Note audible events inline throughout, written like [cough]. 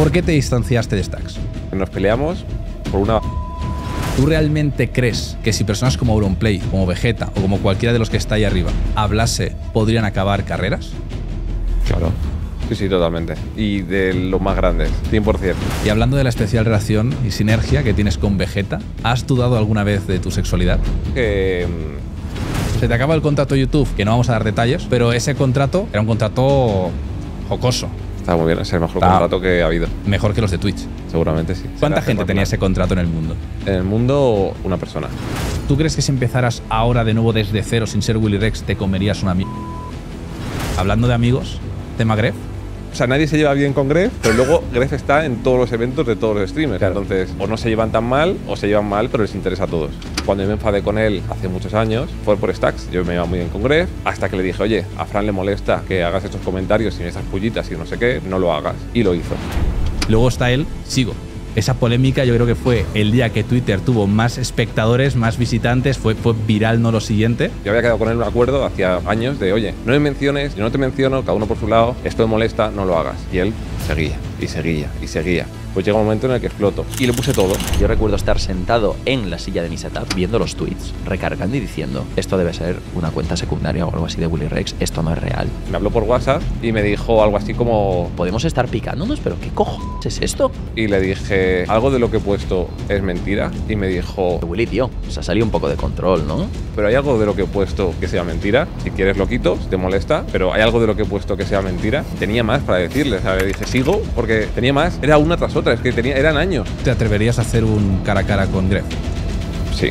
¿Por qué te distanciaste de Stacks? Nos peleamos por una ¿Tú realmente crees que si personas como Auronplay, como Vegeta o como cualquiera de los que está ahí arriba hablase, podrían acabar carreras? Claro. Sí, sí, totalmente. Y de los más grandes, 100%. Y hablando de la especial relación y sinergia que tienes con Vegeta, ¿has dudado alguna vez de tu sexualidad? Mm, Se te acaba el contrato YouTube, que no vamos a dar detalles, pero ese contrato era un contrato jocoso. Está muy bien, es el mejor contrato que ha habido. Mejor que los de Twitch. Seguramente sí. ¿Cuánta gente tenía ese contrato en el mundo? En el mundo, una persona. ¿Tú crees que si empezaras ahora de nuevo desde cero sin ser Willy Rex, te comerías un amigo Hablando de amigos, tema Gref, o sea, nadie se lleva bien con Gref, pero luego Gref está en todos los eventos de todos los streamers. Entonces, o no se llevan tan mal, o se llevan mal, pero les interesa a todos. Cuando yo me enfadé con él hace muchos años, fue por Stacks. Yo me iba muy bien con Gref, hasta que le dije, oye, a Fran le molesta que hagas estos comentarios sin esas pullitas y no sé qué, no lo hagas. Y lo hizo. Luego está él, sigo, esa polémica yo creo que fue el día que Twitter tuvo más espectadores, más visitantes, fue, fue viral, no lo siguiente. Yo había quedado con él un acuerdo hacía años de, oye, no me menciones, yo no te menciono, cada uno por su lado, esto me molesta, no lo hagas. Y él Seguía, y seguía, y seguía. Pues llega un momento en el que exploto. Y lo puse todo. Yo recuerdo estar sentado en la silla de mi setup, viendo los tweets, recargando y diciendo, esto debe ser una cuenta secundaria o algo así de Willy Rex, esto no es real. Me habló por WhatsApp y me dijo algo así como... Podemos estar picándonos, pero ¿qué cojo es esto? Y le dije, algo de lo que he puesto es mentira. Y me dijo... Willy, tío, se ha salido un poco de control, ¿no? Pero hay algo de lo que he puesto que sea mentira. Si quieres lo quito, te molesta, pero hay algo de lo que he puesto que sea mentira. Tenía más para decirle, ¿sabes? Dije, sigo, porque tenía más, era una tras otra, es que tenía, eran años. ¿Te atreverías a hacer un cara a cara con Gref? Sí.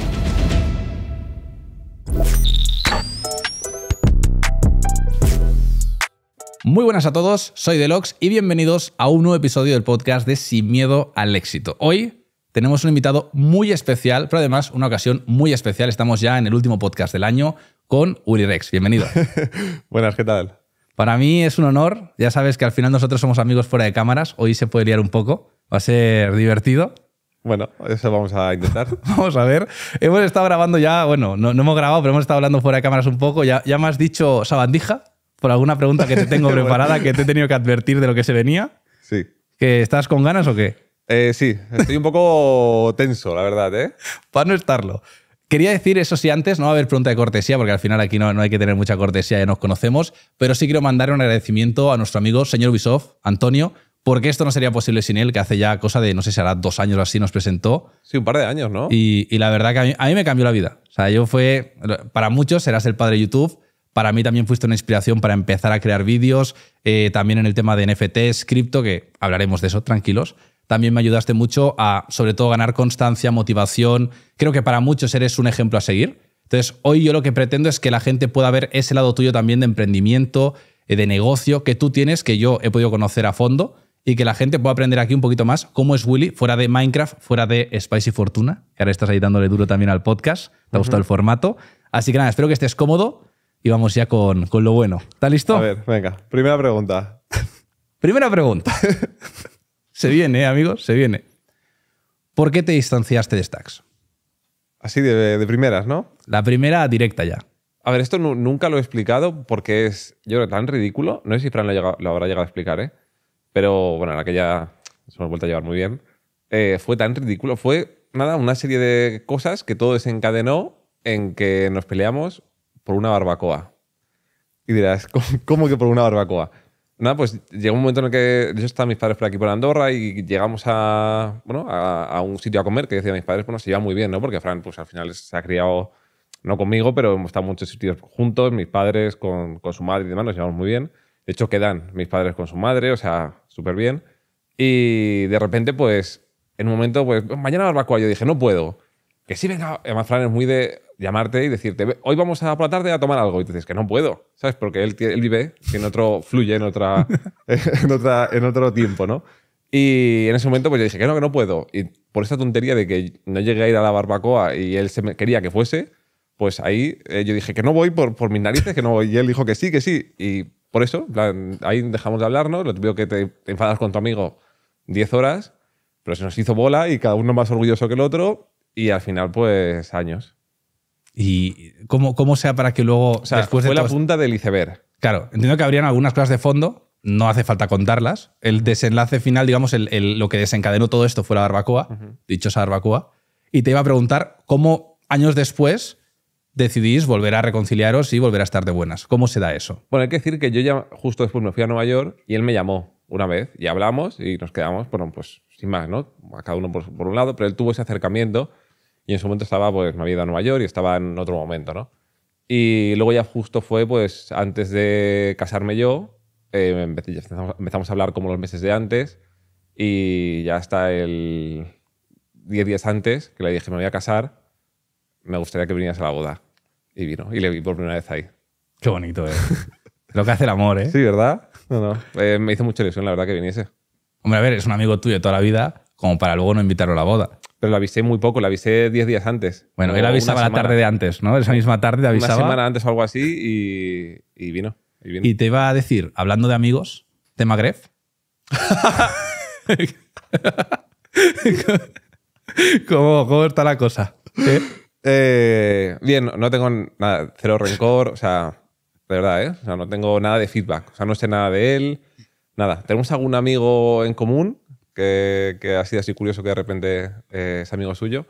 Muy buenas a todos, soy Delox y bienvenidos a un nuevo episodio del podcast de Sin Miedo al Éxito. Hoy tenemos un invitado muy especial, pero además una ocasión muy especial. Estamos ya en el último podcast del año con Uri Rex. Bienvenido. [laughs] buenas, ¿qué tal? Para mí es un honor. Ya sabes que al final nosotros somos amigos fuera de cámaras. Hoy se puede liar un poco. Va a ser divertido. Bueno, eso vamos a intentar. [laughs] vamos a ver. Hemos estado grabando ya, bueno, no, no, hemos grabado, pero hemos estado hablando fuera de cámaras un poco. Ya, ya me has dicho sabandija por alguna pregunta que te tengo [laughs] preparada, que te he tenido que advertir de lo que se venía. Sí. ¿Que estás con ganas o qué? Eh, sí, estoy un poco tenso, la verdad, ¿eh? Para no estarlo. Quería decir, eso sí, antes no va a haber pregunta de cortesía, porque al final aquí no, no hay que tener mucha cortesía, ya nos conocemos, pero sí quiero mandar un agradecimiento a nuestro amigo, señor Ubisoft, Antonio, porque esto no sería posible sin él, que hace ya cosa de, no sé si hará dos años o así, nos presentó. Sí, un par de años, ¿no? Y, y la verdad que a mí, me cambió la vida. O sea, yo fue, para muchos serás el padre de YouTube, para mí también fuiste una inspiración para empezar a crear vídeos, eh, también en el tema de NFTs, cripto, que hablaremos de eso, tranquilos también me ayudaste mucho a, sobre todo, ganar constancia, motivación. Creo que para muchos eres un ejemplo a seguir. Entonces, hoy yo lo que pretendo es que la gente pueda ver ese lado tuyo también de emprendimiento, eh, de negocio que tú tienes, que yo he podido conocer a fondo y que la gente pueda aprender aquí un poquito más cómo es Willy fuera de Minecraft, fuera de y Fortuna, que ahora estás ahí dándole duro también al podcast. Te ha gustado el formato. Así que nada, espero que estés cómodo y vamos ya con, con lo bueno. ¿Estás listo? A ver, venga. Primera pregunta. Primera pregunta. [laughs] Se viene, ¿eh, amigos, se viene. ¿Por qué te distanciaste de Stacks? Así de, primeras, ¿no? La primera directa ya. A ver, esto nunca lo he explicado porque es, yo creo, tan ridículo. No sé si Fran lo, habrá llegado a explicar, ¿eh? Pero bueno, en aquella se me ha vuelto a llevar muy bien. Eh, fue tan ridículo. Fue, nada, una serie de cosas que todo desencadenó en que nos peleamos por una barbacoa. Y dirás, [laughs] cómo que por una barbacoa? Nada, pues llegó un momento en el que, yo hecho, mis padres por aquí, por Andorra, y llegamos a, bueno, a, un sitio a comer que decía mis padres, bueno, pues, nos iba muy bien, ¿no? Porque Fran, pues al final se ha criado, no conmigo, pero hemos estado muchos sitios juntos, mis padres con, con, su madre y demás, nos llevamos muy bien. De hecho, quedan mis padres con su madre, o sea, súper bien. Y de repente, pues, en un momento, pues, mañana barbacoa, yo dije, no puedo. Que sí, venga, además Fran es muy de, llamarte y decirte, hoy vamos a por la tarde a tomar algo. Y te dices que no puedo, ¿sabes? Porque él, vive, en otro, fluye en, otra, [laughs] [laughs] en, otra, en otro tiempo, ¿no? Y en ese momento pues yo dije que no, que no puedo. Y por esa tontería de que no llegué a ir a la barbacoa y él se quería que fuese, pues ahí eh, yo dije que no voy por, por mis narices, que no voy. Y él dijo que sí, que sí. Y por eso, ahí dejamos de hablarnos. Lo típico que te, enfadas con tu amigo 10 horas, pero se nos hizo bola y cada uno más orgulloso que el otro. Y al final, pues años. ¿Y cómo, cómo sea para que luego... O sea, Después fue la punta del iceberg. Claro, entiendo que habrían algunas cosas de fondo, no hace falta contarlas. El desenlace final, digamos, lo que desencadenó todo esto fue la barbacoa, dichosa barbacoa. Y te iba a preguntar cómo años después decidís volver a reconciliaros y volver a estar de buenas. ¿Cómo se da eso? Bueno, hay que decir que yo ya justo después me fui a Nueva York y él me llamó una vez y hablamos y nos quedamos, bueno, pues sin más, ¿no? A cada uno por un lado, pero él tuvo ese acercamiento y en su momento estaba, pues me había ido a Nueva York y estaba en otro momento, ¿no? Y luego ya justo fue, pues antes de casarme yo, eh, empezamos, a hablar como los meses de antes y ya hasta el 10 días antes que le dije, me voy a casar, me gustaría que vinieras a la boda. Y vino, y le vi por primera vez ahí. Qué bonito, ¿eh? [laughs] Lo que hace el amor, ¿eh? Sí, ¿verdad? No, no. Eh, me hizo mucha ilusión, la verdad, que viniese. Hombre, a ver, es un amigo tuyo de toda la vida, como para luego no invitarlo a la boda. Pero lo avisé muy poco, lo avisé 10 días antes. Bueno, él avisaba la tarde de antes, ¿no? Esa misma tarde avisaba. Una semana antes o algo así y, vino, y te iba a decir, hablando de amigos, tema Gref. [laughs] ¿Cómo, está la cosa? ¿Eh? Eh, bien, no tengo nada, cero rencor, o sea, de verdad, ¿eh? O sea, no tengo nada de feedback, o sea, no sé nada de él, nada. ¿Tenemos algún amigo en común? que, ha sido así curioso que de repente eh, es amigo suyo.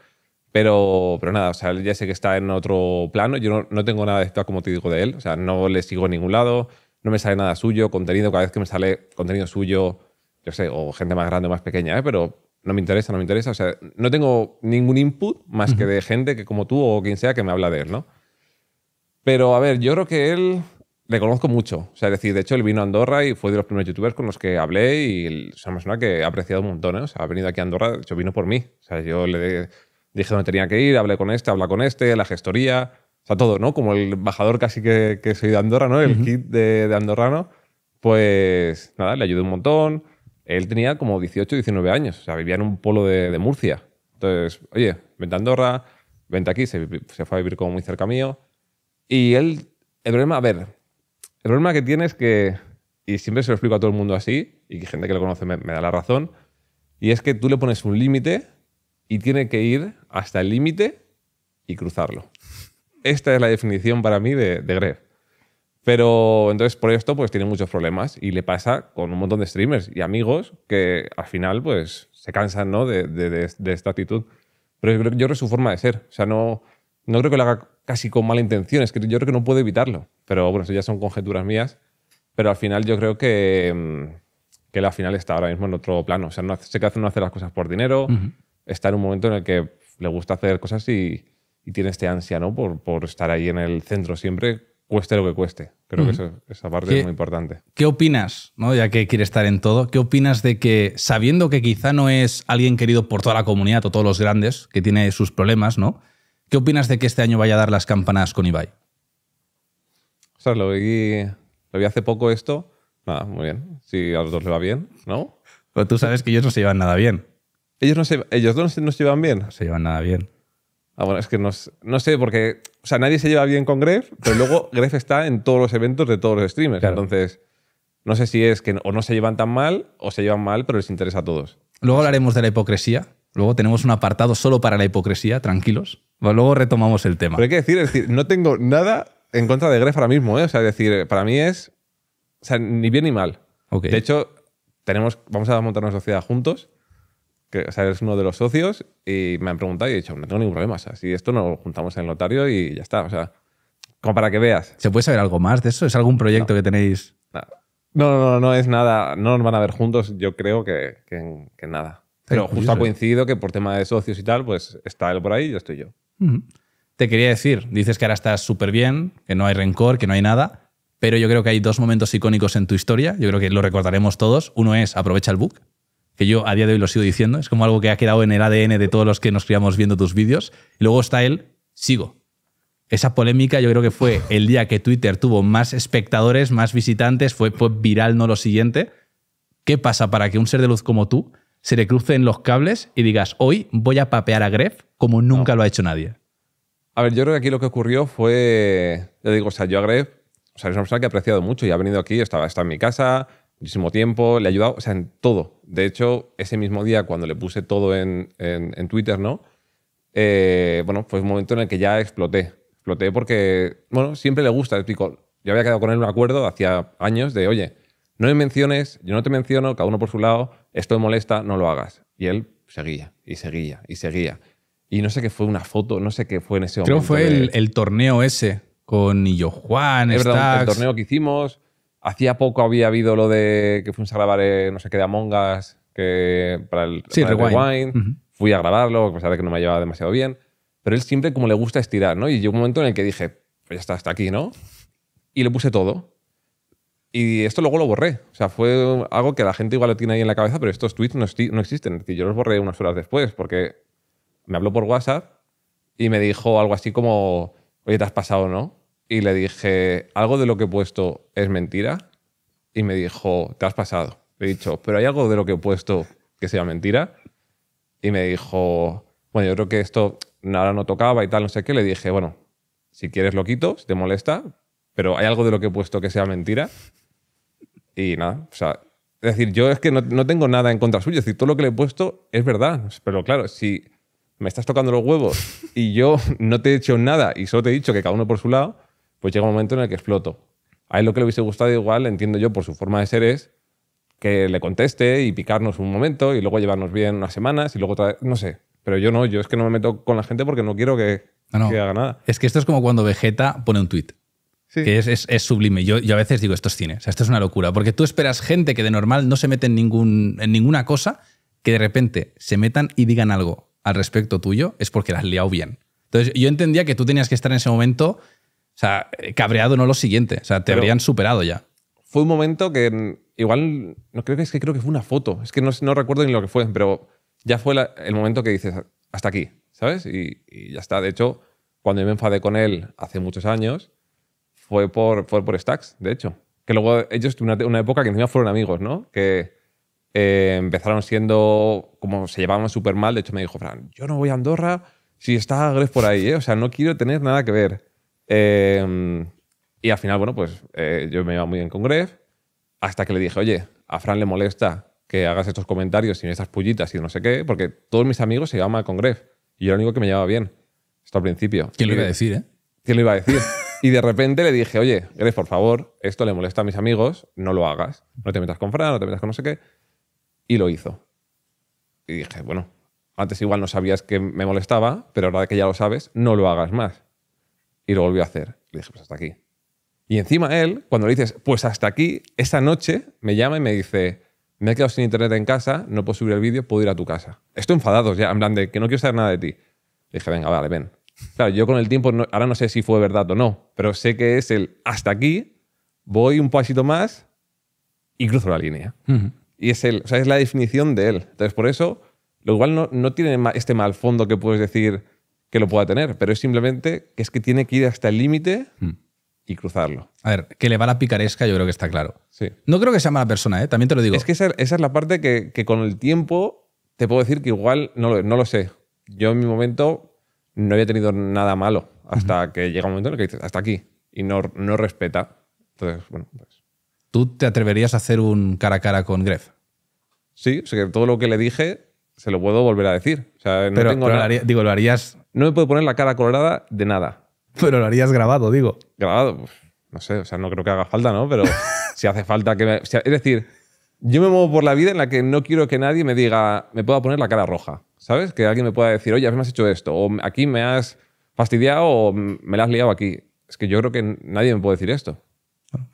Pero, pero nada, o sea, ya sé que está en otro plano. Yo no, no tengo nada de esto, como te digo, de él. O sea, no le sigo en ningún lado, no me sale nada suyo. Contenido, cada vez que me sale contenido suyo, yo sé, o gente más grande o más pequeña, ¿eh? pero no me interesa, no me interesa. O sea, no tengo ningún input más que de gente que como tú o quien sea que me habla de él, ¿no? Pero a ver, yo creo que él le conozco mucho. O sea, decir, de hecho, él vino a Andorra y fue de los primeros youtubers con los que hablé y es una persona que he apreciado un montón. ¿eh? O sea, ha venido aquí a Andorra, de hecho, vino por mí. O sea, yo le dije dónde tenía que ir, hablé con este, habla con este, la gestoría, o sea, todo, ¿no? Como el embajador casi que, que soy de Andorra, ¿no? El kit de, de, andorrano. Pues nada, le ayudé un montón. Él tenía como 18, 19 años. O sea, vivía en un polo de, de Murcia. Entonces, oye, vente a Andorra, vente aquí. Se, se fue a vivir como muy cerca mío. Y él, el problema, a ver, el problema que tiene es que, y siempre se lo explico a todo el mundo así, y gente que lo conoce me, da la razón, y es que tú le pones un límite y tiene que ir hasta el límite y cruzarlo. Esta es la definición para mí de, de Pero entonces por esto pues tiene muchos problemas y le pasa con un montón de streamers y amigos que al final pues se cansan ¿no? de, esta actitud. Pero yo creo, que su forma de ser. O sea, no, no creo que lo haga casi con mala intención, es que yo creo que no puede evitarlo. Pero bueno, eso ya son conjeturas mías. Pero al final yo creo que, mm, que la final está ahora mismo en otro plano. O sea, no, sé que hace, no hacer las cosas por dinero, está en un momento en el que le gusta hacer cosas y, tiene este ansia ¿no? Por, por, estar ahí en el centro siempre, cueste lo que cueste. Creo que esa parte es muy importante. ¿Qué opinas, ¿no? ya que quiere estar en todo, qué opinas de que sabiendo que quizá no es alguien querido por toda la comunidad o todos los grandes, que tiene sus problemas, ¿no? ¿Qué opinas de que este año vaya a dar las campanas con Ibai? O sea, lo vi, lo vi hace poco esto. Nada, muy bien. Si a los dos les va bien, ¿no? Pero tú sabes que ellos no se llevan nada bien. Ellos, no se, ellos dos no se llevan bien. No se llevan nada bien. Ah, bueno, es que no, sé, porque. O sea, nadie se lleva bien con Gref, pero luego [laughs] Gref está en todos los eventos de todos los streamers. Entonces, no sé si es que o no se llevan tan mal o se llevan mal, pero les interesa a todos. Luego hablaremos de la hipocresía, Luego tenemos un apartado solo para la hipocresía, tranquilos. Luego retomamos el tema. Pero hay que decir, es decir, no tengo nada en contra de Gref ahora mismo, ¿eh? O sea, decir, para mí es. ni bien ni mal. De hecho, tenemos, vamos a montar una sociedad juntos. Que, o sea, eres uno de los socios y me han preguntado y he dicho, no tengo ningún problema. O sea, si esto nos juntamos en el notario y ya está. O sea, como para que veas. ¿Se puede saber algo más de eso? ¿Es algún proyecto que tenéis? No, no, no, no, es nada. No nos van a ver juntos, yo creo que, que nada. Pero justo ha coincidido que por tema de socios y tal, pues está él por ahí y yo estoy yo. Te quería decir, dices que ahora estás súper bien, que no hay rencor, que no hay nada, pero yo creo que hay dos momentos icónicos en tu historia, yo creo que lo recordaremos todos. Uno es aprovecha el book, que yo a día de hoy lo sigo diciendo, es como algo que ha quedado en el ADN de todos los que nos criamos viendo tus vídeos. Y luego está el sigo. Esa polémica yo creo que fue el día que Twitter tuvo más espectadores, más visitantes, fue, fue viral, no lo siguiente. ¿Qué pasa para que un ser de luz como tú se le crucen los cables y digas, hoy voy a papear a Greff como nunca lo ha hecho nadie. A ver, yo creo que aquí lo que ocurrió fue, le digo, o sea, yo a Gref, o sea, es una persona que he apreciado mucho y ha venido aquí, estaba, está en mi casa, muchísimo tiempo, le he ayudado, o sea, en todo. De hecho, ese mismo día cuando le puse todo en, Twitter, ¿no? Eh, bueno, fue un momento en el que ya exploté. Exploté porque, bueno, siempre le gusta, explico. Yo había quedado con él un acuerdo hacía años de, oye, no me menciones, yo no te menciono, cada uno por su lado, esto me molesta, no lo hagas. Y él seguía, y seguía, y seguía. Y no sé qué fue una foto, no sé qué fue en ese momento. Creo fue el, torneo ese con Illo Juan, verdad, el torneo que hicimos. Hacía poco había habido lo de que fuimos a grabar, eh, no sé qué, de Among Us, que para el, sí, Rewind. Fui a grabarlo, a pesar de que no me llevaba demasiado bien. Pero él siempre como le gusta estirar, ¿no? Y llegó un momento en el que dije, pues ya está, hasta aquí, ¿no? Y le puse todo. Y esto luego lo borré. O sea, fue algo que la gente igual lo tiene ahí en la cabeza, pero estos tweets no, existen. Es yo los borré unas horas después porque me habló por WhatsApp y me dijo algo así como, oye, te has pasado, o ¿no? Y le dije, algo de lo que he puesto es mentira. Y me dijo, te has pasado. Le he dicho, pero hay algo de lo que he puesto que sea mentira. Y me dijo, bueno, yo creo que esto nada no tocaba y tal, no sé qué. Le dije, bueno, si quieres lo quito, si te molesta, pero hay algo de lo que he puesto que sea mentira. Y nada, o sea, es decir, yo es que no, tengo nada en contra suyo. Es decir, todo lo que le he puesto es verdad. Pero claro, si me estás tocando los huevos y yo [laughs] no te he hecho nada y solo te he dicho que cada uno por su lado, pues llega un momento en el que exploto. A él lo que le hubiese gustado igual, entiendo yo, por su forma de ser es que le conteste y picarnos un momento y luego llevarnos bien unas semanas y luego otra no sé. Pero yo no, yo es que no me meto con la gente porque no quiero que, que haga nada. Es que esto es como cuando Vegeta pone un tweet es, sublime. Yo, yo a veces digo, esto es cine, esto es una locura, porque tú esperas gente que de normal no se mete en, ningún, en ninguna cosa, que de repente se metan y digan algo al respecto tuyo, es porque las has liado bien. Entonces yo entendía que tú tenías que estar en ese momento, o sea, cabreado, no lo siguiente, o sea, te habrían superado ya. Fue un momento que mm, igual, no creo que es que creo que fue una foto, es que no, no recuerdo ni lo que fue, pero ya fue el momento que dices, hasta aquí, ¿sabes? Y, y ya está. De hecho, cuando yo me enfadé con él hace muchos años, fue por, fue por Stacks, de hecho. Que luego ellos tuvieron una, época que encima fueron amigos, ¿no? Que eh, empezaron siendo, como se llevaban súper mal, de hecho me dijo, Fran, yo no voy a Andorra si está Gref por ahí, ¿eh? O sea, no quiero tener nada que ver. Em, y al final, bueno, pues eh, yo me iba muy bien con Gref, hasta que le dije, oye, a Fran le molesta que hagas estos comentarios y estas pullitas y no sé qué, porque todos mis amigos se llevaban mal con Gref y yo era el único que me llevaba bien. hasta al principio. ¿Quién lo iba a decir, eh? ¿Quién lo iba a decir? [laughs] Y de repente le dije, oye, eres por favor, esto le molesta a mis amigos, no lo hagas. No te metas con Fran, no te metas con no sé qué. Y lo hizo. Y dije, bueno, antes igual no sabías que me molestaba, pero ahora que ya lo sabes, no lo hagas más. Y lo volvió a hacer. Le dije, pues hasta aquí. Y encima él, cuando le dices, pues hasta aquí, esa noche me llama y me dice, me he quedado sin internet en casa, no puedo subir el vídeo, puedo ir a tu casa. Estoy enfadado ya, en plan de que no quiero saber nada de ti. Le dije, venga, vale, ven. Claro, yo con el tiempo, ahora no sé si fue verdad o no, pero sé que es el hasta aquí, voy un pasito más y cruzo la línea. Y es el es la definición de él. Entonces, por eso, lo igual no, tiene este mal fondo que puedes decir que lo pueda tener, pero es simplemente que es que tiene que ir hasta el límite. y cruzarlo. A ver, que le va la picaresca, yo creo que está claro. Sí. No creo que sea mala persona, ¿eh? también te lo digo. Es que esa, es la parte que, con el tiempo te puedo decir que igual no no lo sé. Yo en mi momento no había tenido nada malo hasta que llega un momento en el que dices, hasta aquí, y no, respeta. Entonces, bueno, pues. ¿Tú te atreverías a hacer un cara a cara con Gref? Sí, o sea, que todo lo que le dije se lo puedo volver a decir. no pero, digo, lo harías. No me puedo poner la cara colorada de nada. Pero lo harías grabado, digo. Grabado, pues, no sé, o sea, no creo que haga falta, ¿no? Pero [laughs] si hace falta que es decir, yo me muevo por la vida en la que no quiero que nadie me diga, me pueda poner la cara roja. ¿sabes? Que alguien me pueda decir, oye, me has hecho esto, o aquí me has fastidiado, o me la has liado aquí. Es que yo creo que nadie me puede decir esto.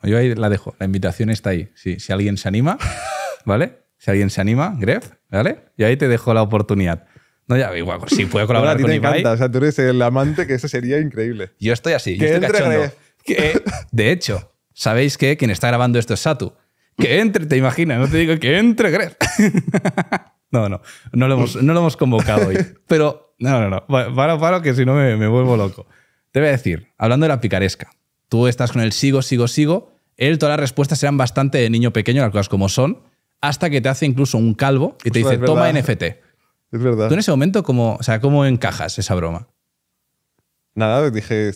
yo ahí la dejo, la invitación está ahí. si alguien se anima, [laughs] ¿vale? Si alguien se anima, Gref, ¿vale? Y ahí te dejo la oportunidad. No, ya, igual, si puedo colaborar con Ibai. Encanta. O sea, tú eres el amante, que eso sería increíble. Yo estoy así, que yo estoy entre que, de hecho, sabéis que quien está grabando esto es Satu. Que entre, te imaginas, no te digo que entre, Gref. [laughs] No, no, no lo hemos, convocado hoy. [laughs] Pero, no, no, no, paro, paro, que si no me, vuelvo loco. Te voy a decir, hablando de la picaresca, tú estás con el sigo, sigo, sigo, él todas las respuestas eran bastante de niño pequeño, las cosas como son, hasta que te hace incluso un calvo y te dice, toma NFT. Es verdad. Tú en ese momento, ¿cómo, o sea, ¿cómo encajas esa broma? Nada, dije,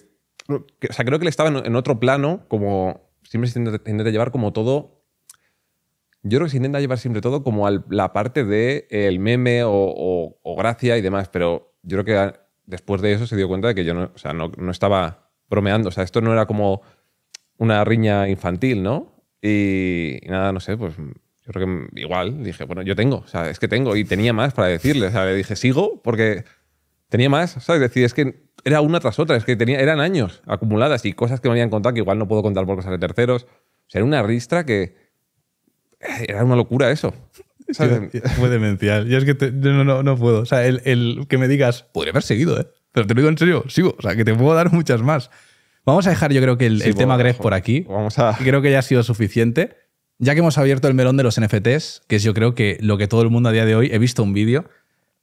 o sea, creo que él estaba en otro plano, como siempre se intenta llevar como todo yo creo que se intenta llevar siempre todo como a la parte del de, eh, el meme o, gracia y demás, pero yo creo que después de eso se dio cuenta de que yo no, no, estaba bromeando, o sea, esto no era como una riña infantil, ¿no? Y, nada, no sé, pues yo creo que igual dije, bueno, yo tengo, o sea, es que tengo y tenía más para decirle, o sea, le dije, sigo porque tenía más, ¿sabes? decir, es que era una tras otra, es que tenía, eran años acumuladas y cosas que me habían contado que igual no puedo contar por cosas de terceros, o era una ristra que eh, era una locura eso. [laughs] Fue demencial. Yo es que no, no, no, puedo. O sea, el, el, que me digas, podría haber seguido, ¿eh? Pero te lo digo en serio, sigo. O sea, que te puedo dar muchas más. Vamos a dejar, yo creo que el, tema Greg por aquí. Vamos a... Creo que ya ha sido suficiente. Ya que hemos abierto el melón de los NFTs, que es yo creo que lo que todo el mundo a día de hoy, he visto un vídeo,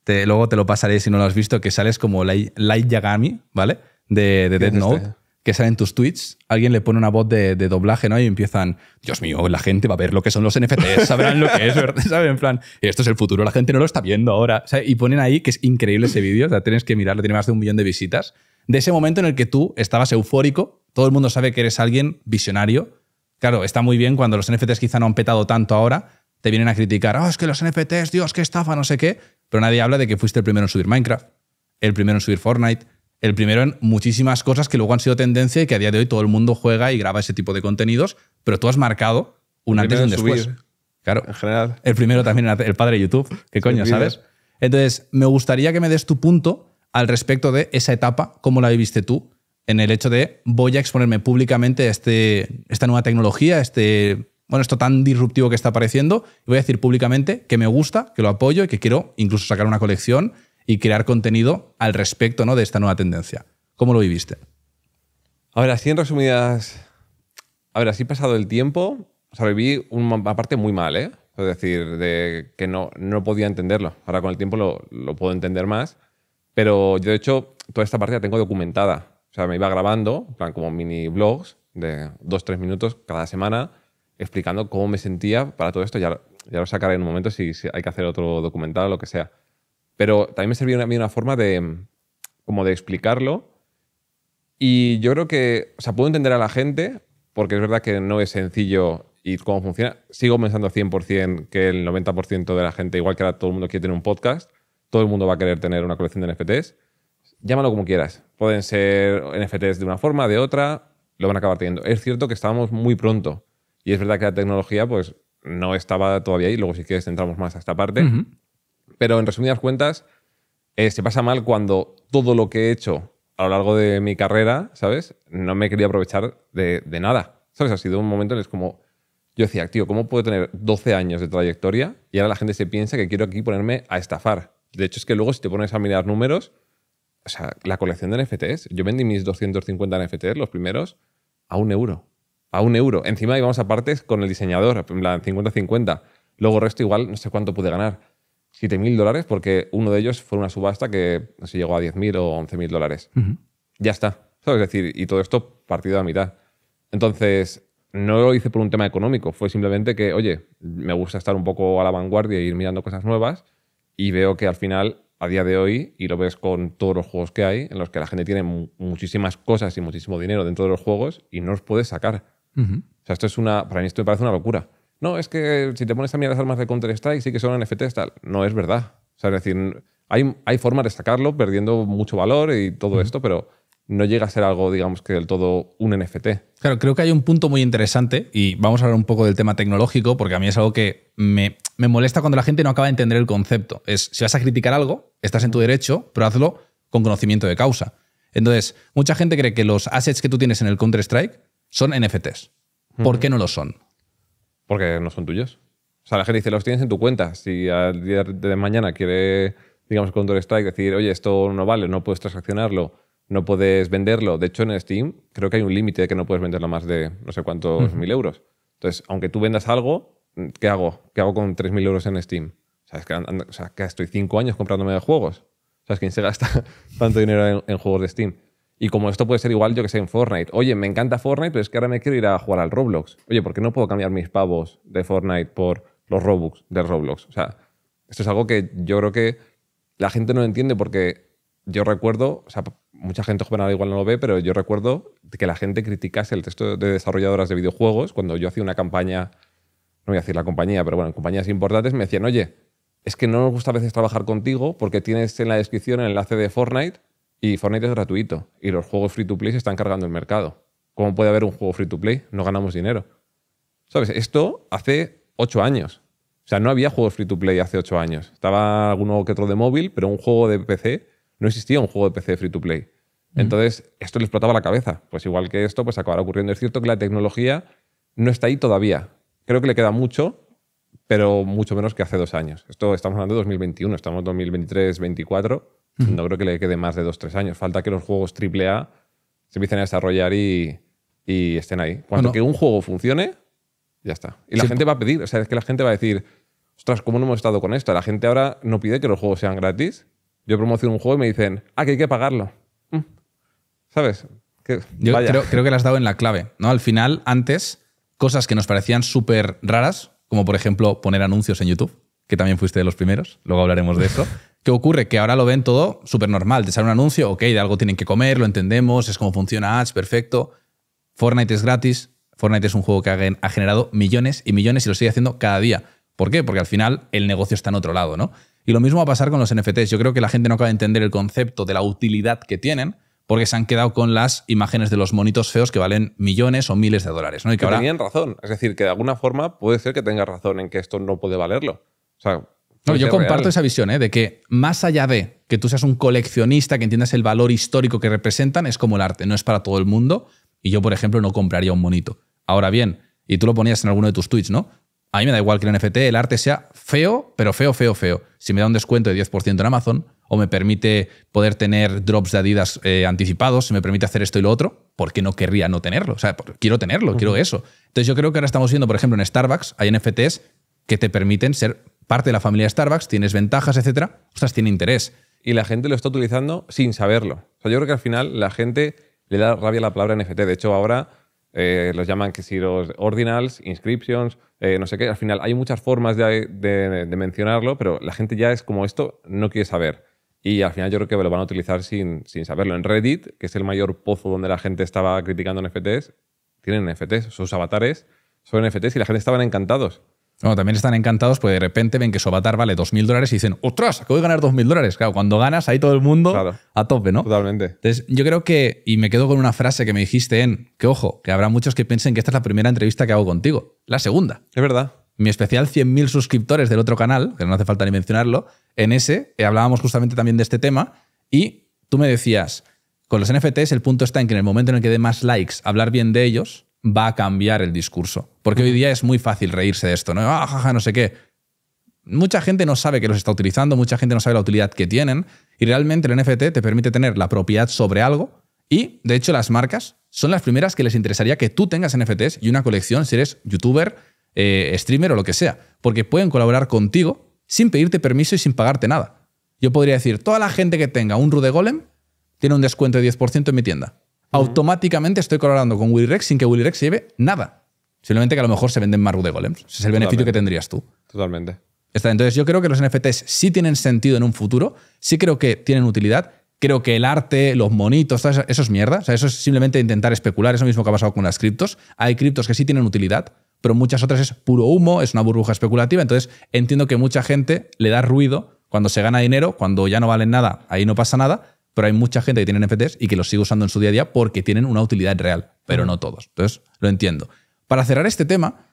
te, luego te lo pasaré si no lo has visto, que sales como Light, Yagami, ¿vale? De, de Dead este? Note que salen tus tweets, alguien le pone una voz de, doblaje, ¿no? Y empiezan, Dios mío, la gente va a ver lo que son los NFTs, sabrán lo que es, [laughs] ¿verdad? ¿Saben? En plan, esto es el futuro, la gente no lo está viendo ahora. y ponen ahí que es increíble ese vídeo, o tienes que mirarlo, tiene más de un millón de visitas. De ese momento en el que tú estabas eufórico, todo el mundo sabe que eres alguien visionario. Claro, está muy bien cuando los NFTs quizá no han petado tanto ahora, te vienen a criticar, oh, es que los NFTs, Dios, qué estafa, no sé qué, pero nadie habla de que fuiste el primero en subir Minecraft, el primero en subir Fortnite, el primero en muchísimas cosas que luego han sido tendencia y que a día de hoy todo el mundo juega y graba ese tipo de contenidos, pero tú has marcado un antes y un después. claro. En general. El primero también, el padre de YouTube. ¿Qué coño, sabes? Entonces, me gustaría que me des tu punto al respecto de esa etapa, cómo la viviste tú, en el hecho de voy a exponerme públicamente a este, esta nueva tecnología, este, bueno, esto tan disruptivo que está apareciendo, y voy a decir públicamente que me gusta, que lo apoyo y que quiero incluso sacar una colección y crear contenido al respecto ¿no? de esta nueva tendencia. ¿Cómo lo viviste? A ver, así en resumidas, a ver, así pasado el tiempo, o sea, viví una parte muy mal, ¿eh? Es decir, de que no, no podía entenderlo. Ahora con el tiempo lo, puedo entender más, pero yo de hecho toda esta parte la tengo documentada. O sea, me iba grabando, plan como mini blogs de dos, tres minutos cada semana, explicando cómo me sentía para todo esto. Ya, ya lo sacaré en un momento si, si hay que hacer otro documental o lo que sea. Pero también me servía a mí una forma de, mm, como de explicarlo. Y yo creo que, o sea, puedo entender a la gente, porque es verdad que no es sencillo y cómo funciona. Sigo pensando 100% que el 90% de la gente, igual que ahora todo el mundo quiere tener un podcast, todo el mundo va a querer tener una colección de NFTs. Llámalo como quieras. Pueden ser NFTs de una forma, de otra, lo van a acabar teniendo. Es cierto que estábamos muy pronto y es verdad que la tecnología pues no estaba todavía ahí, luego si quieres entramos más a esta parte. Pero en resumidas cuentas, eh, se pasa mal cuando todo lo que he hecho a lo largo de mi carrera, ¿sabes? No me quería aprovechar de, nada. ¿Sabes? Ha sido un momento en el que es como. Yo decía, tío, ¿cómo puedo tener 12 años de trayectoria y ahora la gente se piensa que quiero aquí ponerme a estafar? De hecho, es que luego si te pones a mirar números, o sea, la colección de NFTs, yo vendí mis 250 NFTs, los primeros, a un euro. A un euro. Encima íbamos a partes con el diseñador, en plan 50-50. Luego resto igual, no sé cuánto pude ganar. 7.000 dólares porque uno de ellos fue una subasta que no llegó a mil o mil dólares. Ya está. ¿sabes? Es decir, y todo esto partido a mitad. Entonces, no lo hice por un tema económico, fue simplemente que, oye, me gusta estar un poco a la vanguardia e ir mirando cosas nuevas y veo que al final, a día de hoy, y lo ves con todos los juegos que hay, en los que la gente tiene muchísimas cosas y muchísimo dinero dentro de los juegos y no los puedes sacar. O sea, esto es una, para mí esto me parece una locura no, es que si te pones a mirar las armas de Counter-Strike sí que son NFTs, tal. No es verdad. decir, hay, hay formas de sacarlo perdiendo mucho valor y todo esto, pero no llega a ser algo, digamos, que del todo un NFT. Claro, creo que hay un punto muy interesante y vamos a hablar un poco del tema tecnológico, porque a mí es algo que me, molesta cuando la gente no acaba de entender el concepto. Es, si vas a criticar algo, estás en tu derecho, pero hazlo con conocimiento de causa. Entonces, mucha gente cree que los assets que tú tienes en el Counter-Strike son NFTs. ¿Por qué no lo son? Porque no son tuyos. O sea, la gente dice, los tienes en tu cuenta. Si al día de mañana quiere, digamos, Counter-Strike decir, oye, esto no vale, no puedes transaccionarlo, no puedes venderlo. De hecho, en Steam creo que hay un límite de que no puedes venderlo más de no sé cuántos mil euros. Entonces, aunque tú vendas algo, ¿qué hago? ¿Qué hago con 3.000 euros en Steam? ¿Sabes que, o sea, que estoy cinco años comprándome juegos? ¿Sabes quién se gasta [laughs] tanto dinero en juegos de Steam? Y como esto puede ser igual, yo que sé, en Fortnite. Oye, me encanta Fortnite, pero es que ahora me quiero ir a jugar al Roblox. Oye, ¿por qué no puedo cambiar mis pavos de Fortnite por los Robux del Roblox? O sea, esto es algo que yo creo que la gente no entiende porque yo recuerdo, o sea, mucha gente joven ahora igual no lo ve, pero yo recuerdo que la gente criticase el texto de desarrolladoras de videojuegos cuando yo hacía una campaña, no voy a decir la compañía, pero bueno, en compañías importantes me decían, oye, es que no nos gusta a veces trabajar contigo porque tienes en la descripción el enlace de Fortnite y Fortnite es gratuito. Y los juegos free to play se están cargando el mercado. ¿Cómo puede haber un juego free to play? No ganamos dinero. ¿Sabes? Esto hace ocho años. O sea, no había juegos free to play hace ocho años. Estaba alguno que otro de móvil, pero un juego de PC. No existía un juego de PC free to play. Entonces, esto le explotaba la cabeza. Pues igual que esto, pues acabará ocurriendo. Es cierto que la tecnología no está ahí todavía. Creo que le queda mucho, pero mucho menos que hace dos años. Esto estamos hablando de 2021, estamos en 2023-2024 no creo que le quede más de o tres años. Falta que los juegos AAA se empiecen a desarrollar y, estén ahí. Cuando que un juego funcione, ya está. Y la gente va a pedir, o sea, es que la gente va a decir, ostras, ¿cómo no hemos estado con esto? La gente ahora no pide que los juegos sean gratis. Yo promociono un juego y me dicen, ah, que hay que pagarlo. Mm. ¿Sabes? Que, Creo, que le has dado en la clave. ¿no? Al final, antes, cosas que nos parecían súper raras, como por ejemplo poner anuncios en YouTube, que también fuiste de los primeros, luego hablaremos de eso. [laughs] ¿Qué ocurre? Que ahora lo ven todo súper normal. Te sale un anuncio, ok, de algo tienen que comer, lo entendemos, es como funciona ads, perfecto. Fortnite es gratis. Fortnite es un juego que ha generado millones y millones y lo sigue haciendo cada día. ¿Por qué? Porque al final el negocio está en otro lado, ¿no? Y lo mismo va a pasar con los NFTs. Yo creo que la gente no acaba de entender el concepto de la utilidad que tienen porque se han quedado con las imágenes de los monitos feos que valen millones o miles de dólares. ¿no? Y que, ahora... tenían razón. Es decir, que de alguna forma puede ser que tenga razón en que esto no puede valerlo. O sea, no, yo comparto esa visión, ¿eh? de que más allá de que tú seas un coleccionista, que entiendas el valor histórico que representan, es como el arte, no es para todo el mundo. Y yo, por ejemplo, no compraría un monito. Ahora bien, y tú lo ponías en alguno de tus tweets, ¿no? A mí me da igual que el NFT, el arte sea feo, pero feo, feo, feo. Si me da un descuento de 10% en Amazon, o me permite poder tener drops de Adidas eh, anticipados, si me permite hacer esto y lo otro, ¿por qué no querría no tenerlo? O sea, quiero tenerlo, quiero eso. Entonces yo creo que ahora estamos viendo, por ejemplo, en Starbucks hay NFTs que te permiten ser parte de la familia Starbucks, tienes ventajas, etcétera, ostras, tiene interés. Y la gente lo está utilizando sin saberlo. O sea, yo creo que al final la gente le da rabia la palabra NFT. De hecho, ahora eh, los llaman que si los ordinals, inscriptions, eh, no sé qué. Al final hay muchas formas de, mencionarlo, pero la gente ya es como esto, no quiere saber. Y al final yo creo que lo van a utilizar sin, sin saberlo. En Reddit, que es el mayor pozo donde la gente estaba criticando NFTs, tienen NFTs, sus avatares son NFTs y la gente estaban encantados. Bueno, también están encantados porque de repente ven que su avatar vale 2.000 dólares y dicen, ¡ostras! Acabo de ganar 2.000 dólares. Claro, cuando ganas ahí todo el mundo a tope, ¿no? Totalmente. Entonces, yo creo que, y me quedo con una frase que me dijiste en, que ojo, que habrá muchos que piensen que esta es la primera entrevista que hago contigo. La segunda. Es verdad. Mi especial 100.000 suscriptores del otro canal, que no hace falta ni mencionarlo, en ese eh, hablábamos justamente también de este tema y tú me decías, con los NFTs el punto está en que en el momento en el que dé más likes, hablar bien de ellos, va a cambiar el discurso. Porque hoy día es muy fácil reírse de esto, ¿no? Ah, jaja, no sé qué. Mucha gente no sabe que los está utilizando, mucha gente no sabe la utilidad que tienen, y realmente el NFT te permite tener la propiedad sobre algo, y de hecho las marcas son las primeras que les interesaría que tú tengas NFTs y una colección si eres youtuber, eh, streamer o lo que sea, porque pueden colaborar contigo sin pedirte permiso y sin pagarte nada. Yo podría decir, toda la gente que tenga un Rude Golem tiene un descuento de 10% en mi tienda automáticamente estoy colaborando con Willyrex sin que Willyrex lleve nada. Simplemente que a lo mejor se venden más de Golems. Ese es el beneficio que tendrías tú. Totalmente. Entonces, yo creo que los NFTs sí tienen sentido en un futuro, sí creo que tienen utilidad. Creo que el arte, los monitos, eso, es mierda. eso es simplemente intentar especular. Es lo mismo que ha pasado con las criptos. Hay criptos que sí tienen utilidad, pero muchas otras es puro humo, es una burbuja especulativa. Entonces, entiendo que mucha gente le da ruido cuando se gana dinero, cuando ya no valen nada, ahí no pasa nada pero hay mucha gente que tiene NFTs y que los sigue usando en su día a día porque tienen una utilidad real, pero no todos. Entonces, lo entiendo. Para cerrar este tema,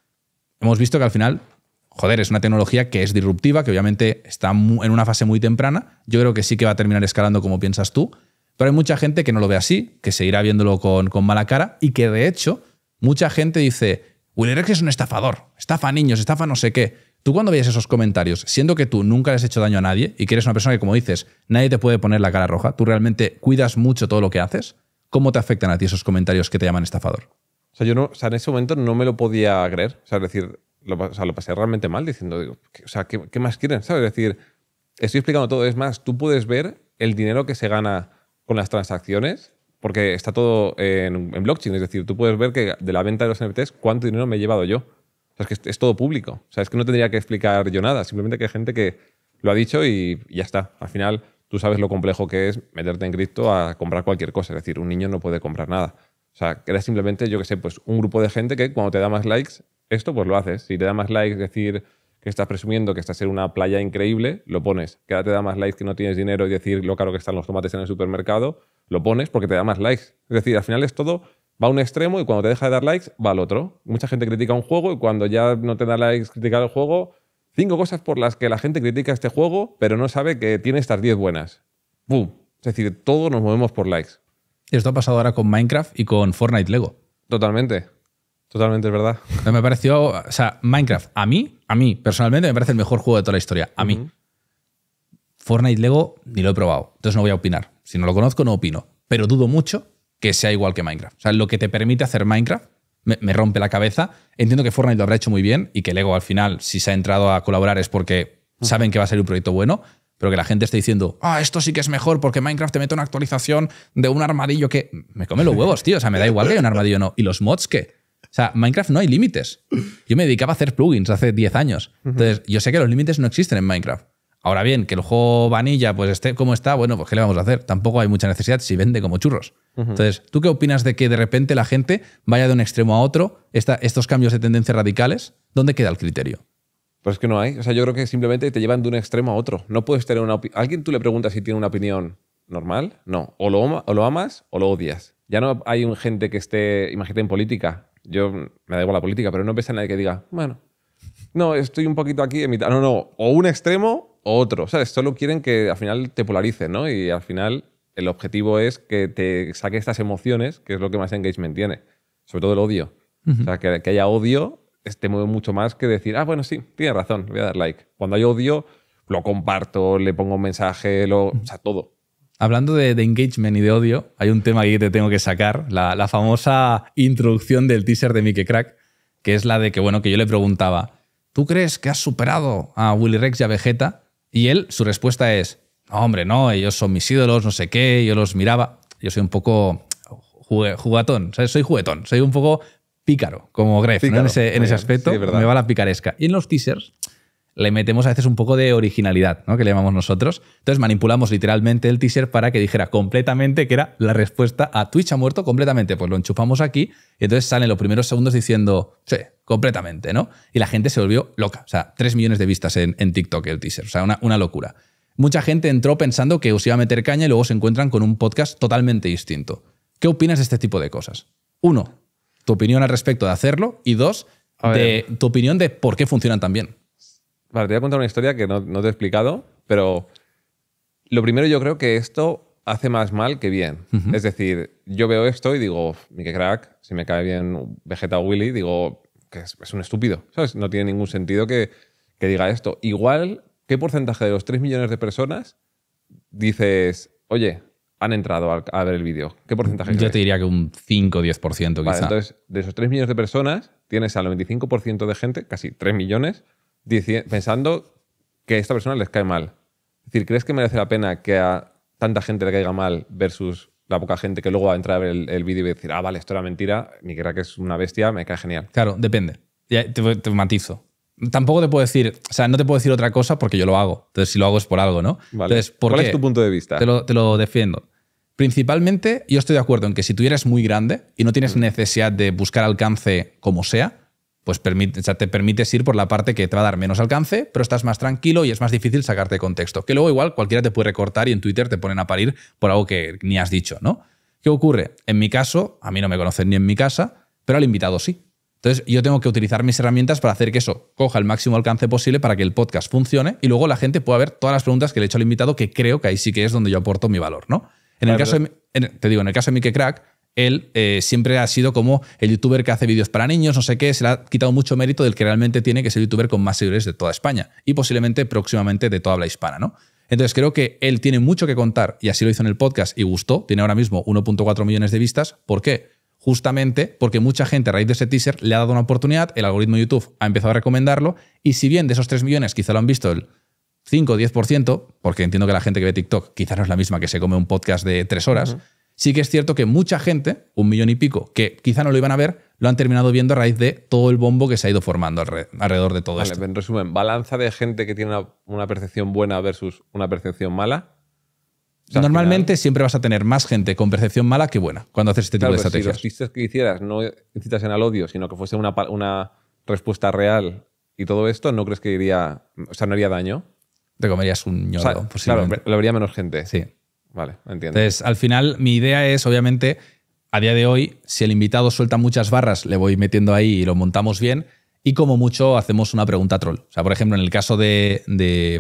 hemos visto que al final, joder, es una tecnología que es disruptiva, que obviamente está en una fase muy temprana. Yo creo que sí que va a terminar escalando como piensas tú, pero hay mucha gente que no lo ve así, que seguirá viéndolo con, mala cara y que de hecho, mucha gente dice, Willy es un estafador, estafa niños, estafa no sé qué. Tú cuando veías esos comentarios, siendo que tú nunca les has hecho daño a nadie y que eres una persona que, como dices, nadie te puede poner la cara roja, tú realmente cuidas mucho todo lo que haces, ¿cómo te afectan a ti esos comentarios que te llaman estafador? O sea, yo no, en ese momento no me lo podía creer. O sea, decir, lo, pasé realmente mal diciendo, o sea, ¿qué, más quieren? ¿Sabes? Es decir, estoy explicando todo. Es más, tú puedes ver el dinero que se gana con las transacciones, porque está todo en, en blockchain. Es decir, tú puedes ver que de la venta de los NFTs, cuánto dinero me he llevado yo. O sea, es que es, todo público. O sea, es que no tendría que explicar yo nada. Simplemente que hay gente que lo ha dicho y, ya está. Al final, tú sabes lo complejo que es meterte en cripto a comprar cualquier cosa. Es decir, un niño no puede comprar nada. O sea, que simplemente, yo qué sé, pues un grupo de gente que cuando te da más likes, esto pues lo haces. Si te da más likes, decir que estás presumiendo que estás en una playa increíble, lo pones. Que te da más likes que no tienes dinero y decir lo caro que están los tomates en el supermercado, lo pones porque te da más likes. Es decir, al final es todo va a un extremo y cuando te deja de dar likes, va al otro. Mucha gente critica un juego y cuando ya no te da likes critica el juego, cinco cosas por las que la gente critica este juego, pero no sabe que tiene estas diez buenas. ¡Bum! Es decir, todos nos movemos por likes. Esto ha pasado ahora con Minecraft y con Fortnite Lego. Totalmente. Totalmente, es verdad. me pareció, o sea, Minecraft, a mí, a mí, personalmente me parece el mejor juego de toda la historia. A mí. Fortnite Lego ni lo he probado, entonces no voy a opinar. Si no lo conozco, no opino. Pero dudo mucho que sea igual que Minecraft. O sea, lo que te permite hacer Minecraft me, rompe la cabeza. Entiendo que Fortnite lo habrá hecho muy bien y que Lego al final, si se ha entrado a colaborar es porque saben que va a ser un proyecto bueno, pero que la gente esté diciendo, ah, esto sí que es mejor porque Minecraft te mete una actualización de un armadillo que. Me come los huevos, tío. O sea, me da igual que haya un armadillo o no. ¿Y los mods qué? O sea, Minecraft no hay límites. Yo me dedicaba a hacer plugins hace 10 años. Entonces, yo sé que los límites no existen en Minecraft. Ahora bien, que el juego vanilla pues esté como está, bueno, pues ¿qué le vamos a hacer? Tampoco hay mucha necesidad si vende como churros. Entonces, ¿tú qué opinas de que de repente la gente vaya de un extremo a otro, estos cambios de tendencia radicales? ¿Dónde queda el criterio? Pues que no hay. O sea, yo creo que simplemente te llevan de un extremo a otro. No puedes tener una opinión. Alguien tú le preguntas si tiene una opinión normal. No. O lo, o amas o lo odias. Ya no hay gente que esté, imagínate, en política. Yo me da igual la política, pero no a nadie que diga, bueno, no, estoy un poquito aquí en mitad. No, no, o un extremo o otro. o esto Solo quieren que al final te polarices, ¿no? Y al final el objetivo es que te saque estas emociones, que es lo que más engagement tiene. Sobre todo el odio. O sea, que, haya odio te mueve mucho más que decir, ah, bueno, sí, tiene razón, voy a dar like. Cuando hay odio, lo comparto, le pongo un mensaje, lo, o sea, todo. Hablando de, engagement y de odio, hay un tema que te tengo que sacar, la, la, famosa introducción del teaser de Mickey Crack, que es la de que, bueno, que yo le preguntaba, ¿tú crees que has superado a Willy Rex y a Vegeta? Y él, su respuesta es, hombre, no, ellos son mis ídolos, no sé qué, yo los miraba. Yo soy un poco juguetón, soy juguetón, soy un poco pícaro, como Gref, en, ese, aspecto me va la picaresca. Y en los teasers le metemos a veces un poco de originalidad, ¿no? Que le llamamos nosotros. Entonces manipulamos literalmente el teaser para que dijera completamente que era la respuesta a Twitch ha muerto completamente. Pues lo enchufamos aquí y entonces salen los primeros segundos diciendo, sí, completamente, ¿no? Y la gente se volvió loca. O sea, 3 millones de vistas en, TikTok el teaser. O sea, una, locura. Mucha gente entró pensando que os iba a meter caña y luego se encuentran con un podcast totalmente distinto. ¿Qué opinas de este tipo de cosas? Uno, tu opinión al respecto de hacerlo y dos, tu opinión de por qué funcionan tan bien. Vale, te voy a contar una historia que no, te he explicado, pero lo primero yo creo que esto hace más mal que bien. Es decir, yo veo esto y digo, mi que crack, si me cae bien Vegeta Willy, digo que es, un estúpido. No tiene ningún sentido que, diga esto. Igual, ¿qué porcentaje de los 3 millones de personas dices, oye, han entrado a, ver el vídeo? ¿Qué porcentaje? Yo te diría que un 5 o 10% quizá. Vale, entonces, de esos 3 millones de personas, tienes al 95% de gente, casi 3 millones, pensando que a esta persona les cae mal. Es decir, ¿crees que merece la pena que a tanta gente le caiga mal versus la poca gente que luego va a entrar a ver el, vídeo y va a decir, ah, vale, esto era mentira, mi que es una bestia, me cae genial? Claro, depende. Ya te, matizo. Tampoco te puedo decir, o sea, no te puedo decir otra cosa porque yo lo hago. Entonces, si lo hago es por algo, ¿no? ¿por ¿Cuál es tu punto de vista? Te lo, te lo defiendo. Principalmente, yo estoy de acuerdo en que si tú eres muy grande y no tienes mm. necesidad de buscar alcance como sea, pues te permites ir por la parte que te va a dar menos alcance, pero estás más tranquilo y es más difícil sacarte contexto. Que luego igual cualquiera te puede recortar y en Twitter te ponen a parir por algo que ni has dicho, ¿no? ¿Qué ocurre? En mi caso, a mí no me conocen ni en mi casa, pero al invitado sí. Entonces yo tengo que utilizar mis herramientas para hacer que eso coja el máximo alcance posible para que el podcast funcione y luego la gente pueda ver todas las preguntas que le he hecho al invitado, que creo que ahí sí que es donde yo aporto mi valor, ¿no? En el caso de, pues te digo, en el caso de Mike Crack, él eh, siempre ha sido como el youtuber que hace vídeos para niños, no sé qué, se le ha quitado mucho mérito del que realmente tiene, que ser el youtuber con más seguidores de toda España y posiblemente próximamente de toda habla hispana, ¿no? Entonces creo que él tiene mucho que contar y así lo hizo en el podcast y gustó, tiene ahora mismo 1.4 millones de vistas, ¿por qué? Justamente porque mucha gente a raíz de ese teaser le ha dado una oportunidad, el algoritmo de YouTube ha empezado a recomendarlo y si bien de esos 3 millones quizá lo han visto el 5 o 10%, porque entiendo que la gente que ve TikTok quizá no es la misma que se come un podcast de 3 horas, Sí que es cierto que mucha gente, un millón y pico, que quizá no lo iban a ver, lo han terminado viendo a raíz de todo el bombo que se ha ido formando alrededor de todo esto. En resumen, balanza de gente que tiene una, percepción buena versus una percepción mala. Normalmente siempre vas a tener más gente con percepción mala que buena cuando haces este tipo de estrategias. Si los chistes que hicieras no en al odio, sino que fuese una, una respuesta real y todo esto, ¿no crees que iría, o sea, no haría daño? Te comerías un ñordo, Claro, lo vería menos gente. Sí. Vale, entiendo. Entonces, al final, mi idea es, obviamente, a día de hoy, si el invitado suelta muchas barras, le voy metiendo ahí y lo montamos bien. Y como mucho hacemos una pregunta troll. O sea, por ejemplo, en el caso de,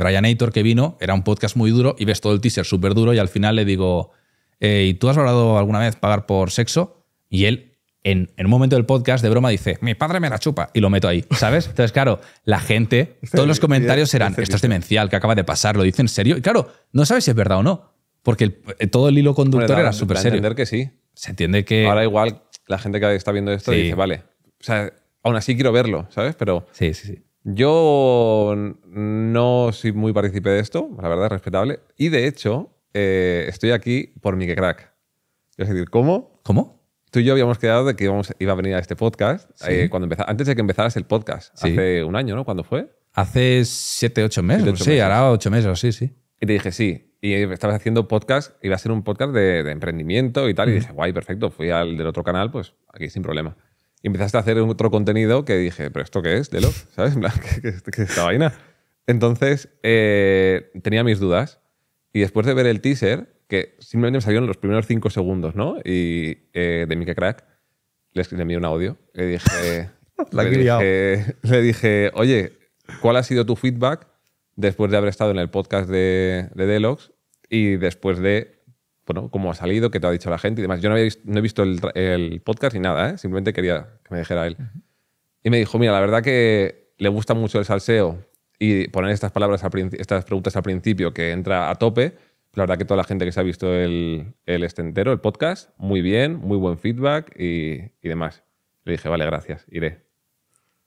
Brian Aitor que vino, era un podcast muy duro y ves todo el teaser súper duro y al final le digo, eh, ¿y tú has valorado alguna vez pagar por sexo? Y él, en, en, un momento del podcast, de broma, dice, mi padre me la chupa y lo meto ahí, ¿sabes? Entonces, claro, la gente, [laughs] todos los comentarios eran, esto es demencial, que acaba de pasar, lo dice en serio. Y claro, no sabes si es verdad o no. Porque eh, todo el hilo conductor era súper serio. entender que sí. Se entiende que. Ahora, igual, la gente que está viendo esto dice, vale. O sea, aún así quiero verlo, ¿sabes? Pero. Sí, sí, sí. Yo no soy muy partícipe de esto, la verdad, es respetable. Y de hecho, eh, estoy aquí por que Crack. Es decir, ¿cómo? ¿Cómo? Tú y yo habíamos quedado de que íbamos, iba a venir a este podcast eh, cuando empezaba, antes de que empezaras el podcast, hace un año, ¿no? ¿Cuándo fue? Hace siete, ocho meses. sí, ahora ocho meses sí, sí. Y te dije, sí, y estabas haciendo podcast, iba a ser un podcast de, emprendimiento y tal. Y dije, guay, perfecto. Fui al del otro canal, pues aquí sin problema. Y empezaste a hacer otro contenido que dije, ¿pero esto qué es, Delo? [laughs] ¿Sabes? ¿Qué, qué es esta vaina? Entonces, eh, tenía mis dudas. Y después de ver el teaser, que simplemente me salieron los primeros cinco segundos, ¿no? Y eh, de de que Crack, le envié un audio. Le [laughs] dije, le, dije oye, ¿cuál ha sido tu feedback después de haber estado en el podcast de, de y después de, bueno, cómo ha salido, qué te ha dicho la gente y demás. Yo no, no he visto el, podcast ni nada, ¿eh? simplemente quería que me dijera él. Y me dijo, mira, la verdad que le gusta mucho el salseo y poner estas palabras, estas preguntas al principio que entra a tope. La verdad que toda la gente que se ha visto el, este entero, el podcast, muy bien, muy buen feedback y, y demás. Le dije, vale, gracias, iré.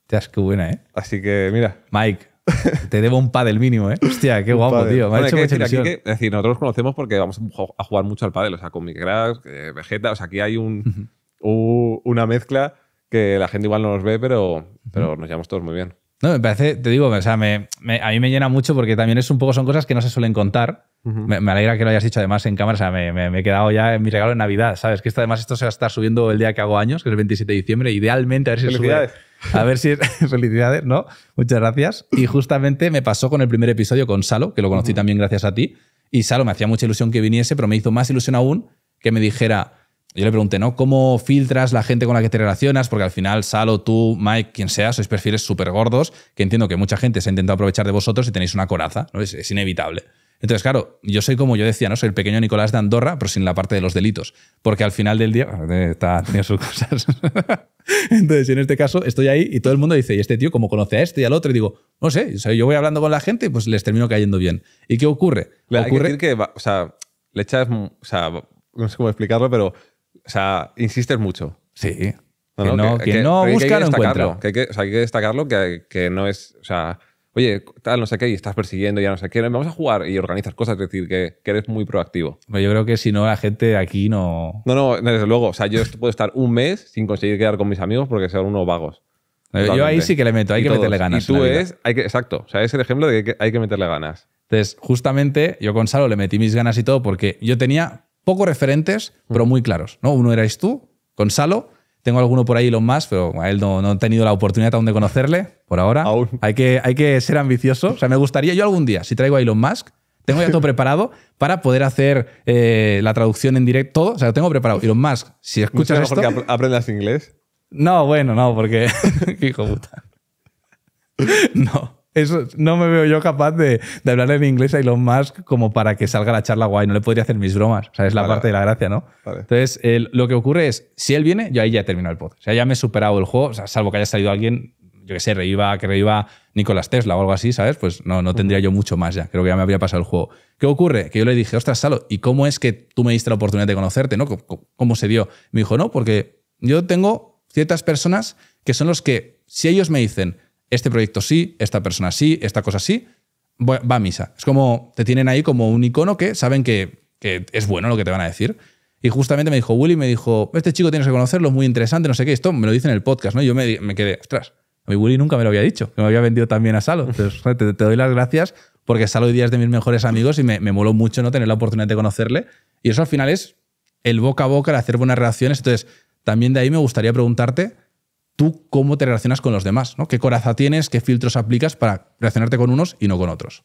Ya, es que buena, ¿eh? Así que, mira. Mike, [laughs] Te debo un padel mínimo, ¿eh? Hostia, qué guapo, tío. Me ha hecho mucha ilusión. es decir, nosotros conocemos porque vamos a jugar mucho al pádel, o sea, con mi eh, Vegeta, o sea, aquí hay un, una mezcla que la gente igual no nos ve, pero, pero nos llevamos todos muy bien. No, me parece, te digo, o sea, a mí me llena mucho porque también es un poco, son cosas que no se suelen contar. me, alegra que lo hayas dicho además en cámara, o sea, me, me he quedado ya en mi regalo de Navidad, ¿sabes? Que esto, además esto se va a estar subiendo el día que hago años, que es el 27 de diciembre, idealmente a ver si se sube a ver si [laughs] felicidades, ¿no? Muchas gracias. Y justamente me pasó con el primer episodio con Salo, que lo conocí también gracias a ti. Y Salo me hacía mucha ilusión que viniese, pero me hizo más ilusión aún que me dijera, yo le pregunté, ¿no? ¿Cómo filtras la gente con la que te relacionas? Porque al final, Salo, tú, Mike, quien sea, sois perfiles súper gordos, que entiendo que mucha gente se ha intentado aprovechar de vosotros y tenéis una coraza, ¿no? es, inevitable. Entonces, claro, yo soy como yo decía, ¿no? Soy el pequeño Nicolás de Andorra, pero sin la parte de los delitos. Porque al final del día. Está sus [laughs] cosas. Entonces, en este caso, estoy ahí y todo el mundo dice, ¿y este tío cómo conoce a este y al otro? Y digo, no sé, yo voy hablando con la gente y pues les termino cayendo bien. ¿Y qué ocurre? le ocurre que, o sea, le echas. O sea, no sé cómo explicarlo, pero o sea, insistes mucho. Sí. No, que no, que, encuentra. Que hay que, o hay que destacarlo que, no es. O sea, oye, tal, no sé qué, y estás persiguiendo, ya no sé qué, vamos a jugar y organizas cosas, es decir, que, que eres muy proactivo. yo creo que si no, la gente aquí no. No, no, desde luego. O sea, yo puedo estar un mes sin conseguir quedar con mis amigos porque son unos vagos. Yo ahí sí que le meto, hay que meterle ganas. Y tú es, hay que, exacto, o sea, es el ejemplo de que hay que meterle ganas. Entonces, justamente yo con Salo le metí mis ganas y todo porque yo tenía poco referentes, pero muy claros. ¿no? Uno erais tú, Gonzalo. Tengo alguno por ahí, Elon Musk, pero a él no, no, he tenido la oportunidad aún de conocerle por ahora. Hay que, hay que ser ambicioso. O sea, me gustaría yo algún día, si traigo a Elon Musk, tengo ya todo [laughs] preparado para poder hacer eh, la traducción en directo. o sea, lo tengo preparado. Elon Musk, si escuchas esto... Mejor aprendas inglés? No, bueno, no, porque... [laughs] hijo puta. [laughs] no no me veo yo capaz de, hablar en inglés a Elon Musk como para que salga la charla guay. No le podría hacer mis bromas. es la parte de la gracia, ¿no? Entonces, lo que ocurre es, si él viene, yo ahí ya he terminado el pod. O sea, ya me he superado el juego, salvo que haya salido alguien, yo que sé, reíba que reíba Nicolás Tesla o algo así, ¿sabes? Pues no, no tendría yo mucho más ya. Creo que ya me habría pasado el juego. ¿Qué ocurre? Que yo le dije, ostras, Salo, ¿y cómo es que tú me diste la oportunidad de conocerte? ¿no? ¿Cómo, cómo se dio? Me dijo, no, porque yo tengo ciertas personas que son los que, si ellos me dicen, este proyecto sí, esta persona sí, esta cosa sí, va misa. Es como, te tienen ahí como un icono que saben que, es bueno lo que te van a decir. Y justamente me dijo Willy, me dijo, este chico tienes que conocerlo, es muy interesante, no sé qué, esto me lo dice en el podcast, ¿no? yo me, quedé, ostras, a mí Willy nunca me lo había dicho, que me había vendido también a Salo. Entonces, [laughs] te, doy las gracias porque Salo hoy día es de mis mejores amigos y me, me moló mucho no tener la oportunidad de conocerle. Y eso al final es el boca a boca, el hacer buenas relaciones. Entonces, también de ahí me gustaría preguntarte tú cómo te relacionas con los demás, ¿no? ¿Qué coraza tienes, qué filtros aplicas para relacionarte con unos y no con otros?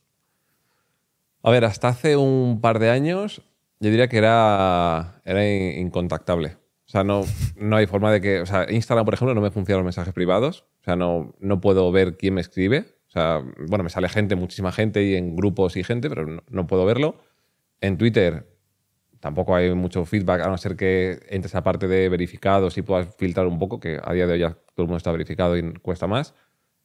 A ver, hasta hace un par de años yo diría que era, era incontactable. O sea, no, no hay forma de que... O sea, Instagram, por ejemplo, no me funcionan los mensajes privados. O sea, no, no puedo ver quién me escribe. O sea, bueno, me sale gente, muchísima gente y en grupos y gente, pero no puedo verlo. En Twitter tampoco hay mucho feedback, a no ser que entres a parte de verificados y puedas filtrar un poco, que a día de hoy ya todo el mundo está verificado y cuesta más.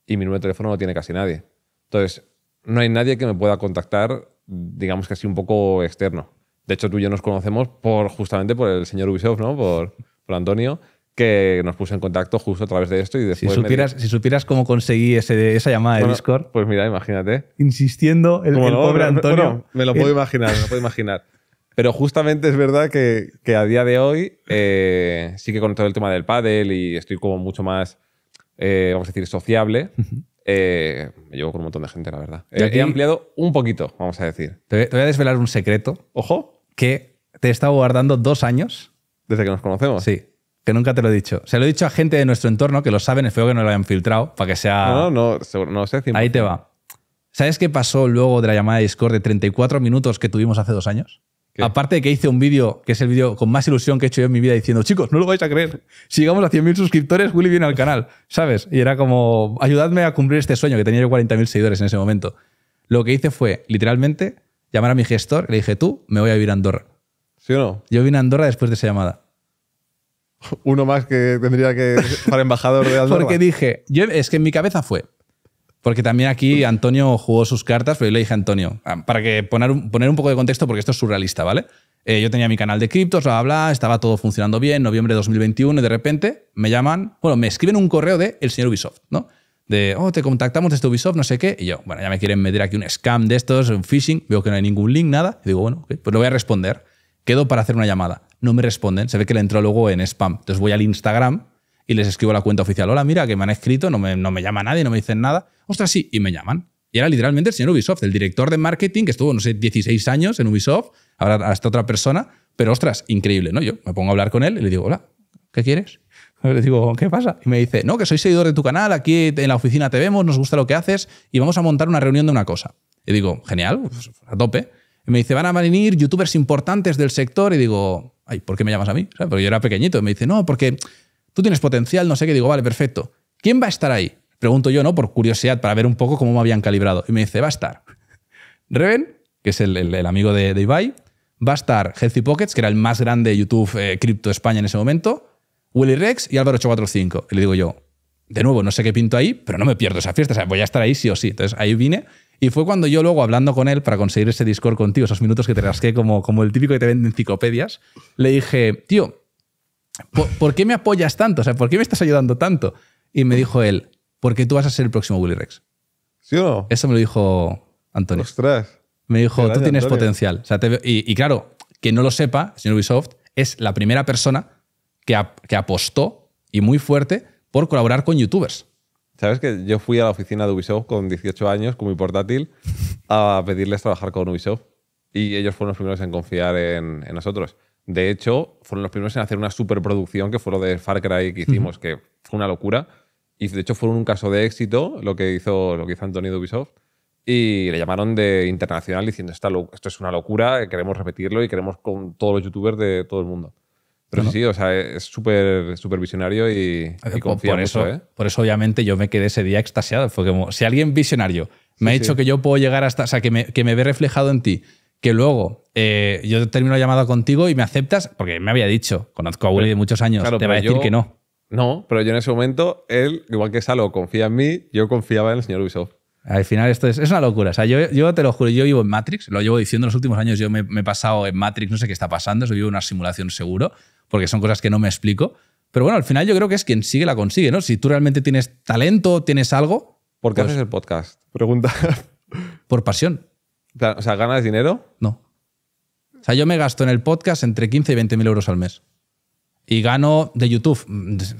Y mi número de teléfono no tiene casi nadie. Entonces, no hay nadie que me pueda contactar, digamos que así un poco externo. De hecho, tú y yo nos conocemos por, justamente por el señor Ubisoft, ¿no? Por, Antonio, que nos puso en contacto justo a través de esto. Y después si, supieras, si supieras cómo conseguí ese, esa llamada de Discord. Pues mira, imagínate. Insistiendo, el, pobre Antonio. me lo puedo imaginar, me lo puedo imaginar. Pero justamente es verdad que, a día de hoy eh, sí que con todo el tema del pádel y estoy como mucho más, eh, vamos a decir, sociable. Eh, me llevo con un montón de gente, la verdad. He ampliado un poquito, vamos a decir. Te, voy a desvelar un secreto. Ojo. Que te he estado guardando dos años. Desde que nos conocemos. Sí que nunca te lo he dicho. Se lo he dicho a gente de nuestro entorno que lo saben, espero que no lo hayan filtrado para que sea. No, no, no sé. Ahí te va. ¿Sabes qué pasó luego de la llamada de Discord de 34 minutos que tuvimos hace dos años? Aparte de que hice un vídeo, que es el vídeo con más ilusión que he hecho yo en mi vida, diciendo, chicos, no lo vais a creer. Si llegamos a 100.000 suscriptores, Willy viene al canal, ¿sabes? Y era como, ayudadme a cumplir este sueño, que tenía yo 40.000 seguidores en ese momento. Lo que hice fue, literalmente, llamar a mi gestor le dije, tú, me voy a vivir a Andorra. ¿Sí o no? Yo vine a Andorra después de esa llamada. [laughs] Uno más que tendría que para embajador de [laughs] Andorra. Porque dije, yo, es que en mi cabeza fue, porque también aquí Antonio jugó sus cartas, pero yo le dije a Antonio, ah, para que poner, poner un poco de contexto, porque esto es surrealista, ¿vale? Eh, yo tenía mi canal de criptos, bla, bla, estaba todo funcionando bien, noviembre de 2021, y de repente me llaman, bueno, me escriben un correo de el señor Ubisoft, ¿no? De, oh, te contactamos desde Ubisoft, no sé qué. Y yo, bueno, ya me quieren meter aquí un scam de estos, un phishing, veo que no hay ningún link, nada. Y digo, bueno, pues lo voy a responder. Quedo para hacer una llamada. No me responden, se ve que le entró luego en spam. Entonces voy al Instagram y les escribo la cuenta oficial. Hola, mira, que me han escrito, no me, no me llama nadie, no me dicen nada. Ostras, sí, y me llaman. Y era literalmente el señor Ubisoft, el director de marketing, que estuvo, no sé, 16 años en Ubisoft, ahora hasta otra persona, pero ostras, increíble, ¿no? Yo me pongo a hablar con él y le digo, hola, ¿qué quieres? [laughs] Le digo, ¿qué pasa? Y me dice, no, que soy seguidor de tu canal, aquí en la oficina te vemos, nos gusta lo que haces y vamos a montar una reunión de una cosa. Y digo, genial, pues, a tope. Y me dice, van a venir youtubers importantes del sector. Y digo, ay, ¿por qué me llamas a mí? pero yo era pequeñito. Y me dice, no, porque tú tienes potencial, no sé qué, digo, vale, perfecto. ¿Quién va a estar ahí? Pregunto yo, ¿no? Por curiosidad, para ver un poco cómo me habían calibrado. Y me dice, va a estar Reven, que es el, amigo de, Ibai, va a estar Healthy Pockets, que era el más grande YouTube eh, cripto España en ese momento, Willy Rex y Álvaro 845. Y le digo yo, de nuevo, no sé qué pinto ahí, pero no me pierdo esa fiesta, o sea, voy a estar ahí sí o sí. Entonces ahí vine y fue cuando yo luego, hablando con él para conseguir ese Discord contigo, esos minutos que te rasqué como, como el típico que te venden enciclopedias, le dije, tío, ¿por, qué me apoyas tanto? O sea, ¿por qué me estás ayudando tanto? Y me dijo él, porque tú vas a ser el próximo Willy Rex. ¿Sí o no? Eso me lo dijo Antonio. Ostras. Me dijo, tú tienes potencial. Y, claro, que no lo sepa, señor Ubisoft es la primera persona que, apostó y muy fuerte por colaborar con youtubers. ¿Sabes que yo fui a la oficina de Ubisoft con 18 años, con mi portátil, a pedirles trabajar con Ubisoft? Y ellos fueron los primeros en confiar en nosotros. De hecho, fueron los primeros en hacer una superproducción que fue lo de Far Cry que hicimos, que fue una locura. Y de hecho fueron un caso de éxito lo que hizo, lo que hizo Antonio de Y le llamaron de internacional diciendo, esto es una locura, queremos repetirlo y queremos con todos los youtubers de todo el mundo. Pero sí, o sea, es súper visionario y, y eso, ¿eh? Por eso, obviamente, yo me quedé ese día extasiado. Fue como, si alguien visionario me ha hecho que yo puedo llegar hasta, o sea, que me, que me ve reflejado en ti, que luego eh, yo termino la llamada contigo y me aceptas, porque me había dicho, conozco a Willy de muchos años, te va a decir que no. No, pero yo en ese momento, él, igual que Salo, confía en mí, yo confiaba en el señor Ubisoft. Al final esto es, una locura. O sea, yo, yo, te lo juro, yo vivo en Matrix, lo llevo diciendo en los últimos años, yo me, he pasado en Matrix, no sé qué está pasando, eso vivo una simulación seguro, porque son cosas que no me explico. Pero bueno, al final yo creo que es quien sigue la consigue, ¿no? Si tú realmente tienes talento, tienes algo. ¿Por qué pues haces el podcast? Pregunta. Por pasión. O sea, ¿ganas dinero? No. O sea, yo me gasto en el podcast entre 15 y 20 mil euros al mes. Y gano de YouTube.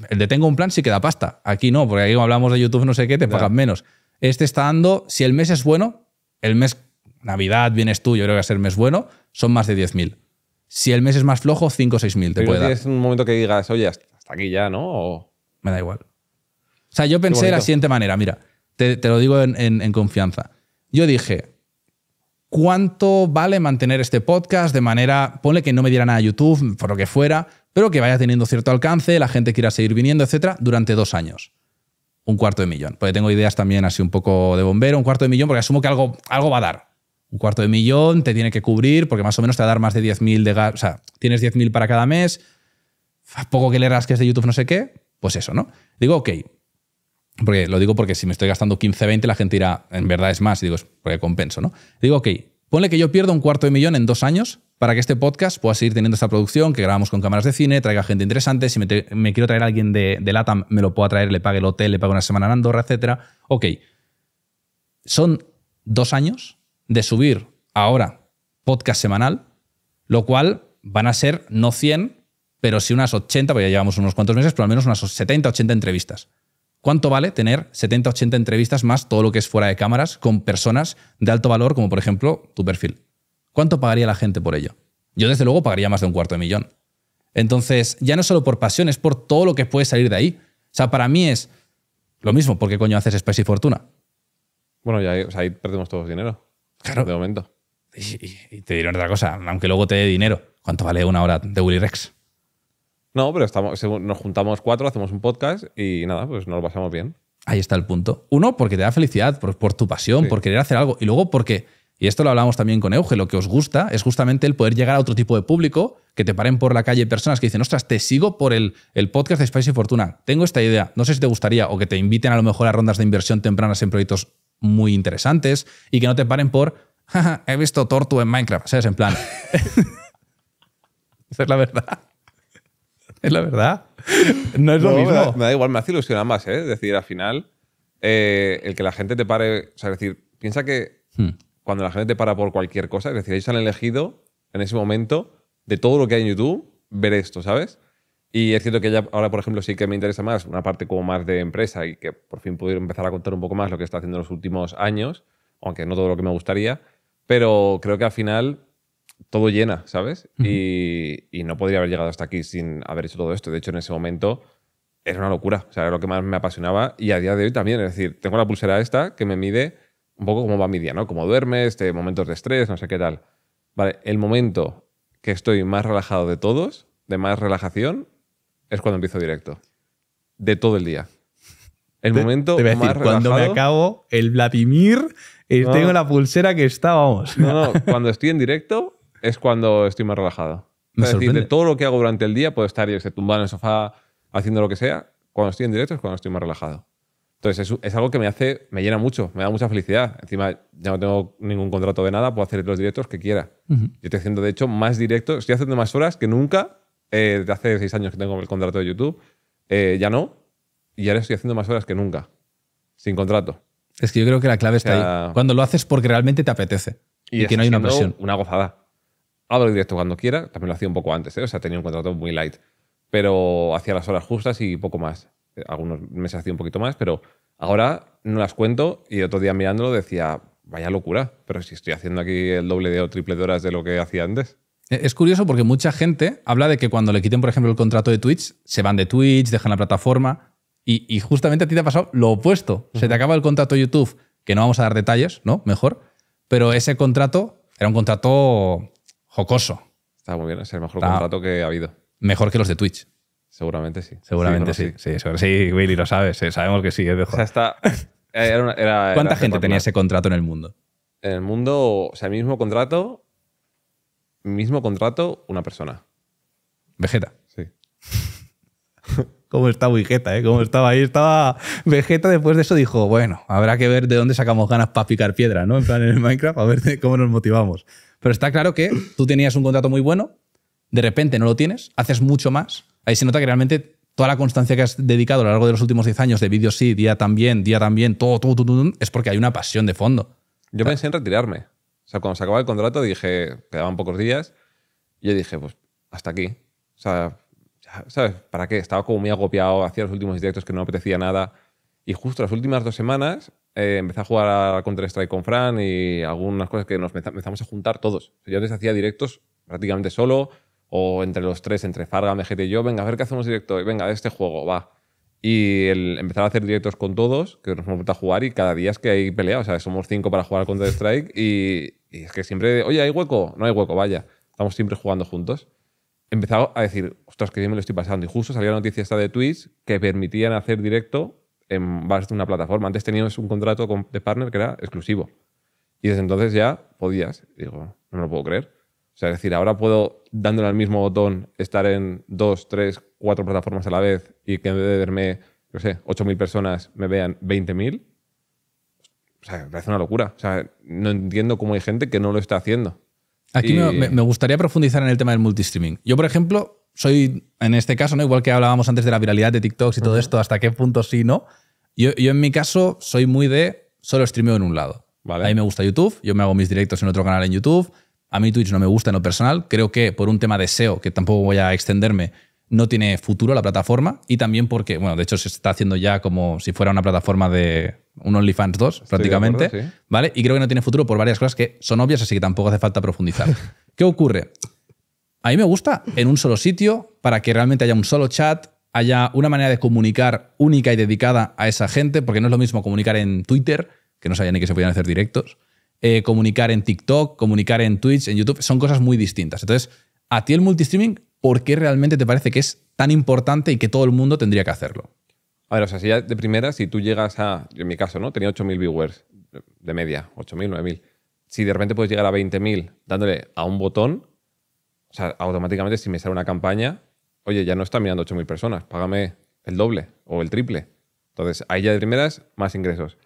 El de Tengo un plan sí que da pasta. Aquí no, porque aquí hablamos de YouTube no sé qué, te pagan menos. Este está dando, si el mes es bueno, el mes Navidad, vienes tú, yo creo que va a ser mes bueno, son más de mil. Si el mes es más flojo, 5 o mil te puede dar. es un momento que digas, oye, hasta aquí ya, ¿no? Me da igual. O sea, yo pensé de la siguiente manera, mira, te, lo digo en confianza. Yo dije, cuánto vale mantener este podcast de manera, ponle que no me dieran nada a YouTube, por lo que fuera, pero que vaya teniendo cierto alcance, la gente quiera seguir viniendo, etcétera, durante dos años. Un cuarto de millón. Porque tengo ideas también así un poco de bombero, un cuarto de millón, porque asumo que algo, algo va a dar. Un cuarto de millón te tiene que cubrir, porque más o menos te va a dar más de 10.000 de gas. O sea, tienes 10.000 para cada mes, poco que le rasques de YouTube, no sé qué, pues eso, ¿no? Digo, ok, porque lo digo porque si me estoy gastando 15, 20, la gente irá, en verdad es más, y digo, es porque compenso, ¿no? Digo, ok, ponle que yo pierdo un cuarto de millón en dos años para que este podcast pueda seguir teniendo esta producción, que grabamos con cámaras de cine, traiga gente interesante, si me, quiero traer a alguien de, de, LATAM, me lo puedo traer, le pague el hotel, le pague una semana en Andorra, etc. Ok, son dos años de subir ahora podcast semanal, lo cual van a ser no 100, pero sí unas 80, porque ya llevamos unos cuantos meses, pero al menos unas 70, 80 entrevistas. ¿Cuánto vale tener 70, 80 entrevistas más todo lo que es fuera de cámaras con personas de alto valor, como por ejemplo tu perfil? ¿Cuánto pagaría la gente por ello? Yo desde luego pagaría más de un cuarto de millón. Entonces, ya no solo por pasión, es por todo lo que puede salir de ahí. O sea, para mí es lo mismo, porque coño haces Space y Fortuna? Bueno, ya ahí perdemos todo el dinero. Claro. De momento. Y, te diré otra cosa, aunque luego te dé dinero. ¿Cuánto vale una hora de Willy Rex? No, pero estamos, nos juntamos cuatro, hacemos un podcast y nada, pues nos lo pasamos bien. Ahí está el punto. Uno, porque te da felicidad, por, tu pasión, por querer hacer algo. Y luego porque, y esto lo hablamos también con Euge, lo que os gusta es justamente el poder llegar a otro tipo de público, que te paren por la calle personas que dicen, ostras, te sigo por el, podcast de Spice y Fortuna. Tengo esta idea, no sé si te gustaría, o que te inviten a lo mejor a rondas de inversión tempranas en proyectos muy interesantes y que no te paren por, he visto Tortu en Minecraft, es En plan. [laughs] Esa es la verdad. Es la verdad. No es lo mismo. Me da, igual, me hace ilusión más, ¿eh? Es decir, al final, eh, el que la gente te pare. O sea, es decir, piensa que hmm. cuando la gente te para por cualquier cosa, es decir, ellos han elegido en ese momento de todo lo que hay en YouTube ver esto, ¿sabes? Y es cierto que ya ahora, por ejemplo, sí que me interesa más una parte como más de empresa y que por fin pudiera empezar a contar un poco más lo que está haciendo en los últimos años, aunque no todo lo que me gustaría, pero creo que al final todo llena, ¿sabes? y, no podría haber llegado hasta aquí sin haber hecho todo esto. De hecho, en ese momento era una locura. O sea, era lo que más me apasionaba. Y a día de hoy también. Es decir, tengo la pulsera esta que me mide un poco cómo va mi día, ¿no? Cómo duermes, este, momentos de estrés, no sé qué tal. Vale, el momento que estoy más relajado de todos, de más relajación, es cuando empiezo directo. De todo el día. El momento te voy Cuando me acabo el Vladimir, y eh, tengo la pulsera que está, No, no, cuando estoy en directo, es cuando estoy más relajado. es decir, de todo lo que hago durante el día, puedo estar yo, se tumbado en el sofá haciendo lo que sea. Cuando estoy en directo es cuando estoy más relajado. Entonces es, algo que me hace, me llena mucho, me da mucha felicidad. Encima ya no tengo ningún contrato de nada, puedo hacer los directos que quiera. Yo estoy haciendo, de hecho, más directos, estoy haciendo más horas que nunca, eh, desde hace seis años que tengo el contrato de YouTube, eh, ya no, y ahora estoy haciendo más horas que nunca, sin contrato. Es que yo creo que la clave está ahí, cuando lo haces porque realmente te apetece y, que no hay una presión. Una gozada. Abro directo cuando quiera, también lo hacía un poco antes, ¿eh? o sea, tenía un contrato muy light, pero hacía las horas justas y poco más. Eh, algunos meses hacía un poquito más, pero ahora no las cuento y otro día mirándolo decía, vaya locura, pero si estoy haciendo aquí el doble de o triple de horas de lo que hacía antes. E-, es curioso porque mucha gente habla de que cuando le quiten, por ejemplo, el contrato de Twitch, se van de Twitch, dejan la plataforma y, justamente a ti te ha pasado lo opuesto. Se te acaba el contrato de YouTube, que no vamos a dar detalles, ¿no? Mejor. Pero ese contrato era un contrato jocoso. Está muy bien, es el mejor contrato que ha habido. Mejor que los de Twitch. Seguramente sí. Seguramente sí. Sí, sí, lo sabes. sabemos que sí, es ¿Cuánta gente tenía ese contrato en el mundo? En el mundo, o sea, mismo contrato, mismo contrato, una persona. Vegeta. Sí. [laughs] Cómo está Vegeta, ¿eh? Cómo estaba ahí. Estaba Vegeta después de eso dijo, bueno, habrá que ver de dónde sacamos ganas para picar piedra, ¿no? En plan, en el Minecraft, a ver cómo nos motivamos. Pero está claro que tú tenías un contrato muy bueno, de repente no lo tienes, haces mucho más. Ahí se nota que realmente toda la constancia que has dedicado a lo largo de los últimos 10 años de vídeos sí, día también, día también, todo, todo, todo, es porque hay una pasión de fondo. Yo pensé en retirarme. O sea, cuando se acababa el contrato dije, quedaban pocos días, y yo dije, pues hasta aquí. O sea, ¿sabes? ¿Para qué? Estaba como muy agobiado, hacía los últimos directos que no me apetecía nada. Y justo las últimas dos semanas empezar eh, empecé a jugar a Counter-Strike con Fran y algunas cosas que nos empezamos a juntar todos. Yo les hacía directos prácticamente solo o entre los tres, entre Farga, Mejete y yo, venga, a ver qué hacemos directo, venga, este juego, va. Y el empezar a hacer directos con todos, que nos hemos vuelto a jugar y cada día es que hay pelea, o sea, somos cinco para jugar Counter-Strike y, es que siempre, oye, ¿hay hueco? No hay hueco, vaya, estamos siempre jugando juntos empezaba a decir, ostras, que bien me lo estoy pasando. Y justo salió la noticia esta de Twitch que permitían hacer directo en base a una plataforma. Antes teníamos un contrato de partner que era exclusivo. Y desde entonces ya podías. Digo, no me lo puedo creer. O sea, es decir, ahora puedo, dándole al mismo botón, estar en dos, tres, cuatro plataformas a la vez y que en vez de verme, no sé, 8.000 personas me vean 20.000. O sea, parece una locura. O sea, no entiendo cómo hay gente que no lo está haciendo. Aquí me, me, gustaría profundizar en el tema del multistreaming. Yo, por ejemplo, soy, en este caso, ¿no? igual que hablábamos antes de la viralidad de TikToks y todo esto, hasta qué punto sí, ¿no? Yo, en mi caso soy muy de solo streameo en un lado. A mí me gusta YouTube, yo me hago mis directos en otro canal en YouTube. A mí Twitch no me gusta en lo personal. Creo que por un tema de SEO, que tampoco voy a extenderme, no tiene futuro la plataforma. Y también porque, bueno, de hecho se está haciendo ya como si fuera una plataforma de un OnlyFans 2, prácticamente. ¿Vale? Y creo que no tiene futuro por varias cosas que son obvias, así que tampoco hace falta profundizar. [laughs] ¿Qué ocurre? a mí me gusta en un solo sitio para que realmente haya un solo chat, haya una manera de comunicar única y dedicada a esa gente, porque no es lo mismo comunicar en Twitter, que no sabía ni que se podían hacer directos, eh, comunicar en TikTok, comunicar en Twitch, en YouTube, son cosas muy distintas. Entonces, a ti el multistreaming, ¿por qué realmente te parece que es tan importante y que todo el mundo tendría que hacerlo? A ver, o sea, si ya de primera, si tú llegas a, en mi caso, ¿no? Tenía 8.000 viewers de media, 8.000, 9.000. Si de repente puedes llegar a 20.000 dándole a un botón, o sea, automáticamente si me sale una campaña, oye, ya no está mirando 8.000 personas, págame el doble o el triple. Entonces, ahí ya de primeras, más ingresos.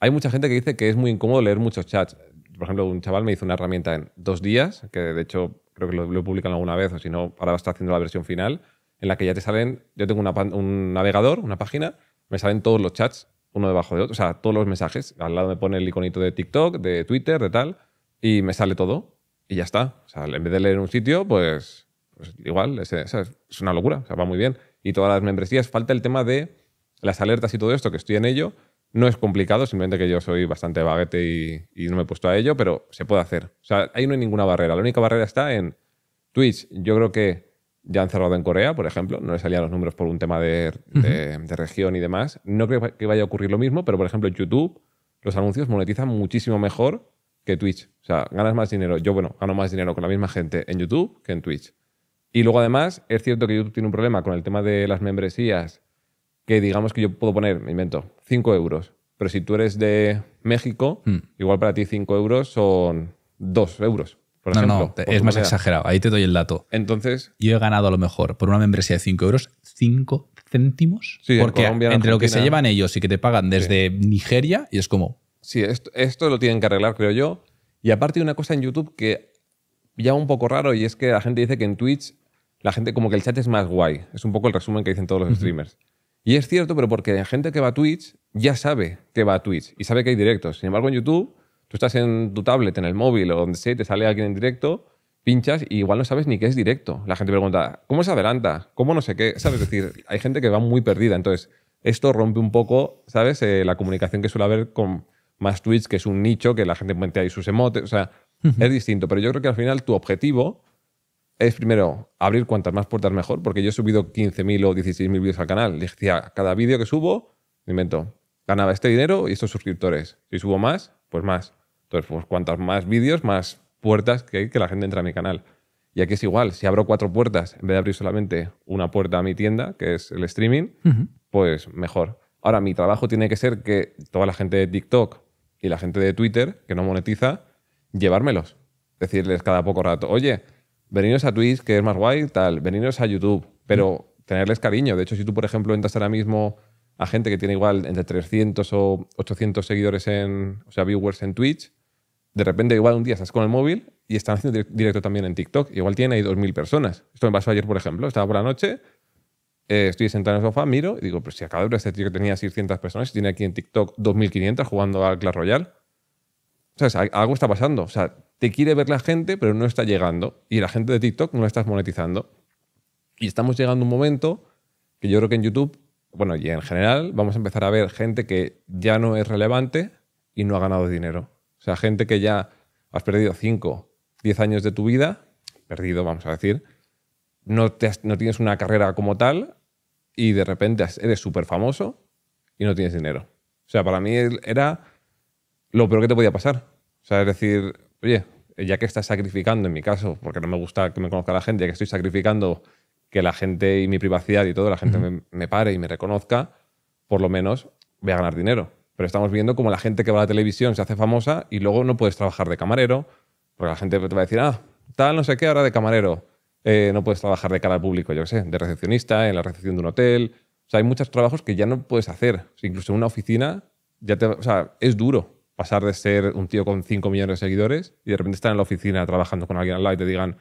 Hay mucha gente que dice que es muy incómodo leer muchos chats. Por ejemplo, un chaval me hizo una herramienta en dos días, que de hecho creo que lo, publican alguna vez, o si no, ahora está haciendo la versión final, en la que ya te salen, yo tengo un navegador, una página, me salen todos los chats, uno debajo de otro, o sea, todos los mensajes. Al lado me pone el iconito de TikTok, de Twitter, de tal, y me sale todo y ya está. O sea, en vez de leer un sitio, pues, pues igual, es, una locura, o sea, va muy bien. Y todas las membresías, falta el tema de las alertas y todo esto, que estoy en ello. No es complicado, simplemente que yo soy bastante baguete y, no me he puesto a ello, pero se puede hacer. O sea, ahí no hay ninguna barrera. La única barrera está en Twitch. Yo creo que ya han cerrado en Corea, por ejemplo, no le salían los números por un tema de, de, región y demás. No creo que vaya a ocurrir lo mismo, pero por ejemplo, en YouTube, los anuncios monetizan muchísimo mejor que Twitch. O sea, ganas más dinero. Yo, bueno, gano más dinero con la misma gente en YouTube que en Twitch. Y luego, además, es cierto que YouTube tiene un problema con el tema de las membresías, que digamos que yo puedo poner, me invento, 5 euros. Pero si tú eres de México, hmm. igual para ti 5 euros son 2 euros. Por no, no, es más exagerado. Ahí te doy el dato. Entonces. Yo he ganado a lo mejor por una membresía de 5 euros, 5 céntimos. porque entre lo que se llevan ellos y que te pagan desde Nigeria, y es como, sí, esto, lo tienen que arreglar, creo yo. Y aparte hay una cosa en YouTube que ya un poco raro y es que la gente dice que en Twitch la gente como que el chat es más guay. Es un poco el resumen que dicen todos los streamers. Y es cierto, pero porque la gente que va a Twitch ya sabe que va a Twitch y sabe que hay directos. Sin embargo, en YouTube tú estás en tu tablet, en el móvil o donde sea, te sale alguien en directo, pinchas y igual no sabes ni qué es directo. La gente pregunta, ¿cómo se adelanta? ¿Cómo no sé qué? ¿Sabes? Es decir, hay gente que va muy perdida. Entonces, esto rompe un poco, ¿sabes? Eh, la comunicación que suele haber con, más Twitch, que es un nicho, que la gente mete ahí sus emotes, o sea, es distinto. Pero yo creo que al final tu objetivo es primero abrir cuantas más puertas mejor, porque yo he subido 15.000 o 16.000 vídeos al canal. Decía, cada vídeo que subo, me invento, ganaba este dinero y estos suscriptores. Si subo más, pues más. Entonces, pues cuantas más vídeos, más puertas que hay que la gente entra a mi canal. Y aquí es igual, si abro cuatro puertas, en vez de abrir solamente una puerta a mi tienda, que es el streaming, pues mejor. Ahora, mi trabajo tiene que ser que toda la gente de TikTok y la gente de Twitter, que no monetiza, llevármelos. Decirles cada poco rato, oye, veniros a Twitch, que es más guay, tal, veniros a YouTube, pero mm. tenerles cariño. De hecho, si tú, por ejemplo, entras ahora mismo a gente que tiene igual entre 300 o 800 seguidores en, o sea, viewers en Twitch, de repente igual un día estás con el móvil y están haciendo directo también en TikTok. Igual tienen ahí 2.000 personas. Esto me pasó ayer, por ejemplo. Estaba por la noche, eh, estoy sentado en el sofá, miro y digo, pero si acaba de ver este tío que tenía 600 personas y tiene aquí en TikTok 2.500 jugando al Clash Royale. O sea, algo está pasando. O sea, te quiere ver la gente, pero no está llegando. Y la gente de TikTok no la estás monetizando. Y estamos llegando a un momento que yo creo que en YouTube, bueno, y en general, vamos a empezar a ver gente que ya no es relevante y no ha ganado dinero. O sea, gente que ya has perdido 5, 10 años de tu vida, perdido, vamos a decir, no, no tienes una carrera como tal, y de repente eres súper famoso y no tienes dinero. O sea, para mí era lo peor que te podía pasar. O sea, es decir, oye, ya que estás sacrificando, en mi caso, porque no me gusta que me conozca la gente, ya que estoy sacrificando que la gente y mi privacidad y todo, la gente me, pare y me reconozca, por lo menos voy a ganar dinero. Pero estamos viendo como la gente que va a la televisión se hace famosa y luego no puedes trabajar de camarero, porque la gente te va a decir, ah, tal, no sé qué, ahora de camarero. Eh, no puedes trabajar de cara al público, yo sé, de recepcionista, en la recepción de un hotel. O sea, hay muchos trabajos que ya no puedes hacer. Incluso en una oficina, ya sea, es duro pasar de ser un tío con 5 millones de seguidores y de repente estar en la oficina trabajando con alguien al lado y te digan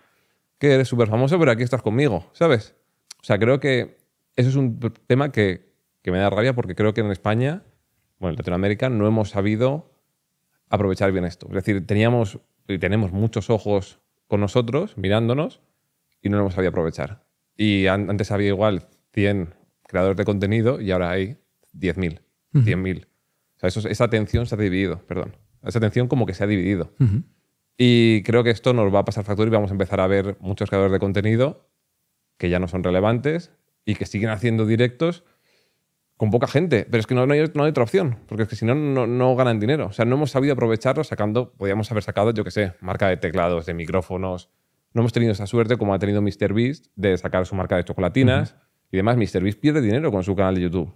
que eres súper famoso, pero aquí estás conmigo, ¿sabes? O sea, creo que eso es un tema que, que me da rabia porque creo que en España, bueno, en Latinoamérica, no hemos sabido aprovechar bien esto. Es decir, teníamos y tenemos muchos ojos con nosotros, mirándonos, y no lo hemos sabido aprovechar. Y antes había igual 100 creadores de contenido y ahora hay 10.000, 100.000. esa atención se ha dividido, perdón. Esa atención como que se ha dividido. Y creo que esto nos va a pasar factura y vamos a empezar a ver muchos creadores de contenido que ya no son relevantes y que siguen haciendo directos con poca gente. Pero es que no, hay, otra opción, porque es que si no, no, ganan dinero. O sea, no hemos sabido aprovecharlo sacando, podríamos haber sacado, yo qué sé, marca de teclados, de micrófonos, no hemos tenido esa suerte como ha tenido MrBeast de sacar su marca de chocolatinas y demás. MrBeast pierde dinero con su canal de YouTube.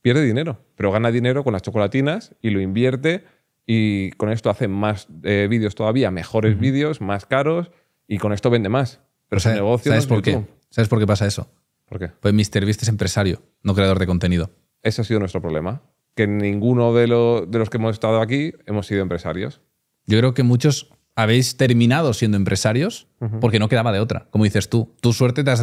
Pierde dinero, pero gana dinero con las chocolatinas y lo invierte y con esto hace más eh, vídeos todavía, mejores vídeos, más caros y con esto vende más. Pero ¿sabes es por qué? ¿Sabes por qué pasa eso? ¿Por qué? Pues MrBeast es empresario, no creador de contenido. Ese ha sido nuestro problema. Que ninguno de, de los que hemos estado aquí hemos sido empresarios. Yo creo que muchos habéis terminado siendo empresarios porque no quedaba de otra, como dices tú. Tu suerte te has,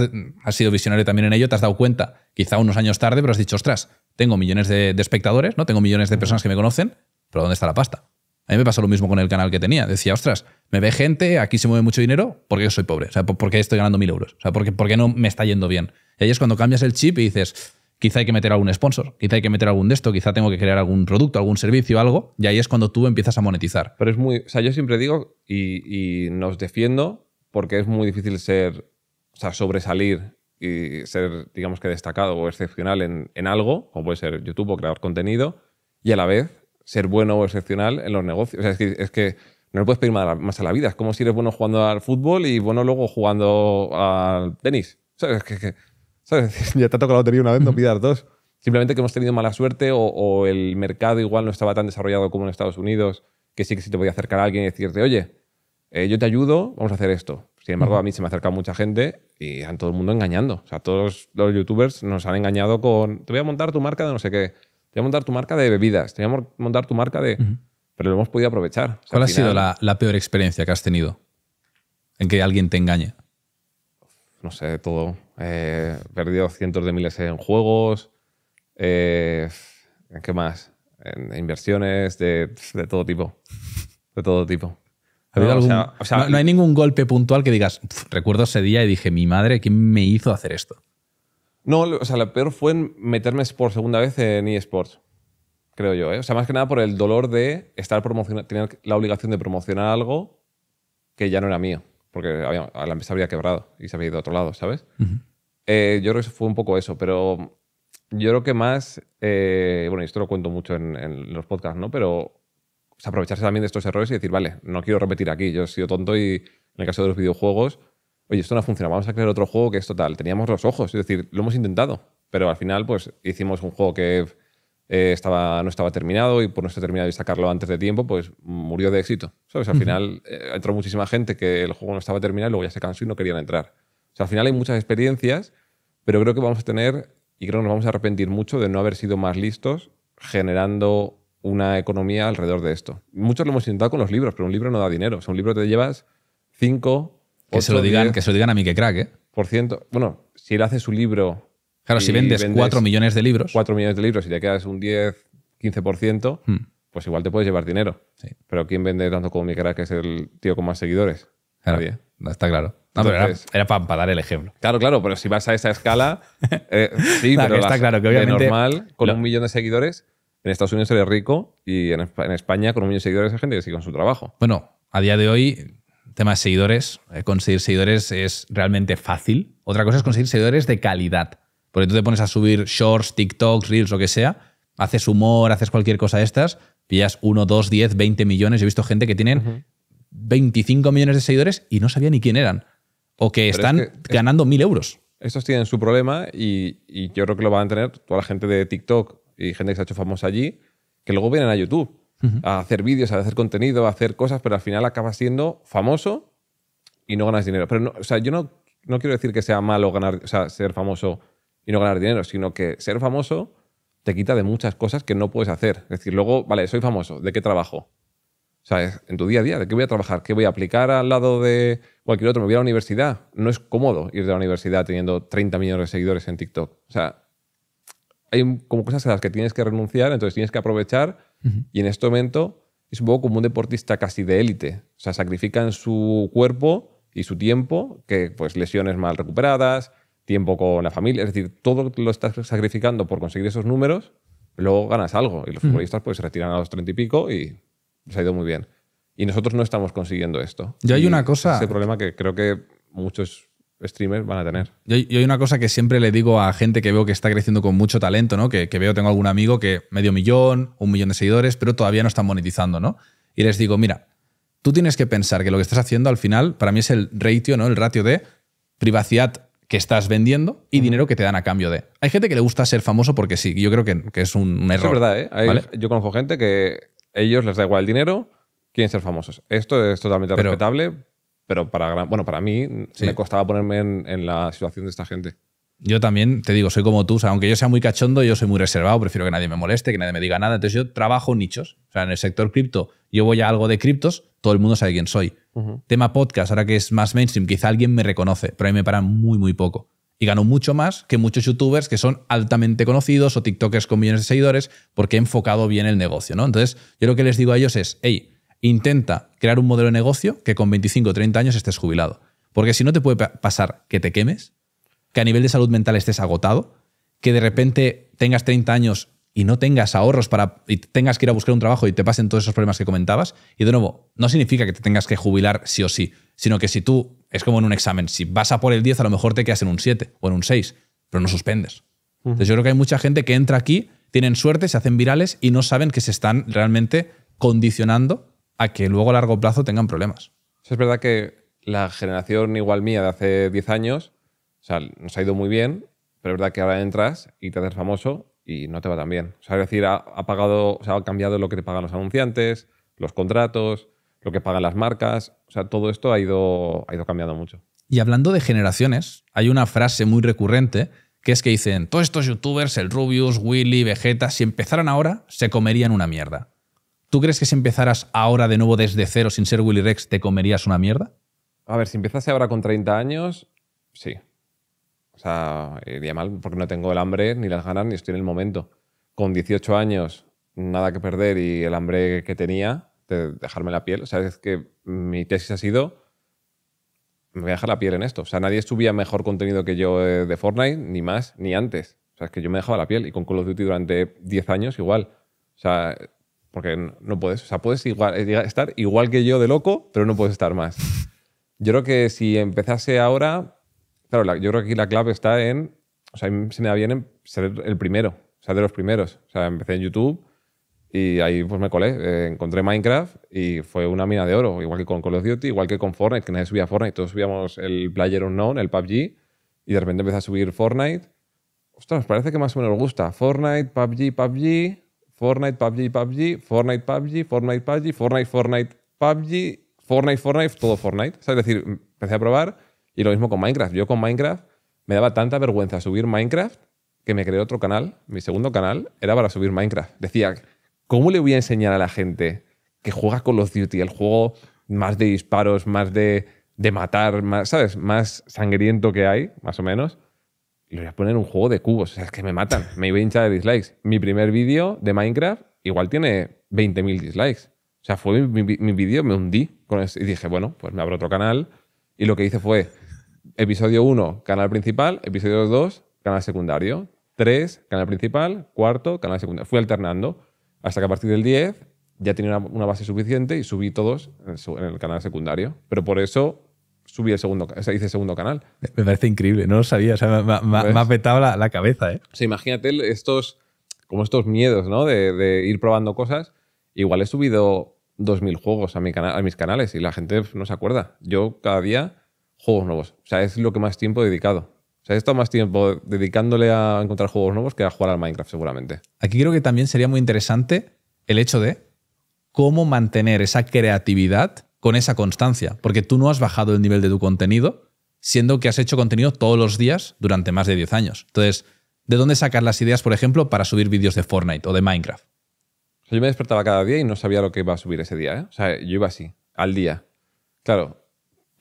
sido visionario también en ello, te has dado cuenta, quizá unos años tarde, pero has dicho, ostras, tengo millones de, espectadores, ¿no? Tengo millones de personas que me conocen, pero ¿dónde está la pasta? A mí me pasó lo mismo con el canal que tenía. Decía, ostras, me ve gente, aquí se mueve mucho dinero, ¿por qué soy pobre? O sea, ¿por qué estoy ganando mil euros? O sea, ¿por qué, ¿por qué no me está yendo bien? Y ahí es cuando cambias el chip y dices, Quizá hay que meter algún sponsor, quizá hay que meter algún de esto, quizá tengo que crear algún producto, algún servicio, algo, y ahí es cuando tú empiezas a monetizar. Pero es muy, o sea, yo siempre digo y, nos defiendo porque es muy difícil ser, o sea, sobresalir y ser, digamos que destacado o excepcional en, algo, como puede ser YouTube o crear contenido, y a la vez ser bueno o excepcional en los negocios. O sea, es que, no le puedes pedir más a la vida. Es como si eres bueno jugando al fútbol y bueno luego jugando al tenis. O sea, es que [laughs] ya te ha tocado la lotería una vez, no pidas dos. Simplemente que hemos tenido mala suerte o, el mercado igual no estaba tan desarrollado como en Estados Unidos, que sí que sí te podía acercar a alguien y decirte, oye, eh, yo te ayudo, vamos a hacer esto. Sin embargo, a mí se me ha acercado mucha gente y han todo el mundo engañando. O sea, todos los youtubers nos han engañado con, te voy a montar tu marca de no sé qué, te voy a montar tu marca de bebidas, te voy a montar tu marca de... Pero lo hemos podido aprovechar. ¿Cuál ha sido la peor experiencia que has tenido? En que alguien te engañe no sé, todo. Eh, perdido cientos de miles en juegos. Eh, qué más? En inversiones de, todo tipo. De todo tipo. no, hay ningún golpe puntual que digas, recuerdo ese día y dije, mi madre, ¿quién me hizo hacer esto? No, o sea, lo peor fue meterme por segunda vez en eSports, creo yo. ¿eh? O sea, más que nada por el dolor de estar tener la obligación de promocionar algo que ya no era mío porque a la empresa habría quebrado y se había ido a otro lado, ¿sabes? Eh, yo creo que fue un poco eso, pero yo creo que más, eh, bueno, y esto lo cuento mucho en, los podcasts, ¿no? Pero aprovecharse también de estos errores y decir, vale, no quiero repetir aquí, yo he sido tonto y en el caso de los videojuegos, oye, esto no funciona, vamos a crear otro juego que es total, teníamos los ojos, es decir, lo hemos intentado, pero al final pues hicimos un juego que eh, estaba, no estaba terminado y por no estar terminado y sacarlo antes de tiempo, pues murió de éxito. ¿Sabes? Al final eh, entró muchísima gente que el juego no estaba terminado y luego ya se cansó y no querían entrar. al final hay muchas experiencias, pero creo que vamos a tener y creo que nos vamos a arrepentir mucho de no haber sido más listos generando una economía alrededor de esto. Muchos lo hemos intentado con los libros, pero un libro no da dinero. es un libro te llevas cinco que, se lo digan, que se lo digan a mí que crack, ¿eh? Por ciento. Bueno, si él hace su libro Claro, si vendes, 4 millones de libros. 4 millones de libros y te quedas un 10, 15%, hmm. pues igual te puedes llevar dinero. Pero ¿quién vende tanto como mi cara, que es el tío con más seguidores? Claro, Nadie. Está claro. era, para, dar el ejemplo. Claro, claro, pero si vas a esa escala, [laughs] eh, sí, pero está claro que obviamente. normal, con un millón de seguidores, en Estados Unidos eres rico y en, España, con un millón de seguidores, hay gente que sigue con su trabajo. Bueno, a día de hoy, tema de seguidores, eh, conseguir seguidores es realmente fácil. Otra cosa es conseguir seguidores de calidad. Porque tú te pones a subir shorts, TikToks, reels, lo que sea, haces humor, haces cualquier cosa de estas, pillas 1, 2, 10, 20 millones. He visto gente que tienen 25 millones de seguidores y no sabía ni quién eran. O que están ganando mil euros. Estos tienen su problema y, yo creo que lo van a tener toda la gente de TikTok y gente que se ha hecho famosa allí, que luego vienen a YouTube a hacer vídeos, a hacer contenido, a hacer cosas, pero al final acabas siendo famoso y no ganas dinero. Pero no, o sea, yo no, no quiero decir que sea malo ganar, ser famoso y no ganar dinero, sino que ser famoso te quita de muchas cosas que no puedes hacer. Es decir, luego, vale, soy famoso, ¿de qué trabajo? O en tu día a día, ¿de qué voy a trabajar? ¿Qué voy a aplicar al lado de cualquier otro? ¿Me voy a la universidad? No es cómodo ir de la universidad teniendo 30 millones de seguidores en TikTok. O sea, hay como cosas a las que tienes que renunciar, entonces tienes que aprovechar y en este momento es un poco como un deportista casi de élite. O sea, sacrifican su cuerpo y su tiempo, que pues lesiones mal recuperadas, tiempo con la familia. Es decir, todo lo estás sacrificando por conseguir esos números, luego ganas algo. Y los futbolistas pues se retiran a los treinta y pico y se ha ido muy bien. Y nosotros no estamos consiguiendo esto. Ya hay una cosa. Ese problema que creo que muchos streamers van a tener. Yo, hay una cosa que siempre le digo a gente que veo que está creciendo con mucho talento, ¿no? Que, que veo, tengo algún amigo que medio millón, un millón de seguidores, pero todavía no están monetizando, ¿no? Y les digo, mira, tú tienes que pensar que lo que estás haciendo al final, para mí es el ratio, ¿no? El ratio de privacidad que estás vendiendo y dinero que te dan a cambio de. Hay gente que le gusta ser famoso porque sí, yo creo que, es un, error. Es verdad, ¿eh? Yo conozco gente que ellos les da igual el dinero, quieren ser famosos. Esto es totalmente respetable, pero para, bueno, para mí me costaba ponerme en la situación de esta gente yo también te digo, soy como tú, aunque yo sea muy cachondo, yo soy muy reservado, prefiero que nadie me moleste, que nadie me diga nada. Entonces yo trabajo nichos. O sea, en el sector cripto, yo voy a algo de criptos, todo el mundo sabe quién soy. Tema podcast, ahora que es más mainstream, quizá alguien me reconoce, pero a mí me paran muy, muy poco. Y gano mucho más que muchos youtubers que son altamente conocidos o TikTokers con millones de seguidores porque he enfocado bien el negocio, ¿no? Entonces, yo lo que les digo a ellos es, hey, intenta crear un modelo de negocio que con 25 o 30 años estés jubilado. Porque si no te puede pasar que te quemes, que a nivel de salud mental estés agotado, que de repente tengas 30 años y no tengas ahorros para y tengas que ir a buscar un trabajo y te pasen todos esos problemas que comentabas. Y de nuevo, no significa que te tengas que jubilar sí o sí, sino que si tú, es como en un examen, si vas a por el 10 a lo mejor te quedas en un 7 o en un 6, pero no suspendes. Entonces yo creo que hay mucha gente que entra aquí, tienen suerte, se hacen virales y no saben que se están realmente condicionando a que luego a largo plazo tengan problemas. Es verdad que la generación igual mía de hace 10 años o sea, nos ha ido muy bien, pero es verdad que ahora entras y te haces famoso y no te va tan bien. O sea, es decir, ha, pagado, ha cambiado lo que te pagan los anunciantes, los contratos, lo que pagan las marcas. O sea, todo esto ha ido, ha ido cambiando mucho. Y hablando de generaciones, hay una frase muy recurrente que es que dicen, todos estos youtubers, el Rubius, Willy, Vegeta, si empezaran ahora, se comerían una mierda. ¿Tú crees que si empezaras ahora de nuevo desde cero sin ser Willy Rex, te comerías una mierda? A ver, si empezase ahora con 30 años, sí sea, eh, iría mal porque no tengo el hambre ni las ganas ni estoy en el momento. Con 18 años, nada que perder y el hambre que tenía de dejarme la piel. O sea, es que mi tesis ha sido, me voy a dejar la piel en esto. O sea, nadie subía mejor contenido que yo eh, de Fortnite, ni más, ni antes. O sea, es que yo me dejaba la piel y con Call of Duty durante 10 años igual. O sea, porque no puedes, o sea, puedes igual, eh, estar igual que yo de loco, pero no puedes estar más. Yo creo que si empezase ahora, Claro, yo creo que aquí la clave está en. O sea, a mí se me da bien ser el primero, o sea, de los primeros. O sea, empecé en YouTube y ahí pues me colé. Eh, encontré Minecraft y fue una mina de oro, igual que con Call of Duty, igual que con Fortnite, que nadie subía Fortnite, todos subíamos el Player Unknown, el PUBG, y de repente empecé a subir Fortnite. Ostras, parece que más o menos gusta. Fortnite, PUBG, PUBG, Fortnite, PUBG, PUBG, Fortnite, PUBG, Fortnite, PUBG, Fortnite, Fortnite, PUBG, Fortnite, Fortnite, todo Fortnite. O sea, es decir, empecé a probar y lo mismo con Minecraft. Yo con Minecraft me daba tanta vergüenza subir Minecraft que me creé otro canal. Mi segundo canal era para subir Minecraft. Decía, ¿cómo le voy a enseñar a la gente que juega con los Duty, el juego más de disparos, más de, de matar, más, ¿sabes? Más sangriento que hay, más o menos? Y lo voy a poner un juego de cubos. O sea, es que me matan. Me iba a hinchar de dislikes. Mi primer vídeo de Minecraft igual tiene 20.000 dislikes. O sea, fue mi, mi, mi vídeo, me hundí con eso. Y dije, bueno, pues me abro otro canal. Y lo que hice fue episodio 1, canal principal, episodio 2, canal secundario, 3, canal principal, cuarto, canal secundario. Fui alternando hasta que a partir del 10 ya tenía una, base suficiente y subí todos en el, canal secundario. Pero por eso subí el segundo, hice segundo canal. Me parece increíble, no lo sabía, me, ha petado la, cabeza. ¿eh? imagínate estos, como estos miedos, ¿no? De, ir probando cosas. Igual he subido 2.000 juegos a mis canales y la gente no se acuerda. Yo cada día juegos nuevos. O sea, es lo que más tiempo he dedicado. O sea, he estado más tiempo dedicándole a encontrar juegos nuevos que a jugar al Minecraft, seguramente. Aquí creo que también sería muy interesante el hecho de cómo mantener esa creatividad con esa constancia. Porque tú no has bajado el nivel de tu contenido, siendo que has hecho contenido todos los días durante más de 10 años. Entonces, ¿de dónde sacar las ideas, por ejemplo, para subir vídeos de Fortnite o de Minecraft? yo me despertaba cada día y no sabía lo que iba a subir ese día. ¿eh? O sea, yo iba así, al día. Claro,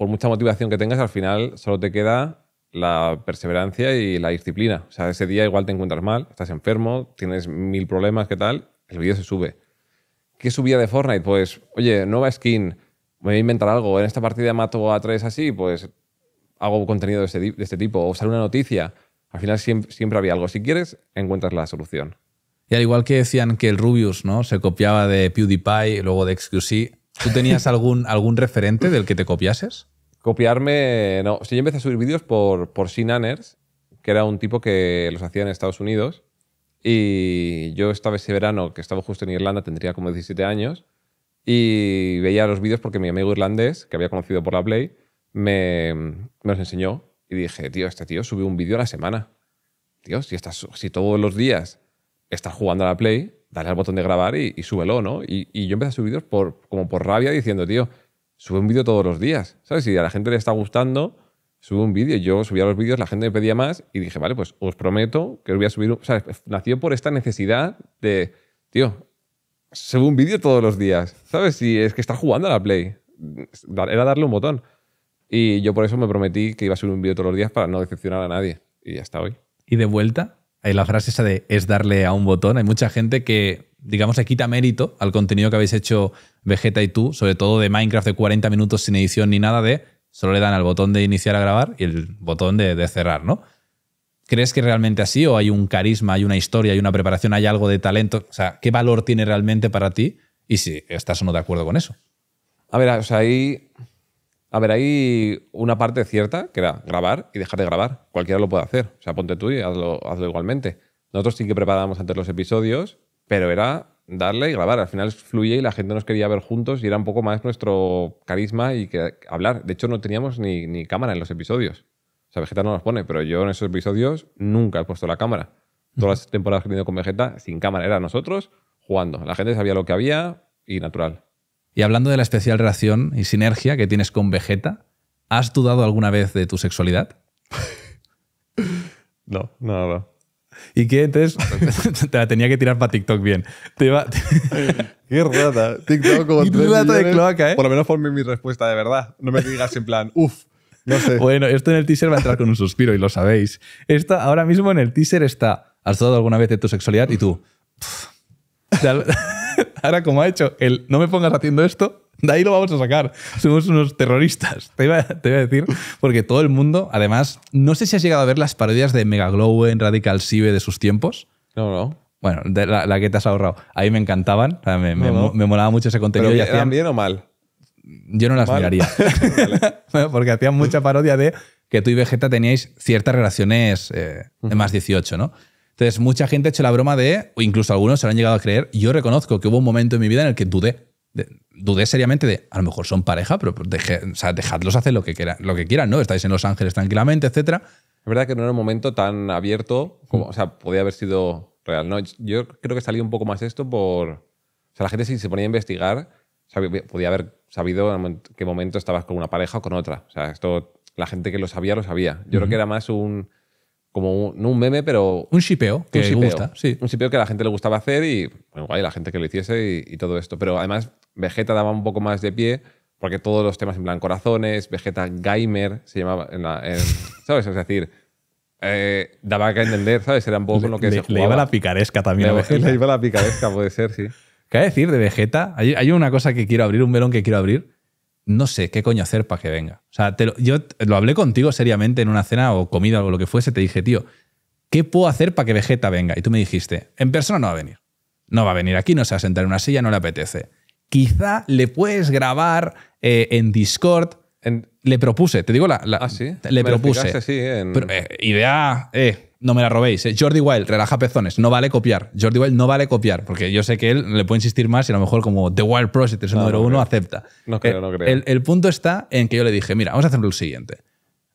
mucha motivación que tengas, al final solo te queda la perseverancia y la disciplina. O sea, ese día igual te encuentras mal, estás enfermo, tienes mil problemas, ¿qué tal? El vídeo se sube. ¿Qué subía de Fortnite? Pues, oye, nueva skin, voy a inventar algo, en esta partida mato a tres así, pues hago contenido de este, tipo, o sale una noticia. Al final siempre, había algo. Si quieres, encuentras la solución. Y al igual que decían que el Rubius ¿no? se copiaba de PewDiePie, luego de XQC, ¿tú tenías [laughs] algún, algún referente del que te copiases? Copiarme, no. O yo empecé a subir vídeos por, por Sinaners, que era un tipo que los hacía en Estados Unidos. Y yo estaba ese verano, que estaba justo en Irlanda, tendría como 17 años, y veía los vídeos porque mi amigo irlandés, que había conocido por la Play, me, me los enseñó. Y dije, tío, este tío sube un vídeo a la semana. Tío, si, estás, si todos los días estás jugando a la Play, dale al botón de grabar y, y súbelo, ¿no? Y, y, yo empecé a subir vídeos por, como por rabia diciendo, tío, sube un vídeo todos los días, ¿sabes? Si a la gente le está gustando, sube un vídeo. Yo subía los vídeos, la gente me pedía más y dije, vale, pues os prometo que os voy a subir. Un... nació por esta necesidad de, tío, sube un vídeo todos los días, ¿sabes? Si es que está jugando a la Play. Era darle un botón. Y yo por eso me prometí que iba a subir un vídeo todos los días para no decepcionar a nadie. Y ya está hoy. ¿Y de vuelta? la frase esa de es darle a un botón. Hay mucha gente que, digamos, le quita mérito al contenido que habéis hecho Vegeta y tú, sobre todo de Minecraft de 40 minutos sin edición ni nada de, solo le dan al botón de iniciar a grabar y el botón de, de cerrar, ¿no? ¿Crees que realmente así o hay un carisma, hay una historia, hay una preparación, hay algo de talento? O sea, ¿qué valor tiene realmente para ti? Y si estás o no de acuerdo con eso. A ver, o sea, ahí a ver, hay una parte cierta que era grabar y dejar de grabar. Cualquiera lo puede hacer. O sea, ponte tú y hazlo, igualmente. Nosotros sí que preparábamos antes los episodios, pero era darle y grabar. Al final fluye y la gente nos quería ver juntos y era un poco más nuestro carisma y que hablar. De hecho, no teníamos ni, cámara en los episodios. O sea, Vegeta no nos pone, pero yo en esos episodios nunca he puesto la cámara. Todas las temporadas que he tenido con Vegeta, sin cámara, era nosotros jugando. La gente sabía lo que había y natural. Y hablando de la especial relación y sinergia que tienes con Vegeta, ¿has dudado alguna vez de tu sexualidad? [laughs] no, No, no. ¿Y qué? Entonces, [laughs] te la tenía que tirar para TikTok bien. Te [laughs] qué rata. TikTok como tres rata de cloaca, ¿eh? Por lo menos forme mi respuesta de verdad. No me digas en plan, uff. No sé. Bueno, esto en el teaser va a entrar con un suspiro y lo sabéis. Esta, ahora mismo en el teaser está, ¿has dudado alguna vez de tu sexualidad? Y tú ahora como ha hecho el no me pongas haciendo esto, de ahí lo vamos a sacar. Somos unos terroristas, te iba, a decir. Porque todo el mundo, además, no sé si has llegado a ver las parodias de Mega en Radical Sive de sus tiempos. No, no. Bueno, la, que te has ahorrado. Ahí me encantaban, me, molaba mucho ese contenido. ¿Pero hacían, bien o mal? Yo no las miraría. [laughs] [laughs] porque hacían mucha parodia de que tú y Vegeta teníais ciertas relaciones de eh, más 18, ¿no? Entonces, mucha gente ha hecho la broma de, o incluso algunos se lo han llegado a creer, yo reconozco que hubo un momento en mi vida en el que dudé. dudé seriamente de, a lo mejor son pareja, pero pues dejadlos hacer lo que, quieran, lo que quieran, ¿no? Estáis en Los Ángeles tranquilamente, etcétera. Es verdad que no era un momento tan abierto como, o sea, podía haber sido real, ¿no? Yo creo que salió un poco más esto por, o sea, la gente si se ponía a investigar, podía haber sabido en qué momento estabas con una pareja o con otra. O sea, esto, la gente que lo sabía, lo sabía. Yo creo que era más un como un, no un meme, pero... Un shipeo, que un gusta, Un shipeo que a la gente le gustaba hacer y, bueno, guay, la gente que lo hiciese y, todo esto. Pero además, Vegeta daba un poco más de pie, porque todos los temas en plan corazones, Vegeta Gamer se llamaba en la... [laughs] ¿Sabes? Es decir, eh, daba que entender, ¿sabes? Era un poco lo que le, se iba la picaresca también Vegeta. Le iba la picaresca, puede ser, sí. [laughs] ¿Qué decir de Vegeta? Hay, hay una cosa que quiero abrir, un melón que quiero abrir, no sé qué coño hacer para que venga. O sea, yo lo hablé contigo seriamente en una cena o comida o lo que fuese, te dije, tío, ¿qué puedo hacer para que Vegeta venga? Y tú me dijiste, en persona no va a venir. No va a venir aquí, no se va a sentar en una silla, no le apetece. Quizá le puedes grabar eh, en Discord. Le propuse, te digo la. ¿Ah, sí? Le propuse. Eh, idea, eh, no me la robéis. ¿eh? Jordi Wild, relaja pezones, no vale copiar. Jordi Wild no vale copiar, porque yo sé que él le puede insistir más y a lo mejor como The Wild Project es el número uno, acepta. No creo, eh, no creo. El, punto está en que yo le dije, mira, vamos a hacer lo siguiente.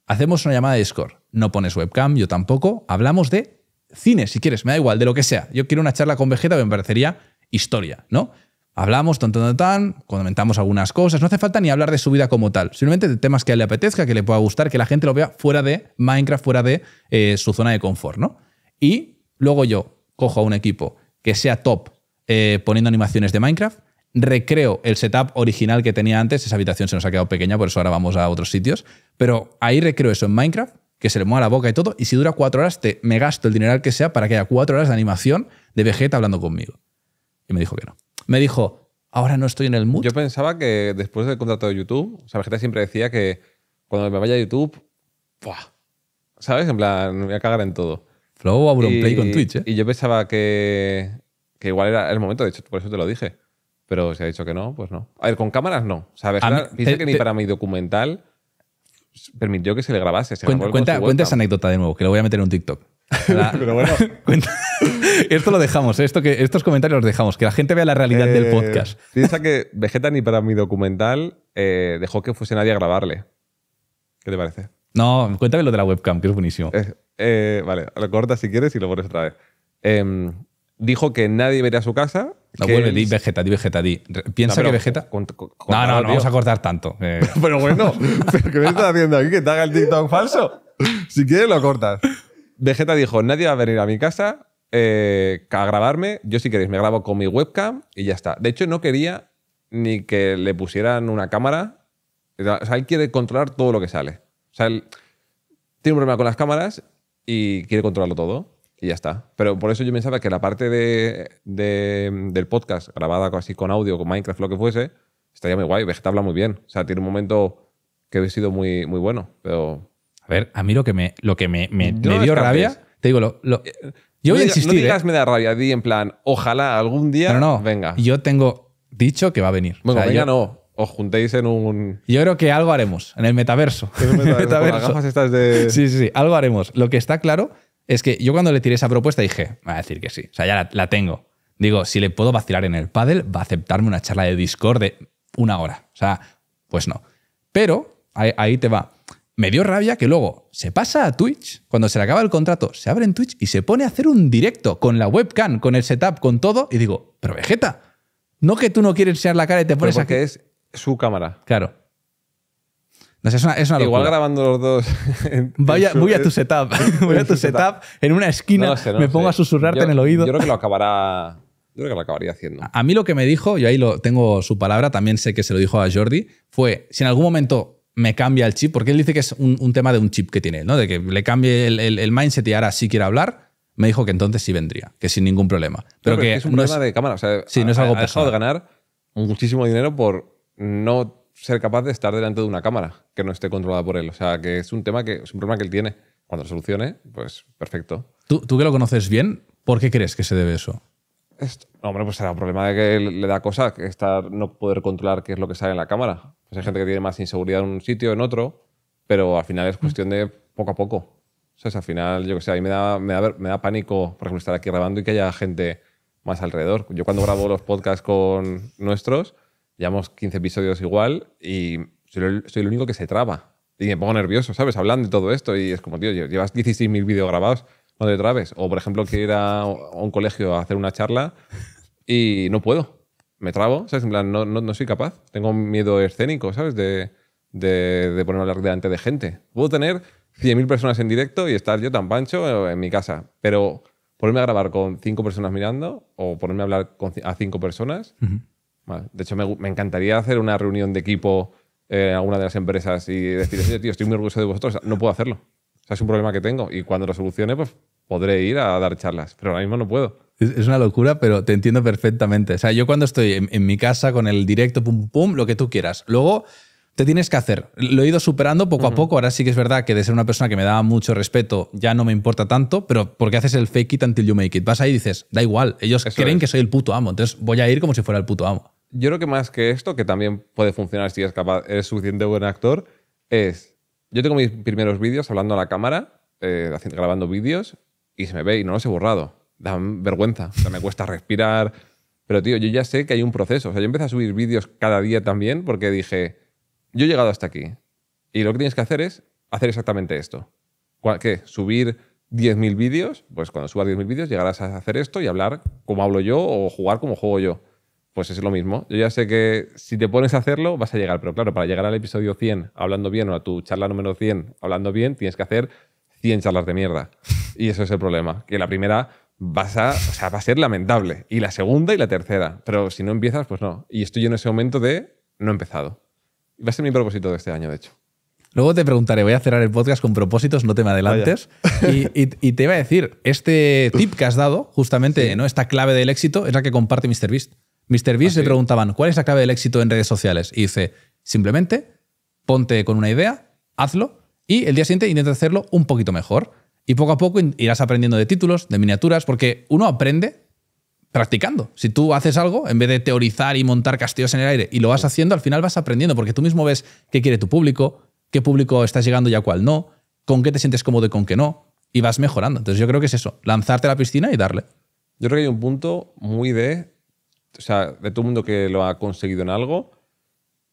Hacemos una llamada de Discord. No pones webcam, yo tampoco. Hablamos de cine, si quieres, me da igual, de lo que sea. Yo quiero una charla con Vegeta, que me parecería historia, ¿no? Hablamos, ton, tan, tan, comentamos algunas cosas. No hace falta ni hablar de su vida como tal. Simplemente de temas que a él le apetezca, que le pueda gustar, que la gente lo vea fuera de Minecraft, fuera de eh, su zona de confort, ¿no? Y luego yo cojo a un equipo que sea top eh, poniendo animaciones de Minecraft, recreo el setup original que tenía antes. Esa habitación se nos ha quedado pequeña, por eso ahora vamos a otros sitios. Pero ahí recreo eso en Minecraft, que se le mueva la boca y todo. Y si dura cuatro horas, te, me gasto el dineral que sea para que haya cuatro horas de animación de Vegeta hablando conmigo. Y me dijo que no me dijo, ahora no estoy en el mood. Yo pensaba que después del contrato de YouTube, o sea, siempre decía que cuando me vaya a YouTube, ¡buah! ¿sabes? En plan, me voy a cagar en todo. Flow, play con Twitch, ¿eh? Y yo pensaba que, igual era el momento, de hecho, por eso te lo dije. Pero si ha dicho que no, pues no. A ver, con cámaras no. ¿Sabes? sea, que ni para mi documental permitió que se le grabase. cuenta, cuenta, esa anécdota de nuevo, que lo voy a meter en un TikTok. [laughs] Pero bueno. [laughs] esto lo dejamos, ¿eh? esto que, estos comentarios los dejamos, que la gente vea la realidad del eh, podcast. Piensa que Vegeta ni para mi documental eh, dejó que fuese nadie a grabarle. ¿Qué te parece? No, cuéntame lo de la webcam, que es buenísimo. vale, lo cortas si quieres y lo pones otra vez. Em, dijo que nadie vería a su casa. No, vuelve, di Vegeta, di Vegeta, di. Piensa que Vegeta. no, no, no, vamos a cortar tanto. [laughs] pero bueno, [laughs] ¿qué me estás haciendo aquí? ¿Que te haga el TikTok falso? Si quieres, lo cortas. Vegeta dijo: Nadie va a venir a mi casa, eh, a grabarme, yo si queréis me grabo con mi webcam y ya está. De hecho, no quería ni que le pusieran una cámara. O sea, él quiere controlar todo lo que sale. O sea, él tiene un problema con las cámaras y quiere controlarlo todo y ya está. Pero por eso yo pensaba que la parte de, del podcast grabada así con audio, con Minecraft, lo que fuese, estaría muy guay. Vegeta habla muy bien. O sea, tiene un momento que ha sido muy, muy bueno, pero... A ver, a mí lo que me, lo que me, me, dio rabia... Te digo, lo, eh, yo voy a insistir. ¿eh? digas me da rabia, di en plan, ojalá algún día no, no, venga. Yo tengo dicho que va a venir. Bueno, no. Os juntéis en un. Yo creo que algo haremos en el metaverso. En el [laughs] metaverso. estas de... Sí, sí, sí. Algo haremos. Lo que está claro es que yo cuando le tiré esa propuesta dije, va a decir que sí. O sea, ya la, tengo. Digo, si le puedo vacilar en el paddle va a aceptarme una charla de Discord de una hora. O sea, pues no. Pero ahí te va. Me dio rabia que luego se pasa a Twitch, cuando se le acaba el contrato, se abre en Twitch y se pone a hacer un directo con la webcam, con el setup, con todo, y digo, pero Vegeta, no que tú no quieres enseñar la cara y te pones a que es su cámara. Claro. No sé, es una, es Igual grabando los dos. [laughs] Vaya, [laughs] [laughs] voy a tu setup. voy a tu setup. En una esquina me pongo a susurrarte en el oído. Yo creo que lo acabará. Yo creo que lo acabaría haciendo. A, mí lo que me dijo, y ahí lo, tengo su palabra, también sé que se lo dijo a Jordi, fue: si en algún momento me cambia el chip, porque él dice que es un, tema de un chip que tiene, ¿no? De que le cambie el, mindset y ahora sí quiere hablar, me dijo que entonces sí vendría, que sin ningún problema. Pero, que, es un problema de cámara, o sea, no es algo dejado de ganar muchísimo dinero por no ser capaz de estar delante de una cámara que no esté controlada por él. O sea, que es un tema que es un problema que él tiene. Cuando lo solucione, pues perfecto. Tú, tú que lo conoces bien, ¿por qué crees que se debe eso? No, hombre, pues será un problema de que le da cosa que estar, no poder controlar qué es lo que sale en la cámara. Pues hay gente que tiene más inseguridad en un sitio, en otro, pero al final es cuestión de poco a poco. O sea, al final, yo que sé, a mí me da, me da, me da pánico, por ejemplo, estar aquí grabando y que haya gente más alrededor. Yo cuando grabo los podcasts con nuestros, llevamos 15 episodios igual y soy el, soy el único que se traba. Y me pongo nervioso, ¿sabes? Hablando de todo esto y es como, tío, llevas 16.000 vídeos grabados no te trabes. O, por ejemplo, que ir a, un colegio a hacer una charla y no puedo. Me trabo, ¿sabes? En plan, no, soy capaz. Tengo un miedo escénico, ¿sabes? De, de, ponerme a hablar delante de gente. Puedo tener 100.000 personas en directo y estar yo tan pancho en mi casa, pero ponerme a grabar con cinco personas mirando o ponerme a hablar a cinco personas. De hecho, me, me, encantaría hacer una reunión de equipo en alguna de las empresas y decir, tío, estoy muy orgulloso de vosotros. No puedo hacerlo es un problema que tengo y cuando lo solucione, pues podré ir a dar charlas, pero ahora mismo no puedo. Es una locura, pero te entiendo perfectamente. O sea, yo cuando estoy en, mi casa con el directo, pum, pum, lo que tú quieras. Luego te tienes que hacer. Lo he ido superando poco a poco. Ahora sí que es verdad que de ser una persona que me da mucho respeto ya no me importa tanto, pero porque haces el fake it until you make it. Vas ahí y dices, da igual, ellos creen que soy el puto amo, entonces voy a ir como si fuera el puto amo. Yo creo que más que esto, que también puede funcionar si eres capaz, eres suficiente buen actor, es yo tengo mis primeros vídeos hablando a la cámara, eh, grabando vídeos, y se me ve y no los he borrado. Da vergüenza, o sea, me cuesta respirar. Pero, tío, yo ya sé que hay un proceso. O sea, yo empecé a subir vídeos cada día también porque dije, yo he llegado hasta aquí. Y lo que tienes que hacer es hacer exactamente esto. ¿Qué? ¿Subir 10.000 vídeos? Pues cuando subas 10.000 vídeos llegarás a hacer esto y hablar como hablo yo o jugar como juego yo pues es lo mismo. Yo ya sé que si te pones a hacerlo, vas a llegar, pero claro, para llegar al episodio 100 hablando bien o a tu charla número 100 hablando bien, tienes que hacer 100 charlas de mierda. Y eso es el problema, que la primera va a ser lamentable, y la segunda y la tercera, pero si no empiezas, pues no. Y estoy en ese momento de no he empezado. Va a ser mi propósito de este año, de hecho. Luego te preguntaré, voy a cerrar el podcast con propósitos, no te me adelantes. [laughs] Y, te iba a decir, este tip que has dado, justamente, ¿no? Esta clave del éxito es la que comparte Beast. Mr. Beast ah, le preguntaban, ¿cuál es la clave del éxito en redes sociales? Y dice, simplemente ponte con una idea, hazlo y el día siguiente intenta hacerlo un poquito mejor. Y poco a poco irás aprendiendo de títulos, de miniaturas, porque uno aprende practicando. Si tú haces algo, en vez de teorizar y montar castillos en el aire y lo vas haciendo, al final vas aprendiendo, porque tú mismo ves qué quiere tu público, qué público estás llegando y a cuál no, con qué te sientes cómodo y con qué no, y vas mejorando. Entonces yo creo que es eso, lanzarte a la piscina y darle. Yo creo que hay un punto muy de o sea, de todo el mundo que lo ha conseguido en algo,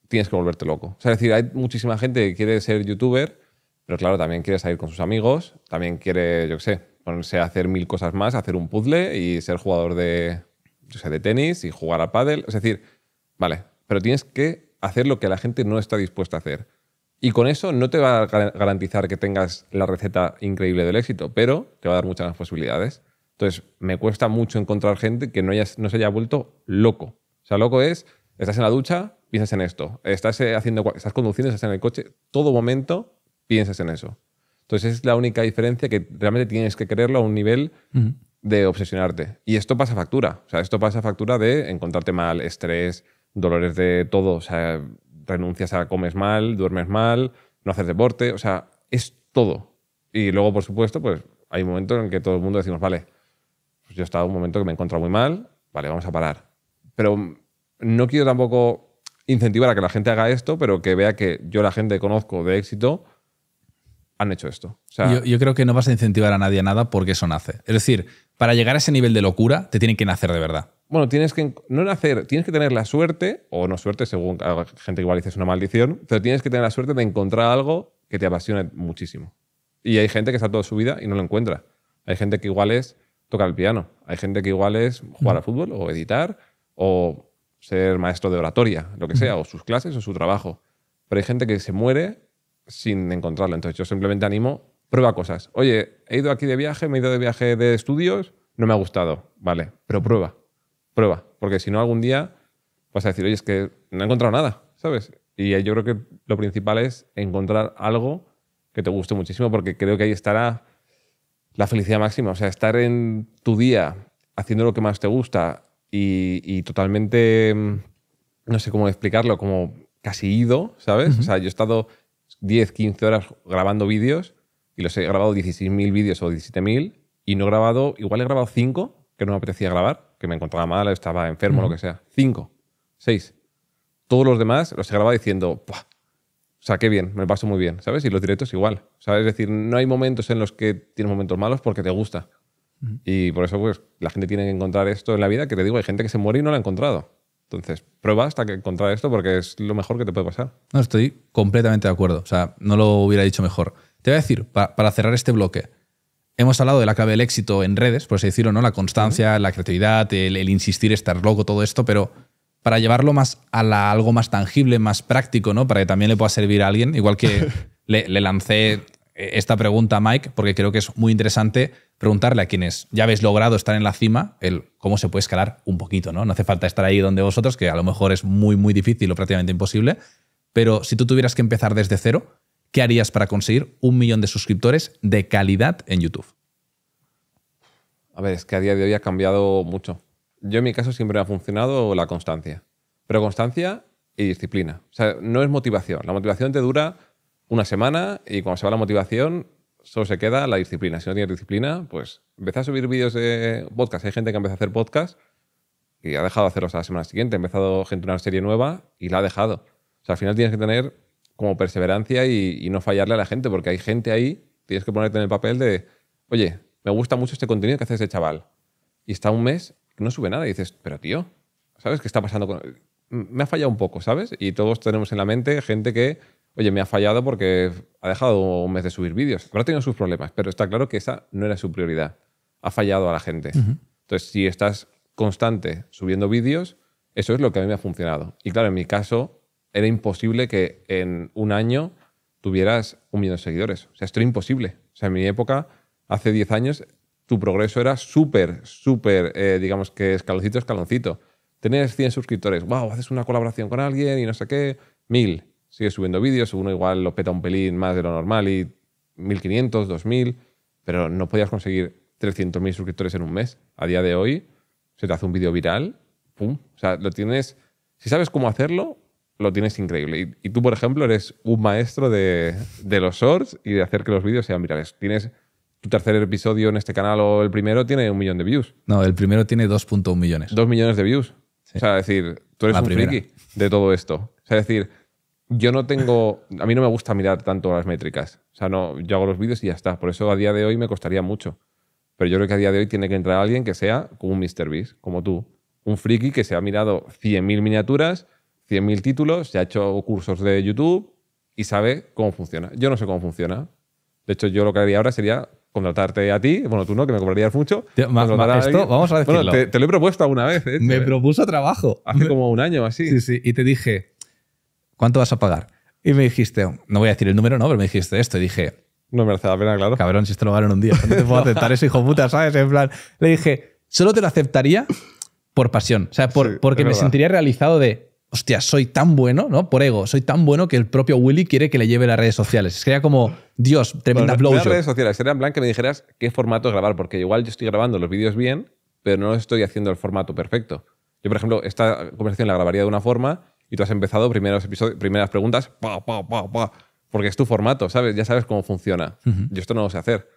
tienes que volverte loco. O sea, decir, hay muchísima gente que quiere ser youtuber, pero claro, también quiere salir con sus amigos, también quiere, yo qué sé, ponerse a hacer mil cosas más, hacer un puzzle y ser jugador de, yo sé, de tenis y jugar a pádel. Es decir, vale, pero tienes que hacer lo que la gente no está dispuesta a hacer. Y con eso no te va a garantizar que tengas la receta increíble del éxito, pero te va a dar muchas más posibilidades. Entonces, me cuesta mucho encontrar gente que no, haya, no se haya vuelto loco. O sea, loco es, estás en la ducha, piensas en esto. Estás, eh, haciendo, estás conduciendo, estás en el coche, todo momento piensas en eso. Entonces, es la única diferencia que realmente tienes que creerlo a un nivel de obsesionarte. Y esto pasa factura. O sea, esto pasa factura de encontrarte mal, estrés, dolores de todo. O sea, renuncias a comes mal, duermes mal, no haces deporte. O sea, es todo. Y luego, por supuesto, pues hay momentos en que todo el mundo decimos, vale, yo he estado un momento que me he encontrado muy mal, vale, vamos a parar. Pero no quiero tampoco incentivar a que la gente haga esto, pero que vea que yo la gente que conozco de éxito han hecho esto. yo, creo que no vas a incentivar a nadie a nada porque eso nace. Es decir, para llegar a ese nivel de locura, te tienen que nacer de verdad. Bueno, tienes que no nacer, tienes que tener la suerte, o no suerte, según la gente que igual dice es una maldición, pero tienes que tener la suerte de encontrar algo que te apasione muchísimo. Y hay gente que está toda su vida y no lo encuentra. Hay gente que igual es tocar el piano. Hay gente que igual es jugar al fútbol o editar o ser maestro de oratoria, lo que sea, o sus clases o su trabajo. Pero hay gente que se muere sin encontrarlo. Entonces yo simplemente animo, prueba cosas. Oye, he ido aquí de viaje, me he ido de viaje de estudios, no me ha gustado, vale, pero prueba, prueba, porque si no algún día vas a decir, oye, es que no he encontrado nada, ¿sabes? Y yo creo que lo principal es encontrar algo que te guste muchísimo, porque creo que ahí estará la felicidad máxima. O sea, estar en tu día haciendo lo que más te gusta y, totalmente, mm, no sé cómo explicarlo, como casi ido, ¿sabes? O sea, yo he estado 10, 15 horas grabando vídeos y los he grabado 16.000 vídeos o 17.000 y no he grabado, igual he grabado cinco que no me apetecía grabar, que me encontraba mal, estaba enfermo, lo que sea. 5, 6. Todos los demás los he grabado diciendo, o sea, qué bien, me paso muy bien, ¿sabes? Y los directos igual. ¿sabes? Es decir, no hay momentos en los que tienes momentos malos porque te gusta. Y por eso, pues, la gente tiene que encontrar esto en la vida, que te digo, hay gente que se muere y no lo ha encontrado. Entonces, prueba hasta que encontrar esto porque es lo mejor que te puede pasar. No, estoy completamente de acuerdo. O sea, no lo hubiera dicho mejor. Te voy a decir, para cerrar este bloque, hemos hablado de la clave del éxito en redes, por así decirlo, ¿no? La constancia, la creatividad, el insistir, estar loco, todo esto, pero para llevarlo más a algo más tangible, más práctico, ¿no? Para que también le pueda servir a alguien. Igual que [laughs] le, lancé eh, esta pregunta a Mike, porque creo que es muy interesante preguntarle a quienes ya habéis logrado estar en la cima, el cómo se puede escalar un poquito, ¿no? No hace falta estar ahí donde vosotros, que a lo mejor es muy, muy difícil o prácticamente imposible. Pero si tú tuvieras que empezar desde cero, ¿qué harías para conseguir un millón de suscriptores de calidad en YouTube? A ver, es que a día de hoy ha cambiado mucho yo en mi caso siempre me ha funcionado la constancia. Pero constancia y disciplina. O sea, no es motivación. La motivación te dura una semana y cuando se va la motivación solo se queda la disciplina. Si no tienes disciplina, pues empecé a subir vídeos de podcast. Hay gente que empieza a hacer podcast y ha dejado de hacerlos a la semana siguiente. Ha empezado gente una serie nueva y la ha dejado. O sea, al final tienes que tener como perseverancia y, no fallarle a la gente, porque hay gente ahí, tienes que ponerte en el papel de, oye, me gusta mucho este contenido que hace ese chaval. Y está un mes no sube nada. Y dices, pero tío, ¿sabes qué está pasando con.? Me ha fallado un poco, ¿sabes? Y todos tenemos en la mente gente que, oye, me ha fallado porque ha dejado un mes de subir vídeos. ahora tiene sus problemas, pero está claro que esa no era su prioridad. Ha fallado a la gente. Entonces, si estás constante subiendo vídeos, eso es lo que a mí me ha funcionado. Y claro, en mi caso, era imposible que en un año tuvieras un millón de seguidores. O sea, esto era imposible. O sea, en mi época, hace 10 años, tu progreso era súper, súper, eh, digamos que escaloncito, escaloncito. Tenés 100 suscriptores, wow, haces una colaboración con alguien y no sé qué, 1000. Sigues subiendo vídeos, uno igual lo peta un pelín más de lo normal y 1500, 2000, pero no podías conseguir 300.000 suscriptores en un mes. A día de hoy, se te hace un vídeo viral, pum. O sea, lo tienes. Si sabes cómo hacerlo, lo tienes increíble. Y, tú, por ejemplo, eres un maestro de, de los shorts y de hacer que los vídeos sean virales. Tienes tercer episodio en este canal o el primero tiene un millón de views. No, el primero tiene 2.1 millones. Dos millones de views. O sea, es decir, tú eres un friki de todo esto. O sea, es decir, yo no tengo. A mí no me gusta mirar tanto las métricas. O sea, no, yo hago los vídeos y ya está. Por eso a día de hoy me costaría mucho. Pero yo creo que a día de hoy tiene que entrar alguien que sea como un Mr. Beast, como tú. Un friki que se ha mirado 100.000 miniaturas, 100.000 títulos, se ha hecho cursos de YouTube y sabe cómo funciona. Yo no sé cómo funciona. De hecho, yo lo que haría ahora sería contratarte a ti, bueno, tú no, que me cobrarías mucho. esto, vamos a decirlo. te, lo he propuesto alguna vez. ¿eh? me propuso trabajo. Hace [laughs] como un año así. Sí, sí, y te dije, ¿cuánto vas a pagar? Y me dijiste, no voy a decir el número, no, pero me dijiste esto. Y dije, no merece la pena, claro. Cabrón, si esto lo gano en un día, no te puedo [laughs] aceptar eso, hijo puta, ¿sabes? En plan, le dije, solo te lo aceptaría por pasión. O sea, por, porque me sentiría realizado de, hostia, soy tan bueno, ¿no? Por ego, soy tan bueno que el propio Willy quiere que le lleve las redes sociales. era como, Dios, tremenda bueno, las redes sociales, sería en plan que me dijeras qué formato grabar, porque igual yo estoy grabando los vídeos bien, pero no estoy haciendo el formato perfecto. Yo, por ejemplo, esta conversación la grabaría de una forma y tú has empezado primeros episodios, primeras preguntas, pa, pa, pa, pa, porque es tu formato, ¿sabes? Ya sabes cómo funciona. Yo esto no lo sé hacer.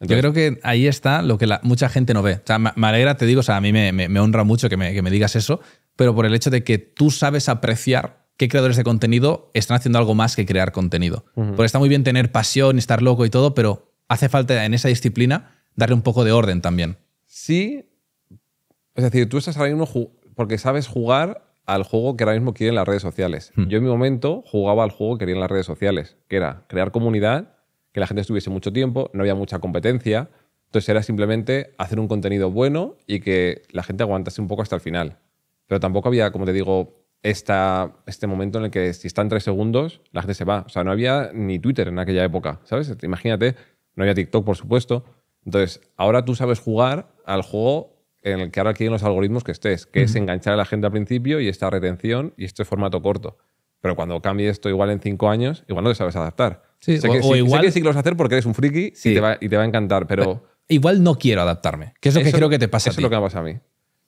Yo creo que ahí está lo que mucha gente no ve. me alegra, te digo, o sea, a mí me, me, honra mucho que me, que me, digas eso, pero por el hecho de que tú sabes apreciar qué creadores de contenido están haciendo algo más que crear contenido. Porque está muy bien tener pasión, estar loco y todo, pero hace falta en esa disciplina darle un poco de orden también. Sí. Es decir, tú estás ahora mismo porque sabes jugar al juego que ahora mismo quieren las redes sociales. Hmm. Yo en mi momento jugaba al juego que querían las redes sociales, que era crear comunidad que la gente estuviese mucho tiempo, no había mucha competencia. Entonces era simplemente hacer un contenido bueno y que la gente aguantase un poco hasta el final. Pero tampoco había, como te digo, esta, este momento en el que si están tres segundos, la gente se va. O sea, no había ni Twitter en aquella época, ¿sabes? Imagínate, no había TikTok, por supuesto. Entonces, ahora tú sabes jugar al juego en el que ahora quieren los algoritmos que estés, que es enganchar a la gente al principio y esta retención y este formato corto. Pero cuando cambie esto igual en cinco años, igual no te sabes adaptar. Sí, sé, o, que, sí, igual, sé que sí que lo vas a hacer porque eres un friki y, te va, a encantar, pero... Igual no quiero adaptarme, que es lo que creo que te pasa a ti. es lo que me pasa a mí.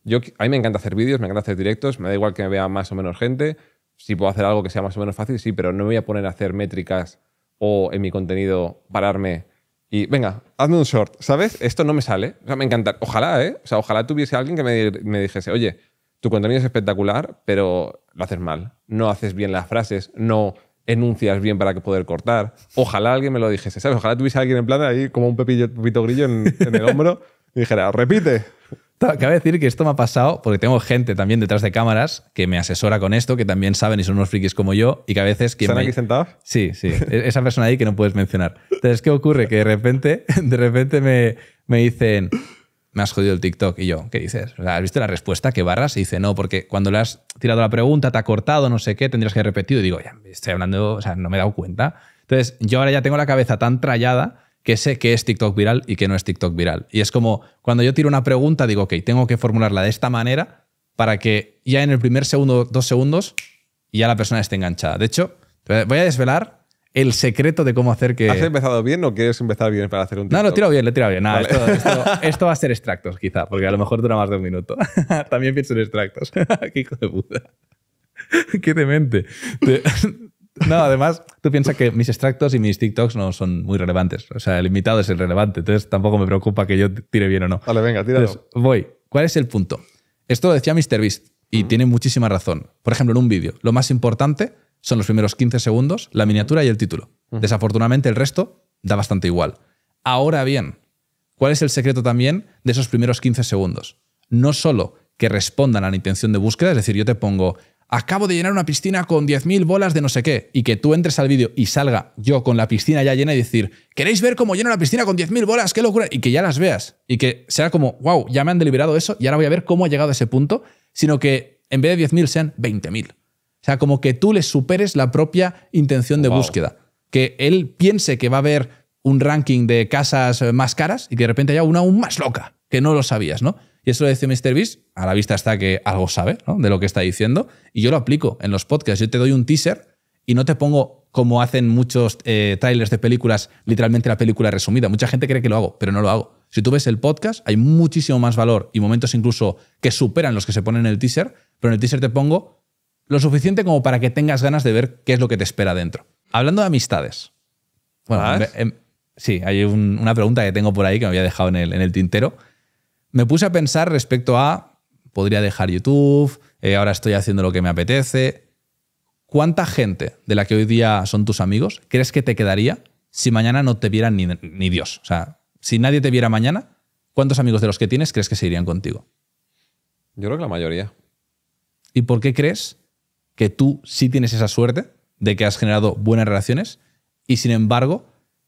Yo, a mí me encanta hacer vídeos, me encanta hacer directos, me da igual que me vea más o menos gente. Si puedo hacer algo que sea más o menos fácil, sí, pero no me voy a poner a hacer métricas o en mi contenido pararme y venga, hazme un short, ¿sabes? Esto no me sale. O sea, me encanta. Ojalá, ¿eh? O sea, ojalá tuviese alguien que me dijese, oye, tu contenido es espectacular, pero lo haces mal. No haces bien las frases, no enuncias bien para que poder cortar. Ojalá alguien me lo dijese, ¿sabes? Ojalá tuviese alguien en plan ahí como un pepillo, pepito grillo en, el hombro [laughs] y dijera, repite. Cabe decir que esto me ha pasado porque tengo gente también detrás de cámaras que me asesora con esto, que también saben y son unos frikis como yo y que a veces... que ¿Están aquí sentados? Sí, sí. E-, esa persona ahí que no puedes mencionar. Entonces, ¿qué ocurre? Que de repente, [laughs] de repente me, me dicen me has jodido el TikTok. Y yo, ¿qué dices? ¿Has visto la respuesta que barras? Y dice, no, porque cuando le has tirado la pregunta, te ha cortado, no sé qué, tendrías que haber repetido. Y digo, ya, estoy hablando, o sea, no me he dado cuenta. Entonces, yo ahora ya tengo la cabeza tan trallada que sé qué es TikTok viral y qué no es TikTok viral. Y es como, cuando yo tiro una pregunta, digo, ok, tengo que formularla de esta manera para que ya en el primer segundo, dos segundos, ya la persona esté enganchada. De hecho, voy a desvelar el secreto de cómo hacer que. ¿Has empezado bien o quieres empezar bien para hacer un TikTok? No, lo tiro bien, lo tiro bien. [laughs] esto, va a ser extractos, quizá, porque a lo mejor dura más de un minuto. [laughs] También pienso en extractos. [laughs] Qué hijo de puta. Qué demente. No, además, tú piensas que mis extractos y mis TikToks no son muy relevantes. O sea, el invitado es el relevante. Entonces tampoco me preocupa que yo tire bien o no. Vale, venga, tíralo. voy. ¿Cuál es el punto? Esto lo decía MrBeast y tiene muchísima razón. Por ejemplo, en un vídeo, lo más importante son los primeros 15 segundos, la miniatura y el título. Desafortunadamente el resto da bastante igual. Ahora bien, ¿cuál es el secreto también de esos primeros 15 segundos? No solo que respondan a la intención de búsqueda, es decir, yo te pongo, acabo de llenar una piscina con 10.000 bolas de no sé qué, y que tú entres al vídeo y salga yo con la piscina ya llena y decir, ¿queréis ver cómo lleno la piscina con 10.000 bolas? ¡Qué locura! Y que ya las veas, y que sea como, wow, ya me han deliberado eso y ahora voy a ver cómo ha llegado a ese punto, sino que en vez de 10.000 sean 20.000 sea, como que tú le superes la propia intención de búsqueda. Que él piense que va a haber un ranking de casas eh, más caras y que de repente haya una aún más loca, que no lo sabías, ¿no? Y eso lo dice Mr. Beast, a la vista está que algo sabe de lo que está diciendo, y yo lo aplico en los podcasts. Yo te doy un teaser y no te pongo como hacen muchos eh, trailers de películas, literalmente la película resumida. Mucha gente cree que lo hago, pero no lo hago. Si tú ves el podcast, hay muchísimo más valor y momentos incluso que superan los que se ponen en el teaser, pero en el teaser te pongo lo suficiente como para que tengas ganas de ver qué es lo que te espera dentro. Hablando de amistades. Bueno, em, sí, hay una pregunta que tengo por ahí que me había dejado en el, tintero. Me puse a pensar respecto a, podría dejar YouTube, eh, ahora estoy haciendo lo que me apetece. ¿Cuánta gente de la que hoy día son tus amigos crees que te quedaría si mañana no te vieran ni, ni Dios? O sea, si nadie te viera mañana, ¿cuántos amigos de los que tienes crees que se irían contigo? Yo creo que la mayoría. ¿Y por qué crees que tú sí tienes esa suerte de que has generado buenas relaciones y sin embargo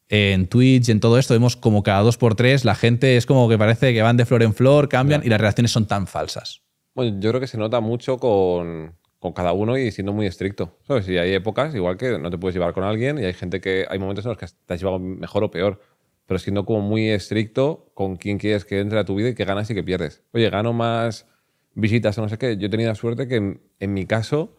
en Twitch y en todo esto vemos como cada dos por tres la gente es como que parece que van de flor en flor, cambian y las relaciones son tan falsas. Bueno, yo creo que se nota mucho con, cada uno y siendo muy estricto. ¿Sabes? hay épocas, igual que no te puedes llevar con alguien y hay gente que hay momentos en los que te has llevado mejor o peor, pero siendo como muy estricto con quién quieres que entre a tu vida y qué ganas y qué pierdes. Oye, gano más visitas o no sé qué. Yo he tenido la suerte que en mi caso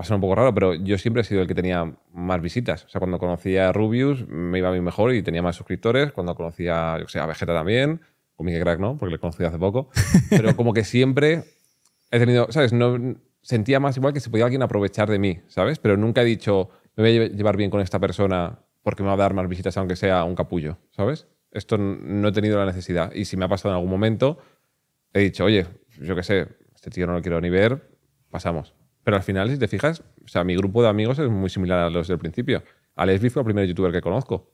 va a ser un poco raro, pero yo siempre he sido el que tenía más visitas. O sea, cuando conocía a Rubius me iba a mí mejor y tenía más suscriptores. Cuando conocía, yo sé, a Vegeta también, con Mickey Crack no, porque le conocí hace poco. [laughs] Pero como que siempre he tenido, ¿sabes? No, sentía más igual que si podía alguien aprovechar de mí, ¿sabes? Pero nunca he dicho, me voy a llevar bien con esta persona porque me va a dar más visitas aunque sea un capullo, ¿sabes? Esto no he tenido la necesidad. Y si me ha pasado en algún momento, he dicho, oye, yo qué sé, este tío no lo quiero ni ver, pasamos. Pero al final, si te fijas, o sea, mi grupo de amigos es muy similar a los del principio. Alex fue el primer youtuber que conozco.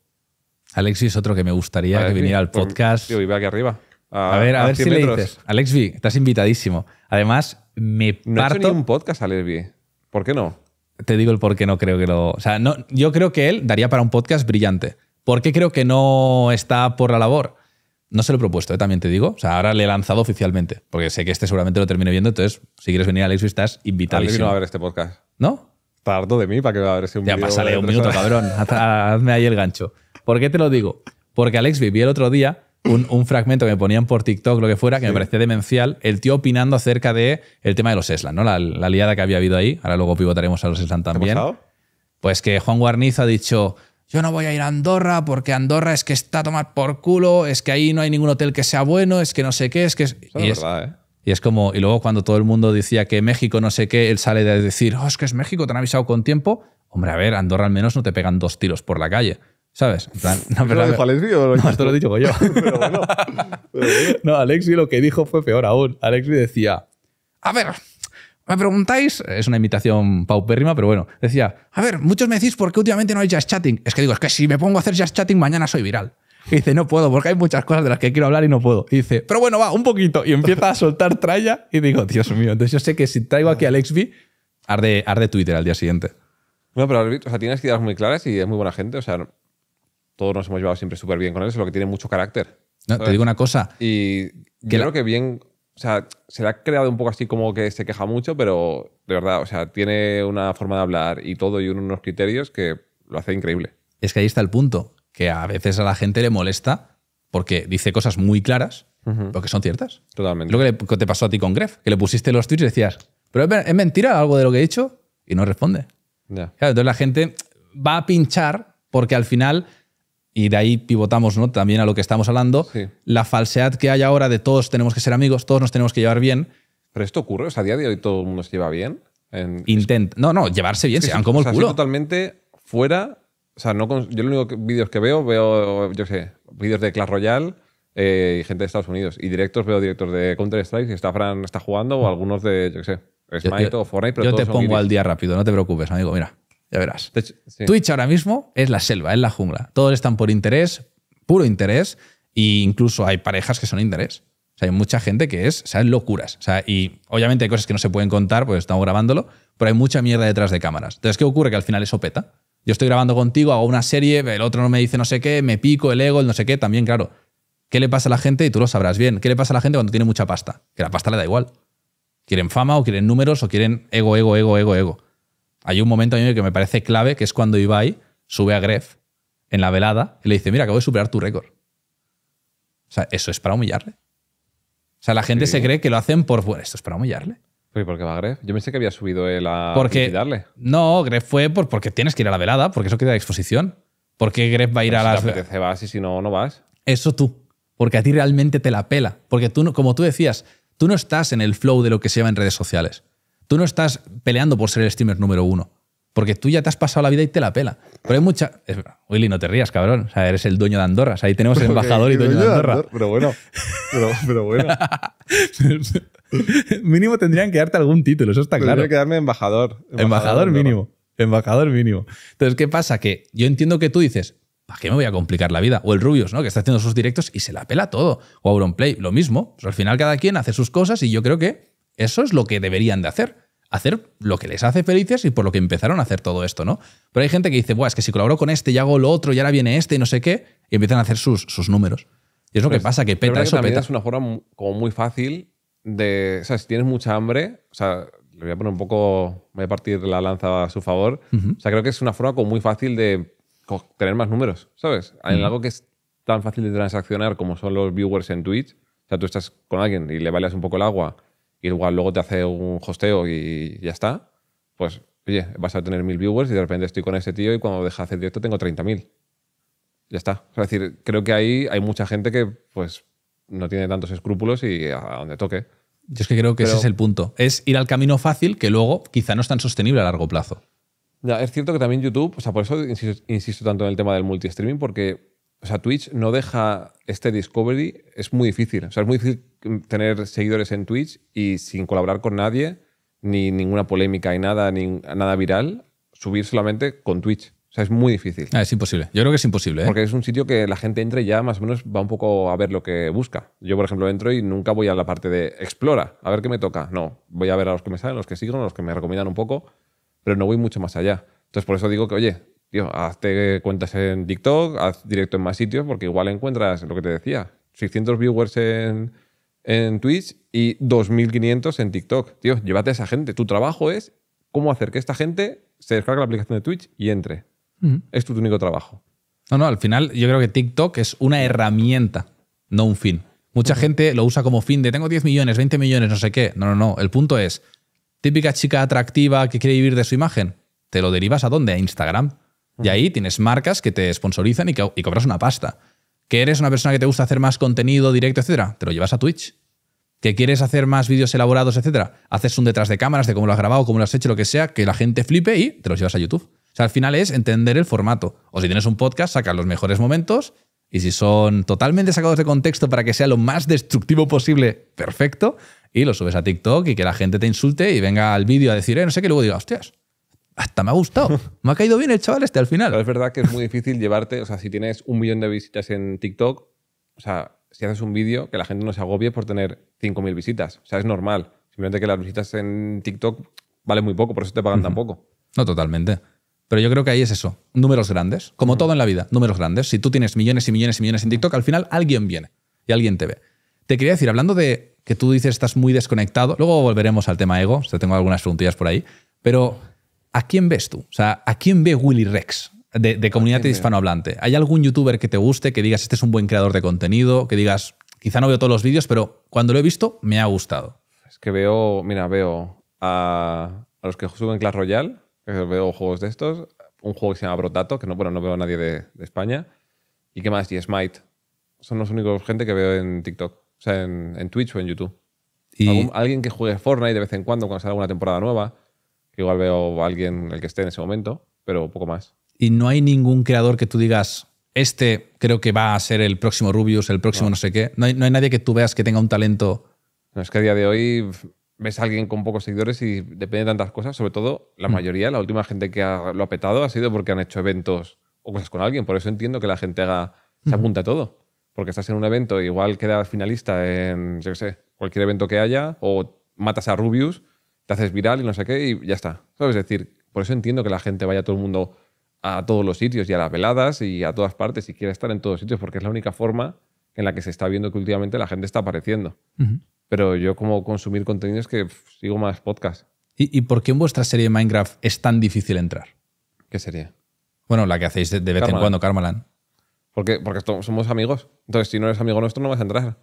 Alexi es otro que me gustaría que viniera al podcast. Yo vive aquí arriba. A, ver, a, ver si le dices. Alexi, estás invitadísimo. Además, me no parto. He hecho un podcast, Alexvi. ¿Por qué no? Te digo el por qué no creo que lo. O sea, no, yo creo que él daría para un podcast brillante. ¿Por qué creo que no está por la labor? No se lo he propuesto, eh, también te digo. O sea, ahora le he lanzado oficialmente, porque sé que este seguramente lo termine viendo. Entonces, si quieres venir a Alex, estás invitadísimo. no va a ver este podcast. ¿No? Tardo de mí para que va a ver ese un Ya, pásale un minuto, cabrón. [laughs] Hazme ahí el gancho. ¿Por qué te lo digo? Porque Alex vi el otro día un, fragmento que me ponían por TikTok, lo que fuera, que me parecía demencial, el tío opinando acerca de el tema de los Eslan, ¿no? La, liada que había habido ahí. Ahora luego pivotaremos a los Eslan también. ¿Qué ha pasado? Pues que Juan Guarniz ha dicho yo no voy a ir a Andorra porque Andorra es que está a tomar por culo, es que ahí no hay ningún hotel que sea bueno, es que no sé qué, es que... Es... ¿eh? y es, como, y luego cuando todo el mundo decía que México no sé qué, él sale de decir, oh, es que es México, te han avisado con tiempo. Hombre, a ver, Andorra al menos no te pegan dos tiros por la calle. ¿Sabes? En plan, no, pero, ¿Lo o lo [laughs] no, esto lo he dicho yo. [laughs] [laughs] No, Alexi lo que dijo fue peor aún. Alexi decía, a ver, me preguntáis, es una imitación paupérrima, pero bueno, decía, a ver, muchos me decís por qué últimamente no hay jazz chatting. Es que digo, es que si me pongo a hacer jazz chatting mañana soy viral. Y dice, no puedo, porque hay muchas cosas de las que quiero hablar y no puedo. Y dice, pero bueno, va, un poquito. Y empieza a soltar tralla y digo, Dios mío, entonces yo sé que si traigo aquí a Alex arde, Twitter al día siguiente. No, pero o sea, tienes ideas muy claras y es muy buena gente. O sea, todos nos hemos llevado siempre súper bien con él, es lo que tiene mucho carácter. te digo una cosa. Y que creo que bien o sea, se le ha creado un poco así como que se queja mucho, pero de verdad, o sea, tiene una forma de hablar y todo y unos criterios que lo hace increíble. Es que ahí está el punto, que a veces a la gente le molesta porque dice cosas muy claras, lo que son ciertas. Totalmente. Lo que, te pasó a ti con Gref, que le pusiste los tweets y decías, pero es, mentira algo de lo que he dicho y no responde. Ya. entonces la gente va a pinchar porque al final y de ahí pivotamos ¿no? también a lo que estamos hablando, la falsedad que hay ahora de todos tenemos que ser amigos, todos nos tenemos que llevar bien. Pero esto ocurre, o sea, a día de hoy todo el mundo se lleva bien. En... No, no, llevarse bien, se como el culo. totalmente fuera. O sea, no yo los únicos vídeos que veo, veo, yo sé, vídeos de Clash Royale eh, y gente de Estados Unidos. Y directos veo directos de Counter-Strike, si está Fran jugando, o algunos de, yo qué sé, Smite o Fortnite. Pero yo te pongo al día rápido, no te preocupes, amigo, mira. Ya verás. Twitch ahora mismo es la selva, es la jungla. Todos están por interés, puro interés, e incluso hay parejas que son interés. O sea, hay mucha gente que es, o locuras. O sea, y obviamente hay cosas que no se pueden contar pues estamos grabándolo, pero hay mucha mierda detrás de cámaras. Entonces, ¿qué ocurre? Que al final eso peta. Yo estoy grabando contigo, hago una serie, el otro no me dice no sé qué, me pico el ego, el no sé qué, también, claro. ¿Qué le pasa a la gente? Y tú lo sabrás bien. ¿Qué le pasa a la gente cuando tiene mucha pasta? Que la pasta le da igual. Quieren fama o quieren números o quieren ego, ego, ego, ego, ego. Hay un momento a mí que me parece clave, que es cuando Ibai sube a Gref en la velada y le dice, mira, acabo de superar tu récord. O sea, eso es para humillarle. O sea, la gente se cree que lo hacen por, bueno, esto es para humillarle. por qué va Gref? Yo pensé que había subido él a porque, No, Gref fue porque tienes que ir a la velada, porque eso queda de exposición. ¿Por qué Gref va a ir a la... Si te vas y si no, no vas. Eso tú. Porque a ti realmente te la pela. Porque tú, como tú decías, tú no estás en el flow de lo que se llama en redes sociales. Tú no estás peleando por ser el streamer número uno. Porque tú ya te has pasado la vida y te la pela. Pero hay mucha. Willy, no te rías, cabrón. O sea, eres el dueño de Andorra. ahí tenemos el embajador y dueño de Andorra. Pero bueno. Pero, bueno. [laughs] mínimo tendrían que darte algún título, eso está claro. Tendría que darme embajador. Embajador, mínimo. Embajador mínimo. Entonces, ¿qué pasa? Que yo entiendo que tú dices, ¿para qué me voy a complicar la vida? O el Rubius, ¿no? Que está haciendo sus directos y se la pela todo. O Play, lo mismo. al final cada quien hace sus cosas y yo creo que eso es lo que deberían de hacer. Hacer lo que les hace felices y por lo que empezaron a hacer todo esto, ¿no? Pero hay gente que dice, Buah, es que si colaboro con este y hago lo otro y ahora viene este y no sé qué, y empiezan a hacer sus, números. Y es lo que pues, pasa, que peta, Es una forma como muy fácil de. O sea, si tienes mucha hambre, o sea, le voy a poner un poco. Voy a partir la lanza a su favor. O sea, creo que es una forma como muy fácil de tener más números, ¿sabes? hay En algo que es tan fácil de transaccionar como son los viewers en Twitch. O sea, tú estás con alguien y le bailas un poco el agua y igual luego te hace un hosteo y ya está, pues oye, vas a tener mil viewers y de repente estoy con ese tío y cuando deja de hacer directo tengo 30.000. Ya está. Es decir, creo que ahí hay mucha gente que pues no tiene tantos escrúpulos y a donde toque. Yo es que creo que ese es el punto. Es ir al camino fácil que luego quizá no es tan sostenible a largo plazo. Ya, es cierto que también YouTube, o sea, por eso insisto, insisto tanto en el tema del multi-streaming, porque o sea, Twitch no deja este discovery, es muy difícil. O sea, es muy difícil tener seguidores en Twitch y sin colaborar con nadie, ni ninguna polémica y nada, ni nada viral, subir solamente con Twitch. O sea, es muy difícil. Ah, es imposible. Yo creo que es imposible. ¿eh? Porque es un sitio que la gente entra y ya más o menos va un poco a ver lo que busca. Yo, por ejemplo, entro y nunca voy a la parte de explora, a ver qué me toca. No, voy a ver a los que me saben, los que siguen, los que me recomiendan un poco, pero no voy mucho más allá. Entonces, por eso digo que, oye, tío, hazte cuentas en TikTok, haz directo en más sitios, porque igual encuentras lo que te decía, 600 viewers en, Twitch y 2.500 en TikTok. Tío, llévate a esa gente. Tu trabajo es cómo hacer que esta gente se descargue la aplicación de Twitch y entre. Es tu único trabajo. No, no, al final yo creo que TikTok es una herramienta, no un fin. Mucha gente lo usa como fin de tengo 10 millones, 20 millones, no sé qué. No, no, no. El punto es, típica chica atractiva que quiere vivir de su imagen, ¿te lo derivas a dónde? A Instagram. Y ahí tienes marcas que te sponsorizan y, cobras una pasta. Que eres una persona que te gusta hacer más contenido directo, etcétera, te lo llevas a Twitch. Que quieres hacer más vídeos elaborados, etcétera, haces un detrás de cámaras de cómo lo has grabado, cómo lo has hecho, lo que sea, que la gente flipe y te los llevas a YouTube. O sea, al final es entender el formato. O si tienes un podcast, saca los mejores momentos y si son totalmente sacados de contexto para que sea lo más destructivo posible, perfecto. Y lo subes a TikTok y que la gente te insulte y venga al vídeo a decir, eh, no sé qué, luego diga, hostias, hasta me ha gustado. [laughs] Me ha caído bien el chaval este al final. Pero es verdad que es muy difícil llevarte, o sea, si tienes un millón de visitas en TikTok, o sea, si haces un vídeo, que la gente no se agobie por tener 5.000 visitas. O sea, es normal. Simplemente que las visitas en TikTok valen muy poco, por eso te pagan tan poco. No, totalmente. Pero yo creo que ahí es eso. Números grandes. Como todo en la vida, números grandes. Si tú tienes millones y millones y millones en TikTok, al final alguien viene y alguien te ve. Te quería decir, hablando de que tú dices estás muy desconectado, luego volveremos al tema ego, o tengo algunas preguntillas por ahí, pero ¿a quién ves tú? O sea, ¿a quién ve Willy Rex de, de comunidad hispanohablante? ¿Hay algún youtuber que te guste, que digas, este es un buen creador de contenido, que digas, quizá no veo todos los vídeos, pero cuando lo he visto, me ha gustado? Es que veo, mira, veo a, los que suben Clash Royale, que veo juegos de estos, un juego que se llama Brotato, que no, bueno, no veo a nadie de, España, y qué más, y Smite. Son los únicos gente que veo en TikTok, o sea, en, Twitch o en YouTube. ¿Y? alguien que juegue Fortnite de vez en cuando, cuando sale alguna temporada nueva igual veo a alguien el que esté en ese momento, pero poco más. Y no hay ningún creador que tú digas, este creo que va a ser el próximo Rubius, el próximo no, sé qué. No hay, nadie que tú veas que tenga un talento. No, es que a día de hoy ves a alguien con pocos seguidores y depende de tantas cosas. Sobre todo, la mm. mayoría, la última gente que lo ha petado ha sido porque han hecho eventos o cosas con alguien. Por eso entiendo que la gente se mm. apunta a todo. Porque estás en un evento, igual queda finalista en, yo qué sé, cualquier evento que haya, o matas a Rubius te haces viral y no sé qué y ya está. Es decir, por eso entiendo que la gente vaya todo el mundo a todos los sitios y a las veladas y a todas partes y quiera estar en todos sitios porque es la única forma en la que se está viendo que últimamente la gente está apareciendo. Pero yo como consumir contenido es que sigo más podcast. ¿Y, por qué en vuestra serie de Minecraft es tan difícil entrar? ¿Qué serie? Bueno, la que hacéis de, vez en cuando, Carmalan. ¿Por Porque somos amigos. Entonces, si no eres amigo nuestro, no vas a entrar.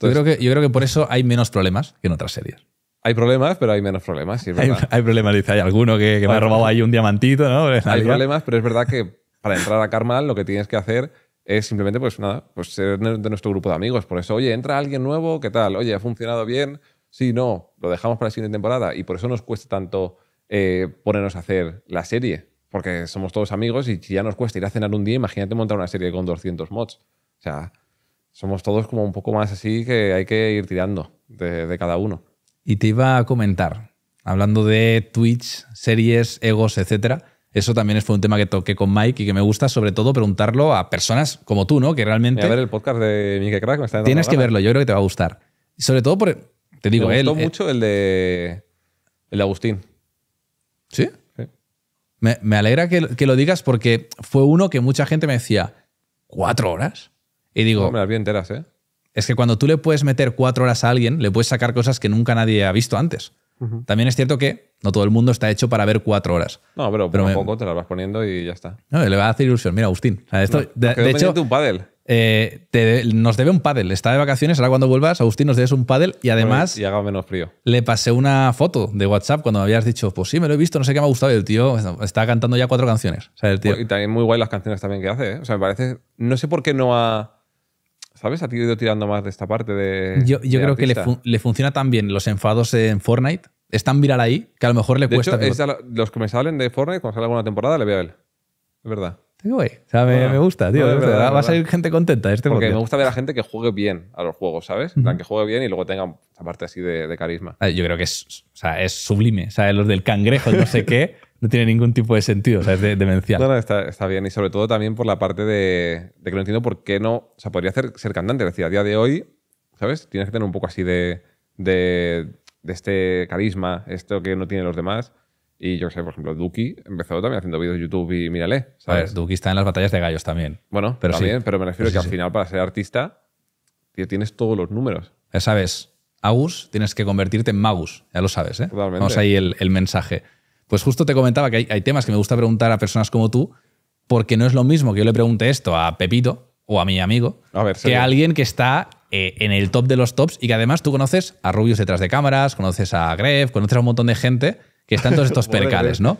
yo, creo que, yo creo que por eso hay menos problemas que en otras series. Hay problemas, pero hay menos problemas. hay, problemas, dice. Hay alguno que, me ha robado ahí un diamantito, ¿no? Hay problemas, pero es verdad que para entrar a Carmal lo que tienes que hacer es simplemente, pues nada, pues ser de nuestro grupo de amigos. Por eso, oye, entra alguien nuevo, ¿qué tal? Oye, ha funcionado bien. si no, lo dejamos para la siguiente temporada. Y por eso nos cuesta tanto eh, ponernos a hacer la serie. Porque somos todos amigos y si ya nos cuesta ir a cenar un día, imagínate montar una serie con 200 mods. O sea, somos todos como un poco más así que hay que ir tirando de cada uno. Y te iba a comentar, hablando de Twitch, series, egos, etc. Eso también fue un tema que toqué con Mike y que me gusta, sobre todo, preguntarlo a personas como tú, ¿no? Que realmente. a ver el podcast de Crack. tienes que verlo, yo creo que te va a gustar. Sobre todo porque. Te digo, me gustó eh, mucho el de. El Agustín. ¿Sí? Me, alegra que, que, lo digas porque fue uno que mucha gente me decía, ¿cuatro horas? Y digo. No las vi enteras, ¿eh? es que cuando tú le puedes meter cuatro horas a alguien, le puedes sacar cosas que nunca nadie ha visto antes. También es cierto que no todo el mundo está hecho para ver cuatro horas. No, pero, un poco te las vas poniendo y ya está. No, le va a hacer ilusión. Mira, Agustín. de, hecho, hecho, un pádel. Eh, nos debe un pádel. Está de vacaciones, ahora cuando vuelvas, Agustín, nos debes un pádel y además... Y haga menos frío. Le pasé una foto de WhatsApp cuando me habías dicho, pues sí, me lo he visto, no sé qué me ha gustado. Y el tío está cantando ya cuatro canciones. tío... Y también muy guay las canciones también que hace. ¿eh? O sea, me parece... No sé por qué no ha ¿Sabes? Ha ido tirando más de esta parte de. Yo, yo creo que le, funciona tan bien los enfados en Fortnite. Es tan viral ahí que a lo mejor le de cuesta. Hecho, los que me salen de Fortnite, cuando sale alguna temporada, le veo a él. Es verdad. Sí, güey. Eh, o sea, me, gusta, tío. verdad, va a salir gente contenta este Porque me gusta ver a gente que juegue bien a los juegos, ¿sabes? La que juegue bien y luego tenga esa parte así de, carisma. Eh, yo creo que es, sea, es sublime. O sea, los del cangrejo, no sé [laughs] qué no tiene ningún tipo de sentido, o sea, es de, demencial. está, bien. Y sobre todo también por la parte de, que no entiendo por qué no. O sea, podría ser, ser cantante. Es decir, a día de hoy, ¿sabes? Tienes que tener un poco así de, este carisma, esto que no tienen los demás. Y yo sé, por ejemplo, Duki empezó también haciendo vídeos de YouTube y mírale. ¿sabes? Ver, Duki está en las batallas de gallos también. Bueno, pero sí. pero me refiero que al final, para ser artista, tienes todos los números. Ya sabes, Agus, tienes que convertirte en Magus, ya lo sabes, ¿eh? Totalmente. Vamos ahí el, el mensaje. Pues justo te comentaba que hay, temas que me gusta preguntar a personas como tú, porque no es lo mismo que yo le pregunte esto a Pepito o a mi amigo que a alguien que está eh, en el top de los tops y que además tú conoces a Rubius detrás de cámaras, conoces a Gref, conoces a un montón de gente que está en todos estos [laughs] percales, ¿no?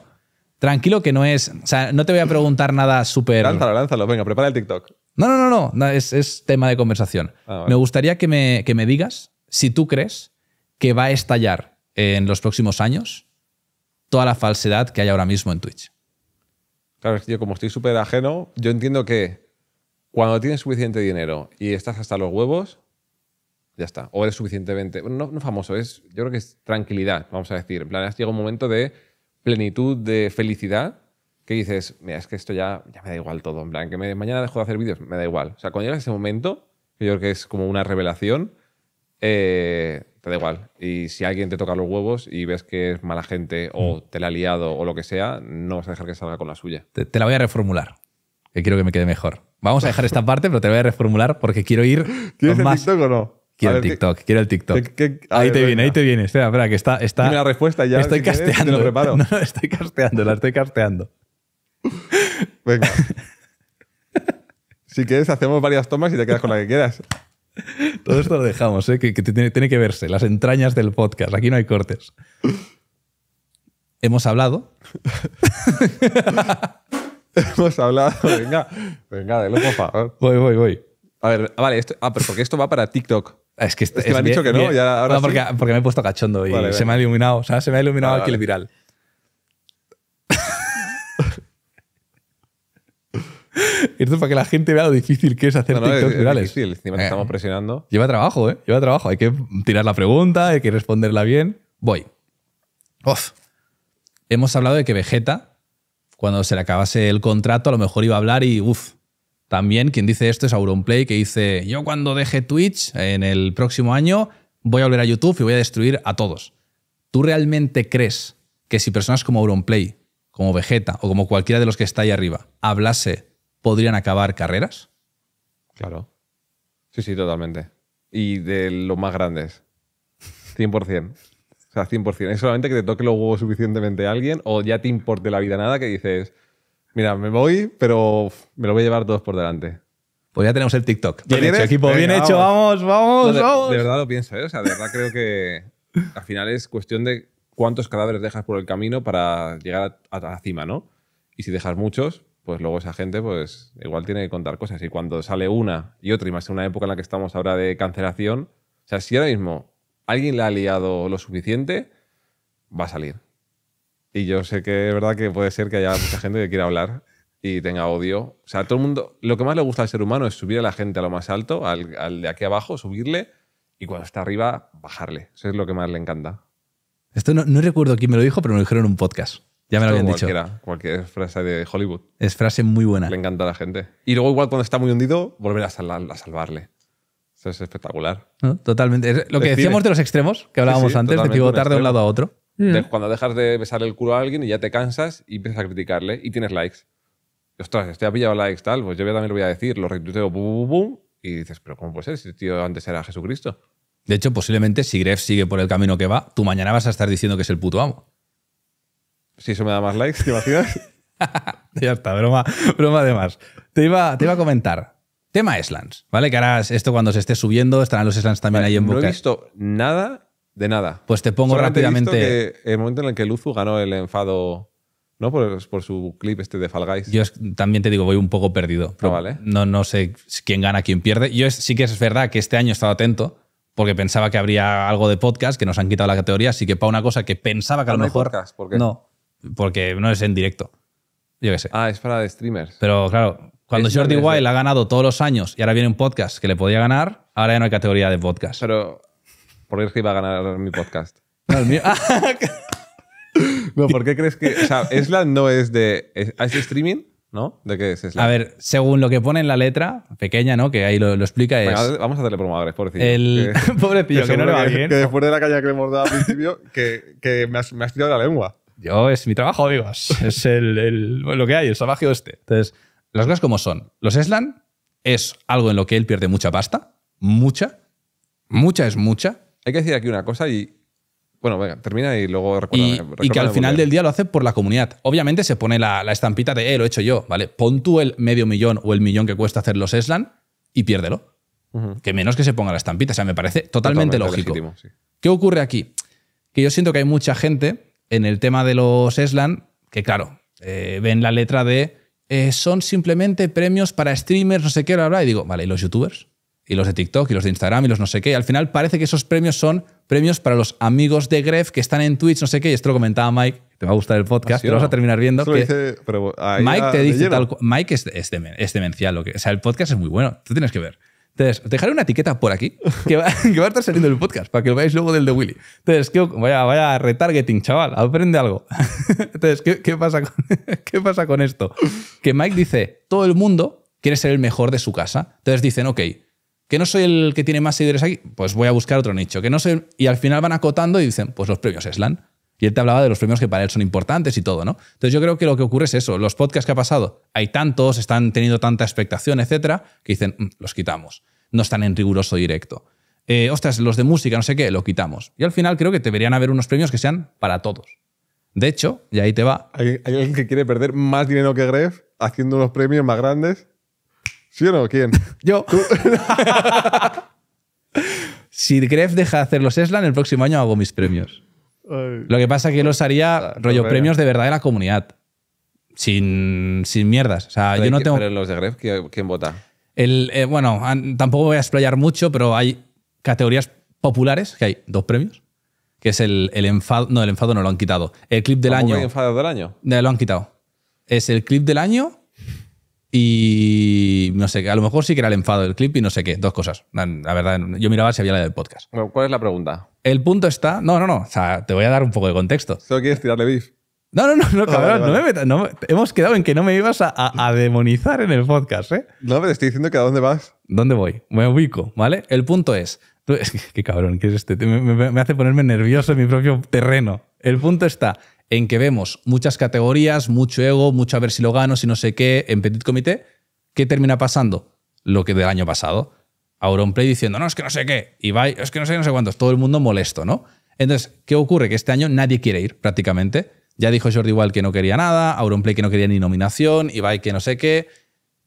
Tranquilo que no es. O sea, no te voy a preguntar nada súper. Lánzalo, lánzalo, venga, prepara el TikTok. No, no, no, no, es, tema de conversación. Ah, me gustaría que me, que me digas si tú crees que va a estallar en los próximos años toda la falsedad que hay ahora mismo en Twitch. Claro, yo como estoy súper ajeno, yo entiendo que cuando tienes suficiente dinero y estás hasta los huevos, ya está. O eres suficientemente. no, famoso, es, yo creo que es tranquilidad, vamos a decir. En plan, has un momento de plenitud, de felicidad, que dices, mira, es que esto ya, ya me da igual todo. En plan, que mañana dejo de hacer vídeos, me da igual. O sea, cuando llega ese momento, que yo creo que es como una revelación, eh, te da igual. Y si alguien te toca los huevos y ves que es mala gente o mm. te la ha liado o lo que sea, no vas a dejar que salga con la suya. Te, la voy a reformular, que quiero que me quede mejor. Vamos a dejar esta parte, pero te la voy a reformular porque quiero ir. [laughs] ¿Quieres más... TikTok o no? Quiero el TikTok, quiero el TikTok. ahí te viene, ahí te viene. Espera, espera, que está. está la respuesta ya. Estoy casteando. [laughs] No, estoy casteando, la estoy casteando. Venga. si quieres, hacemos varias tomas y te quedas con la que quieras. [laughs] Todo esto lo dejamos, ¿eh? que, tiene, que verse, las entrañas del podcast. Aquí no hay cortes. Hemos hablado. [laughs] Hemos hablado. Venga, venga, lo por favor. Voy, voy, voy. A ver, vale, esto, ah, pero porque esto va para TikTok. Es que, es que me han dicho que no, ya ahora no, porque, porque, me he puesto cachondo y se, me iluminado, o sea, se me ha iluminado, se me ha iluminado aquí el viral. [laughs] Esto para que la gente vea lo difícil que es hacer no, virales. Eh. estamos presionando. Lleva trabajo, ¿eh? Lleva trabajo. Hay que tirar la pregunta, hay que responderla bien. Voy. Uf. Hemos hablado de que Vegeta, cuando se le acabase el contrato, a lo mejor iba a hablar y uff. También quien dice esto es Auronplay, que dice: Yo cuando deje Twitch en el próximo año, voy a volver a YouTube y voy a destruir a todos. ¿Tú realmente crees que si personas como Auronplay, como Vegeta o como cualquiera de los que está ahí arriba hablase podrían acabar carreras. Claro. Sí, sí, totalmente. Y de los más grandes. 100%. O sea, 100%. Es solamente que te toque los huevos suficientemente alguien o ya te importe la vida nada que dices, mira, me voy, pero me lo voy a llevar todos por delante. Pues ya tenemos el TikTok. Bien hecho, equipo. bien hecho, vamos, vamos, vamos. De verdad lo pienso, ¿eh? O sea, de verdad creo que al final es cuestión de cuántos cadáveres dejas por el camino para llegar a la cima, ¿no? Y si dejas muchos, pues luego esa gente pues igual tiene que contar cosas. Y cuando sale una y otra, y más en una época en la que estamos ahora de cancelación, o sea, si ahora mismo alguien le ha liado lo suficiente, va a salir. Y yo sé que es verdad que puede ser que haya mucha gente que quiera hablar y tenga odio. O sea, todo el mundo, lo que más le gusta al ser humano es subir a la gente a lo más alto, al, de aquí abajo, subirle, y cuando está arriba, bajarle. Eso es lo que más le encanta. Esto no, no recuerdo quién me lo dijo, pero me lo dijeron en un podcast. Ya me lo habían dicho. Cualquier frase de Hollywood. Es frase muy buena. Le encanta a la gente. Y luego, igual, cuando está muy hundido, volver a, a salvarle. Eso es espectacular. Totalmente. lo que decíamos de los extremos, que hablábamos antes, de pivotar de un lado a otro. Mm. cuando dejas de besar el culo a alguien y ya te cansas y empiezas a criticarle y tienes likes. Ostras, Estoy ha pillado likes tal, pues yo también lo voy a decir, lo retuiteo, bum, bum, bum, y dices, pero ¿cómo puede ser si el tío antes era Jesucristo? De hecho, posiblemente si Gref sigue por el camino que va, tú mañana vas a estar diciendo que es el puto amo. Si eso me da más likes, ¿te imaginas? [laughs] ya está, broma, broma de más. Te iba, te a comentar. Tema lands ¿vale? Que ahora esto cuando se esté subiendo estarán los Slans también ahí en no No he visto nada de nada. Pues te pongo rápidamente. el momento en el que Luzu ganó el enfado, ¿no? Por, su clip este de Fall Yo también te digo, voy un poco perdido. Ah, pero no, no sé quién gana, quién pierde. Yo sí que es verdad que este año he estado atento porque pensaba que habría algo de podcast que nos han quitado la categoría. Así que para una cosa que pensaba que a lo mejor. No porque no es en directo. Yo qué sé. Ah, es para streamers. Pero claro, cuando Jordi Wild ha ganado todos los años y ahora viene un podcast que le podía ganar, ahora ya no hay categoría de podcast. Pero, ¿por qué es que iba a ganar mi podcast? No, el mío. [laughs] no, ¿por qué crees que. O sea, Esla no es de. ¿Es, ah, streaming? ¿No? ¿De qué es Esla? A ver, según lo que pone en la letra, pequeña, ¿no? Que ahí lo, explica. Es, vamos a hacerle por por decirlo. El... [laughs] pobre pillo que, no le va bien. Que después de la caña que le hemos dado al principio, que, que me, has, me has tirado la lengua yo es mi trabajo, amigos. Es el, lo que hay, el salvaje este. Entonces, las cosas como son. Los Eslan es algo en lo que él pierde mucha pasta. Mucha. Mucha es mucha. Hay que decir aquí una cosa y. Bueno, venga, termina y luego recuerda. Y, que al final del día lo hace por la comunidad. Obviamente se pone la, estampita de, eh, lo he hecho yo, ¿vale? Pon tú el medio millón o el millón que cuesta hacer los Eslan y piérdelo. Que menos que se ponga la estampita. O sea, me parece totalmente, lógico. ¿Qué ocurre aquí? Que yo siento que hay mucha gente en el tema de los Eslan, que claro, eh, ven la letra de eh, son simplemente premios para streamers, no sé qué, bla, bla, y digo, vale, ¿y los youtubers? Y los de TikTok, y los de Instagram, y los no sé qué. al final parece que esos premios son premios para los amigos de Gref que están en Twitch, no sé qué. Y esto lo comentaba Mike, te va a gustar el podcast, te ah, lo vas a terminar viendo. Ah, Mike te dice tal Mike es, demencial. Lo que, o sea, el podcast es muy bueno, tú tienes que ver. Entonces, dejaré una etiqueta por aquí [laughs] que va, a estar saliendo el podcast para que lo veáis luego del de Willy. Entonces, vaya, retargeting, chaval, aprende algo. [laughs] Entonces, ¿qué, pasa con, [laughs] ¿qué pasa con esto? Que Mike dice, todo el mundo quiere ser el mejor de su casa. Entonces dicen, ok, que no soy el que tiene más seguidores aquí, pues voy a buscar otro nicho. Que no y al final van acotando y dicen, pues los premios Slan. Y él te hablaba de los premios que para él son importantes y todo, ¿no? Entonces yo creo que lo que ocurre es eso. Los podcasts que ha pasado, hay tantos, están teniendo tanta expectación, etcétera, que dicen, mm, los quitamos. No están en riguroso directo. Eh, ostras, los de música, no sé qué, lo quitamos. Y al final creo que deberían haber unos premios que sean para todos. De hecho, y ahí te va. ¿Hay, alguien que quiere perder más dinero que Gref haciendo unos premios más grandes? ¿Sí o no? ¿Quién? [laughs] yo. [laughs] si Gref deja de hacer los Eslan, el próximo año hago mis premios. Lo que pasa es que los haría rollo premios de verdad de la comunidad. Sin, mierdas. O sea, yo no tengo. los de Gref, ¿quién vota? El, eh, bueno, tampoco voy a explayar mucho, pero hay categorías populares, que hay dos premios, que es el, enfado. No, el enfado no lo han quitado. El clip del año. ¿El enfado del año? lo han quitado. Es el clip del año y no sé, a lo mejor sí que era el enfado del clip y no sé qué, dos cosas. La, verdad, yo miraba si había la del podcast. ¿Cuál es la pregunta? El punto está. No, no, no. O sea, te voy a dar un poco de contexto. Solo quieres tirarle beef. No, no, no, no, cabrón, no me metas. hemos quedado en que no me ibas a, demonizar en el podcast, ¿eh? No, pero te estoy diciendo que a dónde vas. ¿Dónde voy? Me ubico, ¿vale? El punto es. qué cabrón, ¿qué es este? me hace ponerme nervioso en mi propio terreno. El punto está en que vemos muchas categorías, mucho ego, mucho a ver si lo gano, si no sé qué, en Petit Comité. ¿Qué termina pasando? Lo que del año pasado. Auronplay diciendo, no, es que no sé qué, Ibai, es que no sé no sé cuántos, todo el mundo molesto, ¿no? Entonces, ¿qué ocurre? Que este año nadie quiere ir prácticamente. Ya dijo Jordi igual que no quería nada, Auronplay que no quería ni nominación, Ibai que no sé qué.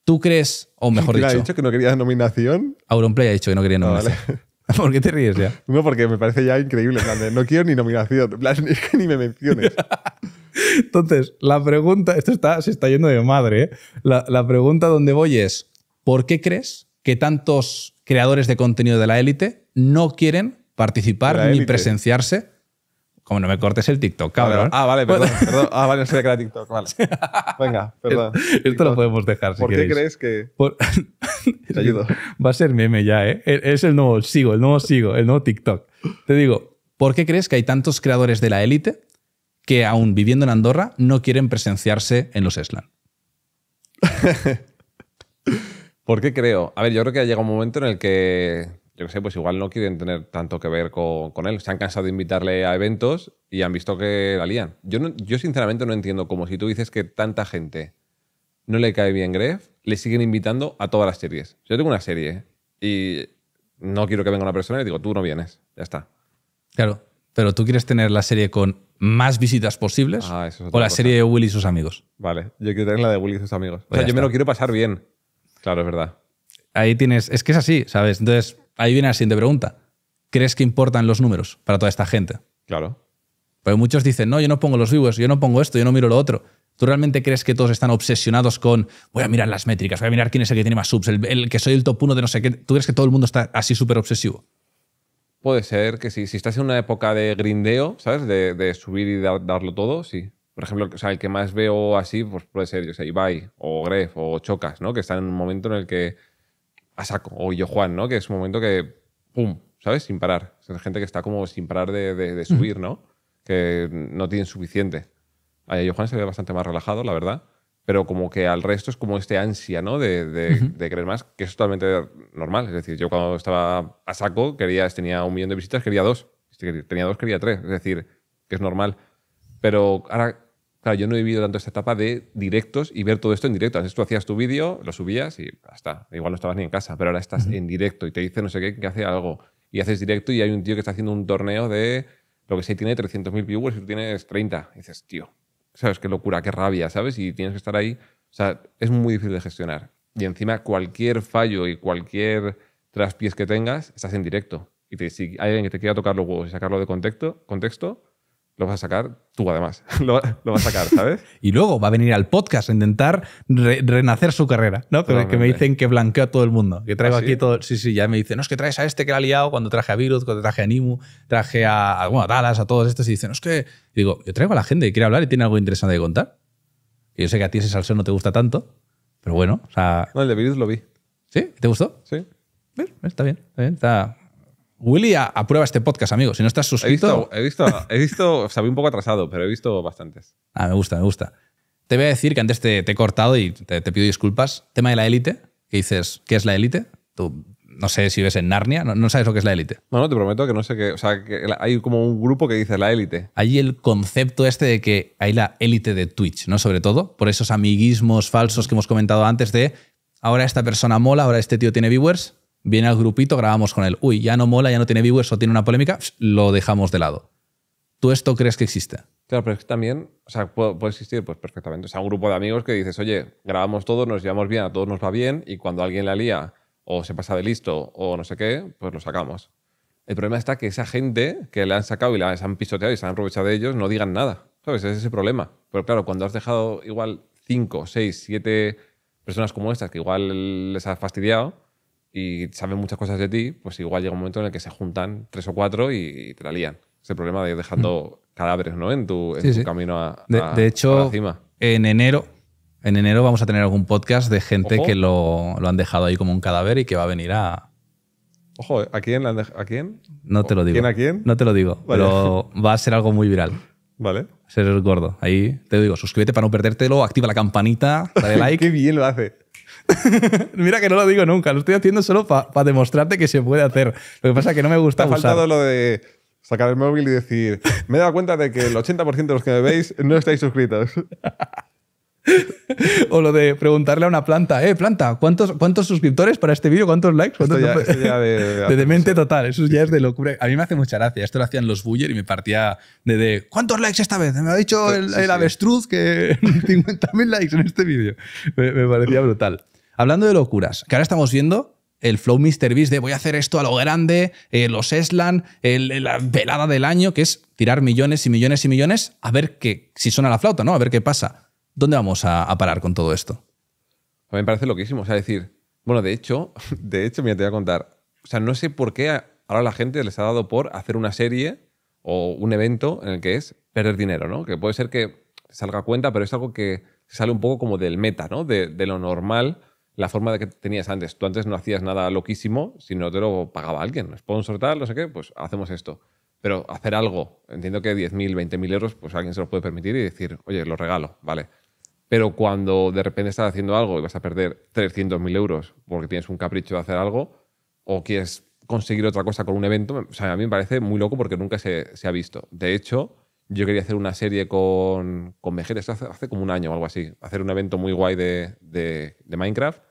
¿Tú crees, o mejor dicho... ha dicho que no quería nominación? Auronplay ha dicho que no quería ah, nominación. [laughs] ¿Por qué te ríes ya? porque me parece ya increíble. no quiero ni nominación. [laughs] es ni me menciones. [laughs] Entonces, la pregunta, esto está, se está yendo de madre. ¿eh? La, la, pregunta donde voy es: ¿por qué crees que tantos creadores de contenido de la élite no quieren participar ni presenciarse. Como no me cortes el TikTok, cabrón. Ah, vale, perdón. [laughs] Ah, vale, no sé qué era TikTok, [laughs] Venga, perdón. [laughs] Esto, lo podemos dejar ¿Por qué crees que...? Te ayudo. Va a ser meme ya, ¿eh? E, es el nuevo sigo, el nuevo sigo, el nuevo TikTok. Te digo, ¿por qué crees que hay tantos creadores de la élite que aún viviendo en Andorra no quieren presenciarse en los SLAN? ¿Por qué creo? A ver, yo creo que ha llegado un momento en el que, yo qué sé, pues igual no quieren tener tanto que ver con, él. Se han cansado de invitarle a eventos y han visto que valían Yo, yo sinceramente no entiendo cómo si tú dices que tanta gente no le cae bien Gref, le siguen invitando a todas las series. Yo tengo una serie y no quiero que venga una persona y digo, tú no vienes, ya está. Claro, pero tú quieres tener la serie con más visitas posibles ah, o la serie de Will y sus amigos. Vale, yo quiero tener la de Will y sus amigos. o pues sea, yo me lo quiero pasar bien. Claro, es verdad. Ahí tienes, es que es así, ¿sabes? Entonces, ahí viene la siguiente pregunta. ¿Crees que importan los números para toda esta gente? Claro. Porque muchos dicen, no, yo no pongo los vivos, yo no pongo esto, yo no miro lo otro. ¿Tú realmente crees que todos están obsesionados con voy a mirar las métricas, voy a mirar quién es el que tiene más subs, el, que soy el top uno de no sé qué? ¿Tú crees que todo el mundo está así súper obsesivo? Puede ser que sí. Si estás en una época de grindeo, ¿sabes? De, subir y darlo todo, sí por ejemplo, o sea, el que más veo así, pues puede ser, yo sé, Ibai o Gref o Chocas, ¿no? Que están en un momento en el que a saco, o yo Juan, ¿no? Que es un momento que, ¡pum! ¿Sabes? Sin parar. Es gente que está como sin parar de, de, subir, ¿no? Que no tienen suficiente. A yo Juan se ve bastante más relajado, la verdad. Pero como que al resto es como este ansia, ¿no? De, de, más, que es totalmente normal. Es decir, yo cuando estaba a saco, quería, tenía un millón de visitas, quería dos. tenía dos, quería tres. Es decir, que es normal. Pero ahora Claro, yo no he vivido tanto esta etapa de directos y ver todo esto en directo. Antes tú hacías tu vídeo, lo subías y hasta. Igual no estabas ni en casa, pero ahora estás en directo y te dice no sé qué que hace algo. Y haces directo y hay un tío que está haciendo un torneo de lo que sé, tiene 300.000 viewers y tú tienes 30. dices, tío, ¿sabes qué locura, qué rabia, ¿sabes? Y tienes que estar ahí. O sea, es muy difícil de gestionar. Y encima, cualquier fallo y cualquier traspiés que tengas, estás en directo. Y si alguien que te quiera tocar los huevos y sacarlo de contexto lo vas a sacar tú además, [laughs] lo, lo vas a sacar, ¿sabes? [laughs] y luego va a venir al podcast a intentar renacer su carrera, ¿no? Pero que me dicen que blanquea todo el mundo, que traigo ¿Ah, aquí todo, sí, sí, ya me dicen, no, es que traes a este que la ha liado cuando traje a Virus, cuando traje a Nimu, traje a, bueno, a Dallas, a todos estos, y dicen, no, es que, digo, yo traigo a la gente que quiere hablar y tiene algo interesante que contar. Y yo sé que a ti ese salseo no te gusta tanto, pero bueno, o sea... No, el de Virus lo vi. ¿Sí? ¿Te gustó? Sí. Está bien, está bien, está Willy aprueba este podcast, amigo. Si no estás suscrito. He visto, he visto, o sea, voy un poco atrasado, pero he visto bastantes. Ah, me gusta, me gusta. Te voy a decir que antes te, te he cortado y te, pido disculpas. Tema de la élite, que dices, ¿qué es la élite? Tú no sé si ves en Narnia, no, no, sabes lo que es la élite. No, te prometo que no sé qué. O sea, que hay como un grupo que dice la élite. Hay el concepto este de que hay la élite de Twitch, ¿no? Sobre todo por esos amiguismos falsos que hemos comentado antes de ahora esta persona mola, ahora este tío tiene viewers, viene al grupito, grabamos con él, uy, ya no mola, ya no tiene vivo eso tiene una polémica, lo dejamos de lado. ¿Tú esto crees que existe? Claro, pero es que también, o sea, puede, existir pues perfectamente. O sea, un grupo de amigos que dices, oye, grabamos todos, nos llevamos bien, a todos nos va bien, y cuando alguien la lía o se pasa de listo o no sé qué, pues lo sacamos. El problema está que esa gente que la han sacado y la han pisoteado y se han aprovechado de ellos no digan nada. ¿Sabes? Ese es el problema. Pero claro, cuando has dejado igual cinco, seis, siete personas como estas que igual les has fastidiado, y saben muchas cosas de ti, pues igual llega un momento en el que se juntan tres o cuatro y, te la lían. Es el problema de ir dejando cadáveres ¿no? en tu, en camino a, de, de hecho, En enero, en enero vamos a tener algún podcast de gente que lo, han dejado ahí como un cadáver y que va a venir a. Ojo, ¿eh? ¿a quién? ¿A quién? No te lo digo. ¿Quién a quién? No te lo digo, pero va a ser algo muy viral. Vale. Ser gordo. Ahí te digo, suscríbete para no perdértelo, activa la campanita, dale [laughs] like. Qué bien lo hace. [laughs] Mira que no lo digo nunca, lo estoy haciendo solo para demostrarte que se puede hacer. Lo que pasa es que no me gusta. ha faltado lo de sacar el móvil y decir, me he dado cuenta de que el 80% de los que me veis no estáis suscritos. [laughs] o lo de preguntarle a una planta, eh, planta, ¿cuántos, cuántos suscriptores para este vídeo? ¿Cuántos likes? esto ya, de, de, [laughs] demente total, eso ya es de locura. A mí me hace mucha gracia, esto lo hacían los Buller y me partía de, ¿cuántos likes esta vez? Me ha dicho el, avestruz que 50.000 likes en este vídeo. me parecía brutal. Hablando de locuras, que ahora estamos viendo el flow Beast de voy a hacer esto a lo grande, eh, los Eslan, la velada del año, que es tirar millones y millones y millones, a ver que, si suena la flauta, ¿no? A ver qué pasa. ¿Dónde vamos a, parar con todo esto? A mí me parece loquísimo. O sea, decir, bueno, de hecho, [laughs] de hecho, mira, te voy a contar. O sea, no sé por qué ahora la gente les ha dado por hacer una serie o un evento en el que es perder dinero, ¿no? Que puede ser que salga cuenta, pero es algo que sale un poco como del meta, ¿no? de lo normal la forma de que tenías antes. Tú antes no hacías nada loquísimo, sino te lo pagaba alguien, sponsor tal, no sé qué, pues hacemos esto. Pero hacer algo, entiendo que 10.000, 20.000 euros, pues alguien se lo puede permitir y decir, oye, lo regalo, vale. Pero cuando de repente estás haciendo algo y vas a perder 300.000 euros porque tienes un capricho de hacer algo o quieres conseguir otra cosa con un evento, a mí me parece muy loco porque nunca se, se ha visto. De hecho, yo quería hacer una serie con, con hace, como un año o algo así, hacer un evento muy guay de, Minecraft.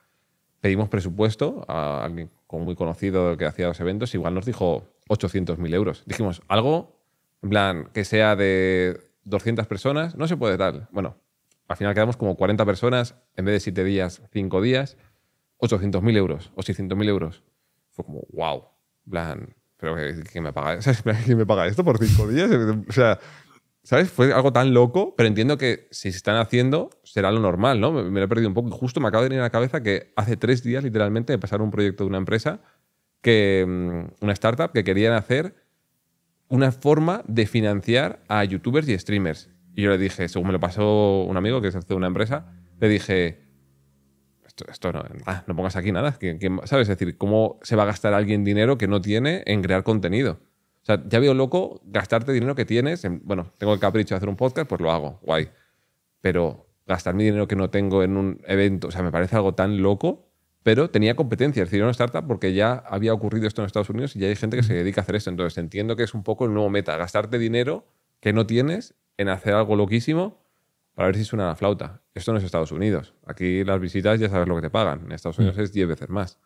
Pedimos presupuesto a alguien como muy conocido que hacía los eventos, igual nos dijo 800.000 euros. Dijimos, algo, en plan, que sea de 200 personas, no se puede tal. Bueno, al final quedamos como 40 personas, en vez de 7 días, 5 días, 800.000 euros o 600.000 euros. Fue como, wow, plan, pero me paga, [laughs] me paga esto por 5 días? [laughs] O sea, ¿Sabes? Fue algo tan loco, pero entiendo que si se están haciendo, será lo normal, ¿no? Me, lo he perdido un poco. Y justo me acaba de venir a la cabeza que hace tres días, literalmente, de pasar un proyecto de una empresa, que, mm, una startup, que querían hacer una forma de financiar a youtubers y streamers. Y yo le dije, según me lo pasó un amigo que es e de una empresa, le dije, esto, no, ah, no pongas aquí nada. ¿Sabes? Es decir, ¿cómo se va a gastar alguien dinero que no tiene en crear contenido? O sea, ya veo loco gastarte dinero que tienes. En, bueno, tengo el capricho de hacer un podcast, pues lo hago, guay. Pero gastar mi dinero que no tengo en un evento, o sea, me parece algo tan loco. Pero tenía competencia, es decir, era una startup porque ya había ocurrido esto en Estados Unidos y ya hay gente que se dedica a hacer esto. Entonces entiendo que es un poco el nuevo meta, gastarte dinero que no tienes en hacer algo loquísimo para ver si suena la flauta. Esto no es Estados Unidos. Aquí las visitas ya sabes lo que te pagan. En Estados mm. Unidos es 10 veces más.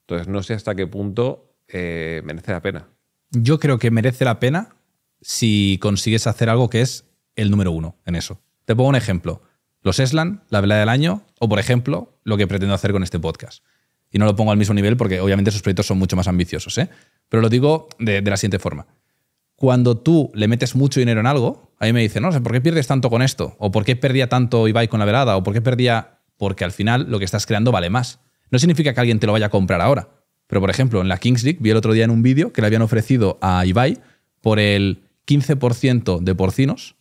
Entonces no sé hasta qué punto eh, merece la pena yo creo que merece la pena si consigues hacer algo que es el número uno en eso. Te pongo un ejemplo. Los Eslan, la velada del año, o por ejemplo, lo que pretendo hacer con este podcast. Y no lo pongo al mismo nivel porque obviamente esos proyectos son mucho más ambiciosos, ¿eh? Pero lo digo de, la siguiente forma. Cuando tú le metes mucho dinero en algo, a mí me dicen, no sé, ¿por qué pierdes tanto con esto? ¿O por qué perdía tanto Ibai con la velada? ¿O por qué perdía...? Porque al final lo que estás creando vale más. No significa que alguien te lo vaya a comprar ahora pero, por ejemplo, en la Kings League vi el otro día en un vídeo que le habían ofrecido a Ibai por el 15% de porcinos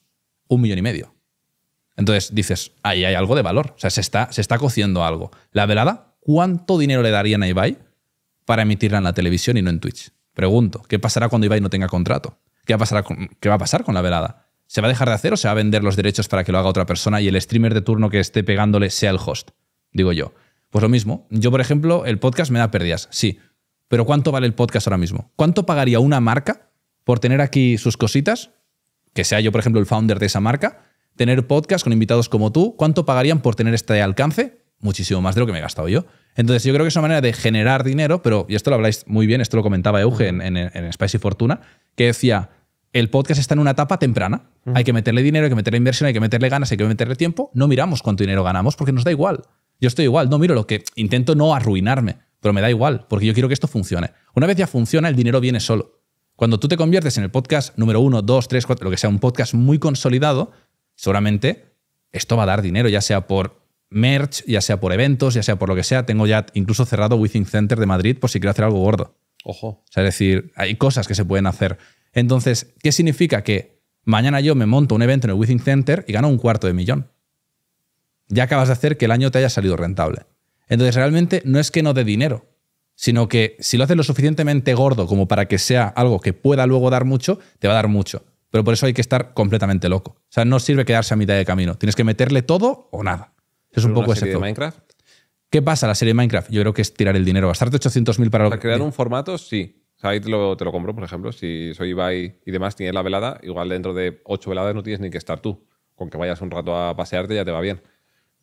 un millón y medio. Entonces dices, ahí hay algo de valor. O sea, se está, se está cociendo algo. La velada, ¿cuánto dinero le darían a Ibai para emitirla en la televisión y no en Twitch? Pregunto, ¿qué pasará cuando Ibai no tenga contrato? ¿Qué va a pasar con, qué va a pasar con la velada? ¿Se va a dejar de hacer o se va a vender los derechos para que lo haga otra persona y el streamer de turno que esté pegándole sea el host? Digo yo. Pues lo mismo. Yo, por ejemplo, el podcast me da pérdidas, sí. Pero ¿cuánto vale el podcast ahora mismo? ¿Cuánto pagaría una marca por tener aquí sus cositas? Que sea yo, por ejemplo, el founder de esa marca. Tener podcast con invitados como tú. ¿Cuánto pagarían por tener este alcance? Muchísimo más de lo que me he gastado yo. Entonces, yo creo que es una manera de generar dinero, pero, y esto lo habláis muy bien, esto lo comentaba Euge en, en, y Fortuna, que decía, el podcast está en una etapa temprana. Hay que meterle dinero, hay que meterle inversión, hay que meterle ganas, hay que meterle tiempo. No miramos cuánto dinero ganamos porque nos da igual. Yo estoy igual, no miro lo que intento no arruinarme, pero me da igual, porque yo quiero que esto funcione. Una vez ya funciona, el dinero viene solo. Cuando tú te conviertes en el podcast número uno, dos, tres, cuatro, lo que sea, un podcast muy consolidado, seguramente esto va a dar dinero, ya sea por merch, ya sea por eventos, ya sea por lo que sea. Tengo ya incluso cerrado Within Center de Madrid por si quiero hacer algo gordo. Ojo. sea, es decir, hay cosas que se pueden hacer. Entonces, ¿qué significa? Que mañana yo me monto un evento en el Within Center y gano un cuarto de millón ya acabas de hacer que el año te haya salido rentable. Entonces realmente no es que no dé dinero, sino que si lo haces lo suficientemente gordo como para que sea algo que pueda luego dar mucho, te va a dar mucho. Pero por eso hay que estar completamente loco. O sea, no sirve quedarse a mitad de camino. Tienes que meterle todo o nada. Es un poco ese de Minecraft? ¿Qué pasa la serie de Minecraft? Yo creo que es tirar el dinero, gastarte 800.000 para... Para crear un formato, sí. O ahí te lo, te lo, compro, por ejemplo. Si soy Ibai y demás, tienes la velada, igual dentro de ocho veladas no tienes ni que estar tú. Con que vayas un rato a pasearte ya te va bien.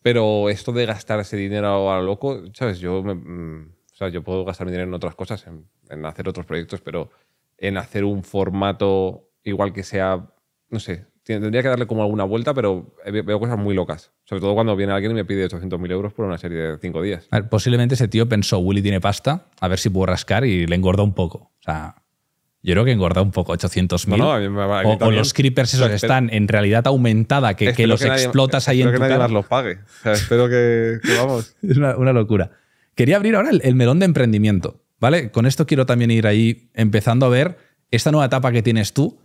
Pero esto de gastar ese dinero a loco, ¿sabes? Yo, mm, yo puedo gastar mi dinero en otras cosas, en, hacer otros proyectos, pero en hacer un formato igual que sea, no sé, tendría que darle como alguna vuelta, pero veo cosas muy locas. Sobre todo cuando viene alguien y me pide 800.000 euros por una serie de cinco días. posiblemente ese tío pensó, Willy tiene pasta, a ver si puedo rascar y le engorda un poco. O sea, yo creo que engorda un poco, 800.000. No, o, los creepers esos que están en realidad aumentada, que, los explotas ahí en tu que nadie los pague. espero que, vamos. [laughs] es una, locura. Quería abrir ahora el, el, melón de emprendimiento, ¿vale? Con esto quiero también ir ahí empezando a ver esta nueva etapa que tienes tú,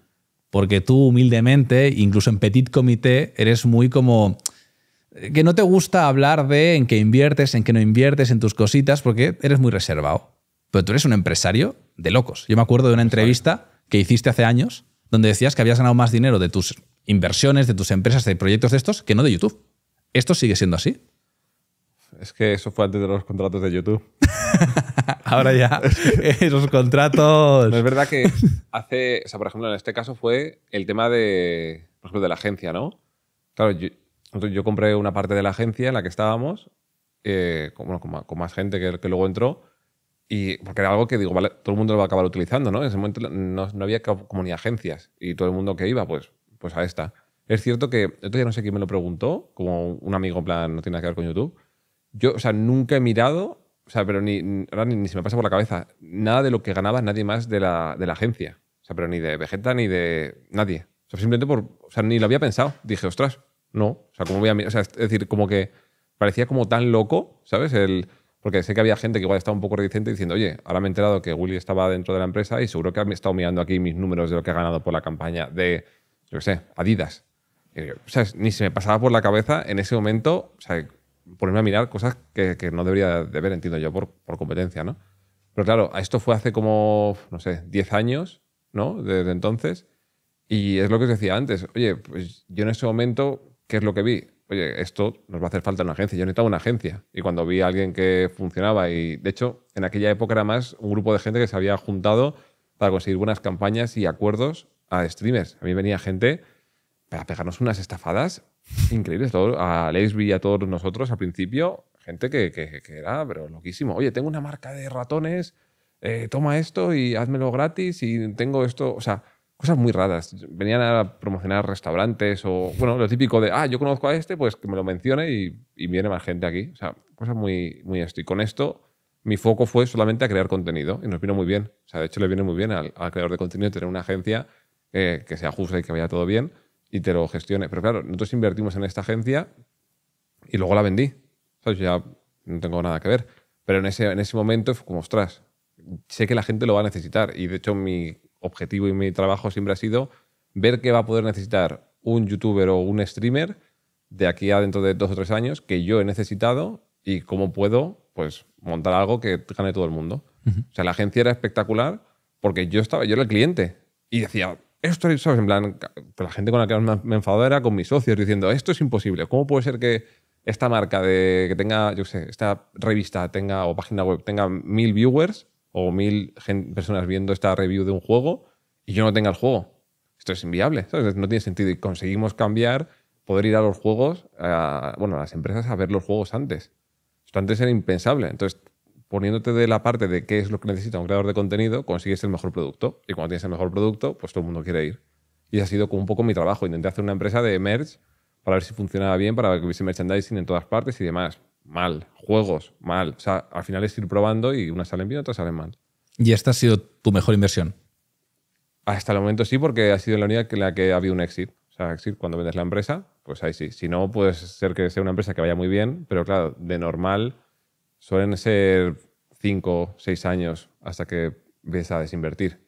porque tú humildemente, incluso en Petit Comité, eres muy como eh, que no te gusta hablar de en qué inviertes, en qué no inviertes, en tus cositas, porque eres muy reservado pero tú eres un empresario de locos. Yo me acuerdo de una entrevista que hiciste hace años donde decías que habías ganado más dinero de tus inversiones, de tus empresas, de proyectos de estos, que no de YouTube. ¿Esto sigue siendo así? Es que eso fue antes de los contratos de YouTube. [laughs] Ahora ya, [laughs] esos contratos. es verdad que hace, o sea, por ejemplo, en este caso fue el tema de, de la agencia, ¿no? Claro, yo, compré una parte de la agencia en la que estábamos, eh, con, más gente que luego entró, y porque era algo que digo, vale, todo el mundo lo va a acabar utilizando, ¿no? En ese momento no, había como ni agencias y todo el mundo que iba, pues, pues a esta. Es cierto que, esto ya no sé quién me lo preguntó, como un amigo, en plan, no tiene nada que ver con YouTube. Yo, o sea, nunca he mirado, o sea, pero ni, ahora ni, se me pasa por la cabeza, nada de lo que ganaba nadie más de la, agencia. O sea, pero ni de Vegeta ni de nadie. O sea, simplemente por, o sea, ni lo había pensado. Dije, ostras, no. O sea, ¿cómo voy a O sea, es decir, como que parecía como tan loco, ¿sabes? El porque sé que había gente que igual estaba un poco reticente diciendo, oye, ahora me he enterado que Willy estaba dentro de la empresa y seguro que ha estado mirando aquí mis números de lo que ha ganado por la campaña de, yo qué sé, Adidas. Eh, o sea, ni se me pasaba por la cabeza en ese momento o sea, ponerme a mirar cosas que, que no debería de ver, entiendo yo, por, por, competencia, ¿no? Pero claro, esto fue hace como, no sé, 10 años, ¿no? Desde entonces. Y es lo que os decía antes. Oye, pues yo en ese momento, ¿qué es lo que vi? oye, esto nos va a hacer falta una agencia. Yo necesitaba una agencia. Y cuando vi a alguien que funcionaba, y de hecho, en aquella época era más un grupo de gente que se había juntado para conseguir buenas campañas y acuerdos a streamers. A mí venía gente para pegarnos unas estafadas increíbles. Todo, a Lesbi y a todos nosotros al principio, gente que, que, era pero loquísimo. Oye, tengo una marca de ratones, eh, toma esto y házmelo gratis y tengo esto. O sea, cosas muy raras. Venían a promocionar restaurantes o, bueno, lo típico de, ah, yo conozco a este, pues que me lo mencione y, viene más gente aquí. O sea, cosas muy, muy Y con esto mi foco fue solamente a crear contenido y nos vino muy bien. O sea, de hecho le viene muy bien al, creador de contenido tener una agencia eh, que sea ajuste y que vaya todo bien y te lo gestione. Pero claro, nosotros invertimos en esta agencia y luego la vendí. yo Ya no tengo nada que ver. Pero en ese, en ese momento fue como, ostras, sé que la gente lo va a necesitar. Y de hecho mi objetivo y mi trabajo siempre ha sido ver qué va a poder necesitar un youtuber o un streamer de aquí a dentro de dos o tres años que yo he necesitado y cómo puedo pues montar algo que gane todo el mundo. O sea, la agencia era espectacular porque yo estaba, yo era el cliente y decía, esto, ¿sabes? En plan, la gente con la que me enfadaba era con mis socios diciendo, esto es imposible, ¿cómo puede ser que esta marca de, que tenga, yo sé, esta revista tenga o página web tenga mil viewers o mil personas viendo esta review de un juego y yo no tenga el juego. Esto es inviable, no tiene sentido. Y conseguimos cambiar, poder ir a los juegos, bueno, a las empresas a ver los juegos antes. Esto antes era impensable. Entonces, poniéndote de la parte de qué es lo que necesita un creador de contenido, consigues el mejor producto. Y cuando tienes el mejor producto, pues todo el mundo quiere ir. Y ha sido un poco mi trabajo. Intenté hacer una empresa de merch para ver si funcionaba bien, para que hubiese merchandising en todas partes y demás mal. Juegos, mal. O sea, al final es ir probando y unas salen bien, otras salen mal. ¿Y esta ha sido tu mejor inversión? Hasta el momento sí, porque ha sido la única en la que ha habido un éxito. O sea, cuando vendes la empresa, pues ahí sí. Si no, puede ser que sea una empresa que vaya muy bien, pero claro, de normal suelen ser 5, 6 años hasta que ves a desinvertir.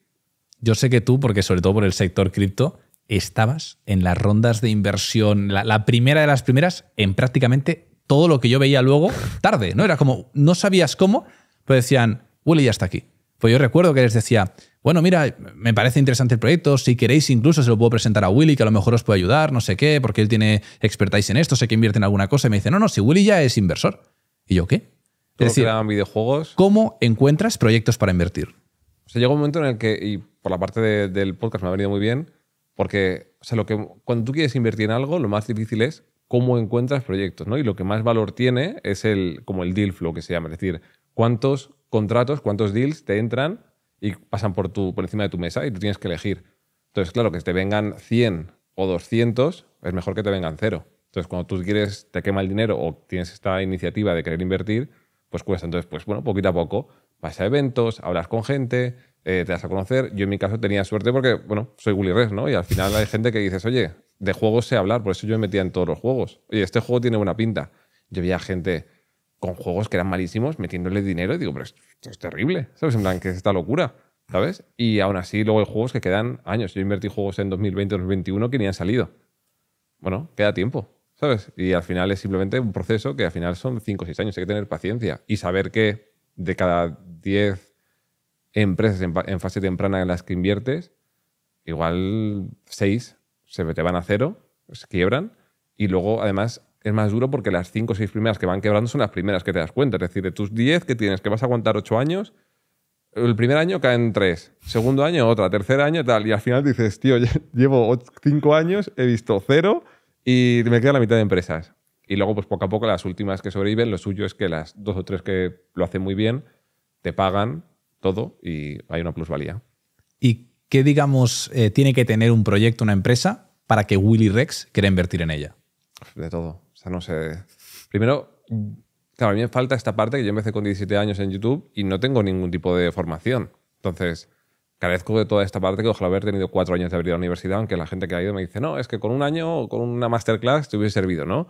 Yo sé que tú, porque sobre todo por el sector cripto, estabas en las rondas de inversión, la, la primera de las primeras, en prácticamente todo lo que yo veía luego tarde, ¿no? Era como, no sabías cómo, pero decían, Willy ya está aquí. Pues yo recuerdo que les decía, bueno, mira, me parece interesante el proyecto, si queréis incluso se lo puedo presentar a Willy, que a lo mejor os puede ayudar, no sé qué, porque él tiene expertise en esto, sé que invierte en alguna cosa, y me dice, no, no, si Willy ya es inversor. ¿Y yo qué? Es videojuegos. ¿cómo encuentras proyectos para invertir? O sea, llega un momento en el que, y por la parte del podcast me ha venido muy bien, porque sea, lo que, cuando tú quieres invertir en algo, lo más difícil es cómo encuentras proyectos, ¿no? Y lo que más valor tiene es el, como el deal flow que se llama, es decir, cuántos contratos, cuántos deals te entran y pasan por, tu, por encima de tu mesa y tú tienes que elegir. Entonces, claro, que te vengan 100 o 200 es mejor que te vengan cero. Entonces, cuando tú quieres, te quema el dinero o tienes esta iniciativa de querer invertir, pues cuesta. Entonces, pues bueno, poquito a poco vas a eventos, hablas con gente, eh, te das a conocer. Yo en mi caso tenía suerte porque, bueno, soy Willy Res, ¿no? Y al final hay gente que dices, oye, de juegos sé hablar, por eso yo me metía en todos los juegos. y este juego tiene buena pinta. Yo veía gente con juegos que eran malísimos metiéndole dinero y digo, pero esto, es terrible, ¿sabes? En plan, que es esta locura? ¿Sabes? Y aún así, luego hay juegos que quedan años. Yo invertí juegos en 2020, 2021 que ni han salido. Bueno, queda tiempo, ¿sabes? Y al final es simplemente un proceso que al final son 5 o 6 años. Hay que tener paciencia y saber que de cada 10 empresas en, en fase temprana en las que inviertes, igual 6 se te van a cero, se quiebran, y luego además es más duro porque las cinco o seis primeras que van quebrando son las primeras que te das cuenta. Es decir, de tus 10 que tienes, que vas a aguantar ocho años, el primer año caen tres. segundo año otra, tercer año tal, y al final dices, tío, [laughs] llevo cinco años, he visto cero, y me queda la mitad de empresas. Y luego, pues poco a poco, las últimas que sobreviven, lo suyo es que las dos o tres que lo hacen muy bien, te pagan todo y hay una plusvalía. ¿Y ¿qué digamos eh, tiene que tener un proyecto, una empresa, para que Willy Rex quiera invertir en ella? De todo. O sea, no sé. Primero, claro, a mí me falta esta parte que yo empecé con 17 años en YouTube y no tengo ningún tipo de formación. Entonces, carezco de toda esta parte que ojalá haber tenido cuatro años de abrir la universidad, aunque la gente que ha ido me dice, no, es que con un año o con una masterclass te hubiese servido, ¿no?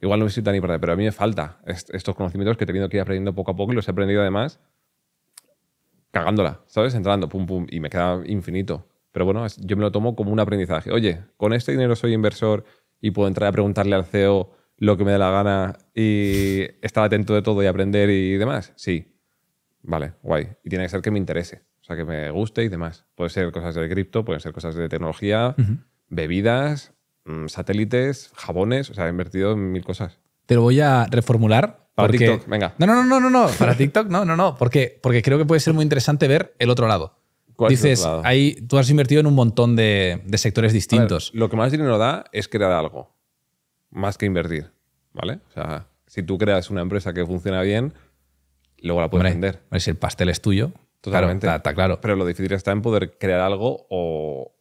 Igual no me sirve para importante, pero a mí me falta estos conocimientos que he tenido que ir aprendiendo poco a poco y los he aprendido además cagándola, ¿sabes? Entrando, pum, pum, y me queda infinito. Pero bueno, yo me lo tomo como un aprendizaje. Oye, con este dinero soy inversor y puedo entrar a preguntarle al CEO lo que me dé la gana y estar atento de todo y aprender y demás. Sí. Vale, guay. Y tiene que ser que me interese, o sea, que me guste y demás. Puede ser cosas de cripto, pueden ser cosas de tecnología, bebidas, mm, satélites, jabones, o sea, he invertido en mil cosas. Te lo voy a reformular para TikTok, venga. No, no, no, no, no, Para TikTok, no, no, no. Porque, porque creo que puede ser muy interesante ver el otro lado. Dices, Ahí, tú has invertido en un montón de, sectores distintos. lo que más dinero da es crear algo, más que invertir. ¿Vale? O sea, si tú creas una empresa que funciona bien, luego la puedes vender. Si el pastel es tuyo, Totalmente. está, claro. Pero lo difícil está en poder crear algo o,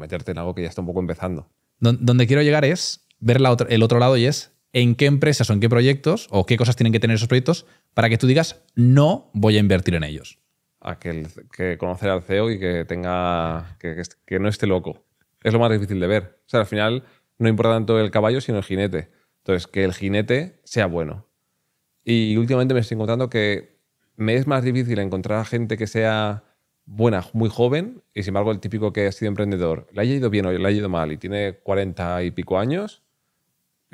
meterte en algo que ya está un poco empezando. Donde quiero llegar es ver el otro lado y es en qué empresas o en qué proyectos o qué cosas tienen que tener esos proyectos para que tú digas, no voy a invertir en ellos. A que conocer al CEO y que tenga. Que, no esté loco. Es lo más difícil de ver. O sea, al final no importa tanto el caballo, sino el jinete. Entonces, que el jinete sea bueno. Y últimamente me estoy encontrando que me es más difícil encontrar a gente que sea buena, muy joven, y sin embargo el típico que ha sido emprendedor, le ha ido bien o le ha ido mal y tiene cuarenta y pico años,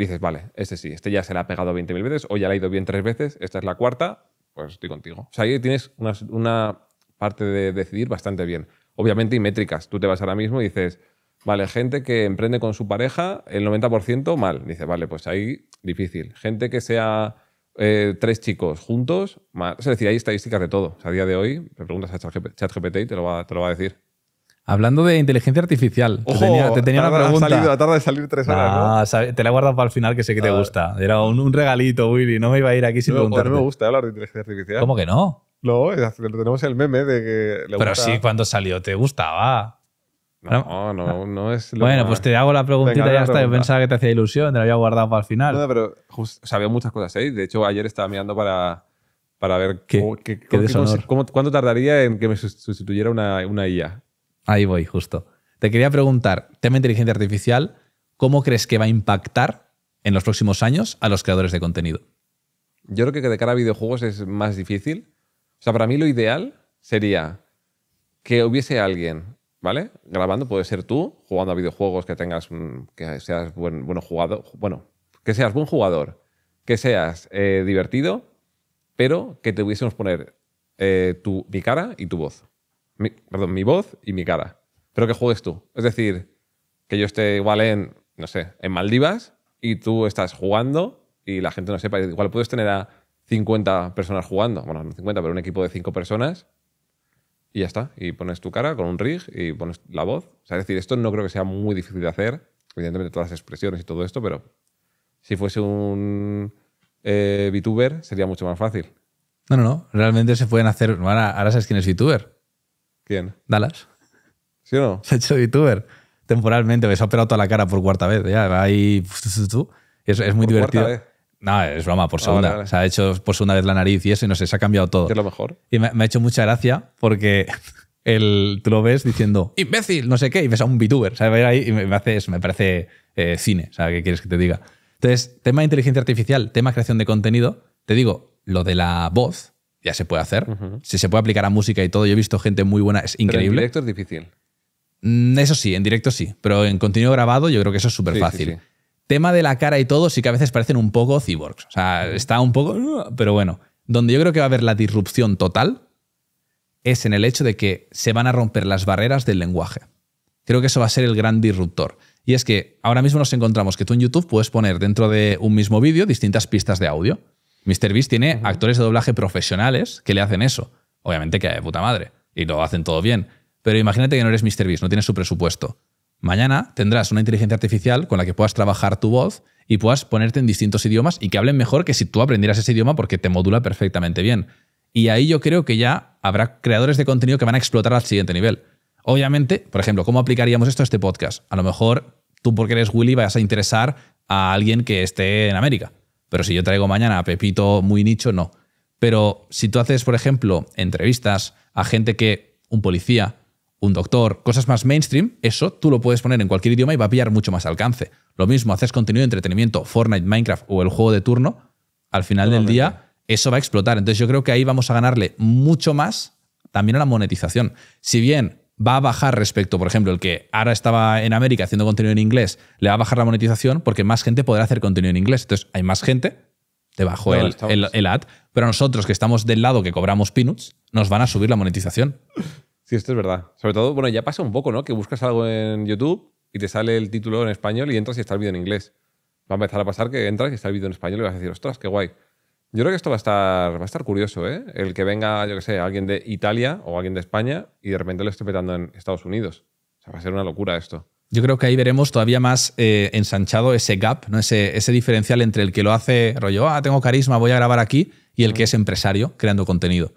dices, vale, este sí, este ya se le ha pegado 20.000 veces o ya le ha ido bien tres veces, esta es la cuarta, pues estoy contigo. O sea, ahí tienes una, parte de decidir bastante bien. Obviamente, y métricas. Tú te vas ahora mismo y dices, Vale, gente que emprende con su pareja, el 90% mal. Dice, vale, pues ahí difícil. Gente que sea eh, tres chicos juntos, mal. es decir, hay estadísticas de todo. O sea, a día de hoy, preguntas a ChatGPT y te lo va, te lo va a decir. Hablando de inteligencia artificial, te tenía, una pregunta. Ha tarda de salir tres horas. Ah, te la he guardado para el final, que sé que te gusta. Era un, regalito, Willy. No me iba a ir aquí sin no, preguntarte. No me gusta hablar de inteligencia artificial. ¿Cómo que no? No, tenemos el meme de que le Pero sí, cuando salió, te gustaba. No, no, no es lo Bueno, pues te hago la preguntita y ya está. Yo pensaba que te hacía ilusión, te la había guardado para el final. No, pero muchas cosas ahí. ¿eh? De hecho, ayer estaba mirando para, para ver ¿Qué, qué, cuánto tardaría en que me sustituyera una, una IA. Ahí voy, justo. Te quería preguntar, tema inteligencia artificial, ¿cómo crees que va a impactar en los próximos años a los creadores de contenido? Yo creo que de cara a videojuegos es más difícil. O sea, para mí lo ideal sería que hubiese alguien, ¿vale? Grabando, puede ser tú, jugando a videojuegos, que tengas que seas buen, jugador, bueno, que seas buen jugador, que seas eh, divertido, pero que te hubiésemos poner eh, tu, mi cara y tu voz perdón, mi voz y mi cara. Pero que juegues tú. Es decir, que yo esté igual en, no sé, en Maldivas y tú estás jugando y la gente no sepa. Igual puedes tener a 50 personas jugando. Bueno, no 50, pero un equipo de 5 personas y ya está. Y pones tu cara con un rig y pones la voz. O sea, es decir, esto no creo que sea muy difícil de hacer. Evidentemente, todas las expresiones y todo esto, pero si fuese un eh, VTuber sería mucho más fácil. No, no, no. Realmente se pueden hacer. Ahora, ahora sabes quién es VTuber. ¿Quién? Dallas. ¿Sí o no? Se [laughs] ha hecho vTuber temporalmente, se ha operado toda la cara por cuarta vez. Ya, ahí. Es, muy divertido. No, es broma, por ah, segunda. Se ha hecho por segunda vez la nariz y eso, y no sé, se ha cambiado todo. ¿Qué es lo mejor. Y me, ha hecho mucha gracia porque [laughs] el, tú lo ves diciendo, imbécil, no sé qué, y ves a un VTuber, ¿sabes? Ahí y me, hace me parece eh, cine, ¿sabes? ¿Qué quieres que te diga? Entonces, tema de inteligencia artificial, tema creación de contenido, te digo, lo de la voz, ya se puede hacer. Si se puede aplicar a música y todo, yo he visto gente muy buena, es increíble. en directo es difícil. Mm, eso sí, en directo sí, pero en continuo grabado yo creo que eso es súper fácil. Tema de la cara y todo, sí que a veces parecen un poco cyborgs. O sea, está un poco. Pero bueno, donde yo creo que va a haber la disrupción total es en el hecho de que se van a romper las barreras del lenguaje. Creo que eso va a ser el gran disruptor. Y es que ahora mismo nos encontramos que tú en YouTube puedes poner dentro de un mismo vídeo distintas pistas de audio. MrBeast tiene actores de doblaje profesionales que le hacen eso. Obviamente que de puta madre. Y lo hacen todo bien. Pero imagínate que no eres MrBeast, no tienes su presupuesto. Mañana tendrás una inteligencia artificial con la que puedas trabajar tu voz y puedas ponerte en distintos idiomas y que hablen mejor que si tú aprendieras ese idioma porque te modula perfectamente bien. Y ahí yo creo que ya habrá creadores de contenido que van a explotar al siguiente nivel. Obviamente, por ejemplo, ¿cómo aplicaríamos esto a este podcast? A lo mejor tú porque eres Willy vas a interesar a alguien que esté en América pero si yo traigo mañana a Pepito muy nicho, no. Pero si tú haces, por ejemplo, entrevistas a gente que, un policía, un doctor, cosas más mainstream, eso tú lo puedes poner en cualquier idioma y va a pillar mucho más alcance. Lo mismo, haces contenido de entretenimiento, Fortnite, Minecraft o el juego de turno, al final del día eso va a explotar. Entonces yo creo que ahí vamos a ganarle mucho más también a la monetización. Si bien va a bajar respecto, por ejemplo, el que ahora estaba en América haciendo contenido en inglés, le va a bajar la monetización porque más gente podrá hacer contenido en inglés. Entonces, hay más gente, debajo el, ad, pero nosotros que estamos del lado que cobramos peanuts, nos van a subir la monetización. Sí, esto es verdad. Sobre todo, bueno, ya pasa un poco, ¿no? Que buscas algo en YouTube y te sale el título en español y entras y está el vídeo en inglés. Va a empezar a pasar que entras y está el vídeo en español y vas a decir, ostras, qué guay. Yo creo que esto va a estar, va a estar curioso, ¿eh? El que venga, yo que sé, alguien de Italia o alguien de España y de repente lo esté petando en Estados Unidos. O sea, va a ser una locura esto. Yo creo que ahí veremos todavía más eh, ensanchado ese gap, ¿no? Ese, ese, diferencial entre el que lo hace rollo, ah, tengo carisma, voy a grabar aquí, y el que es empresario creando contenido.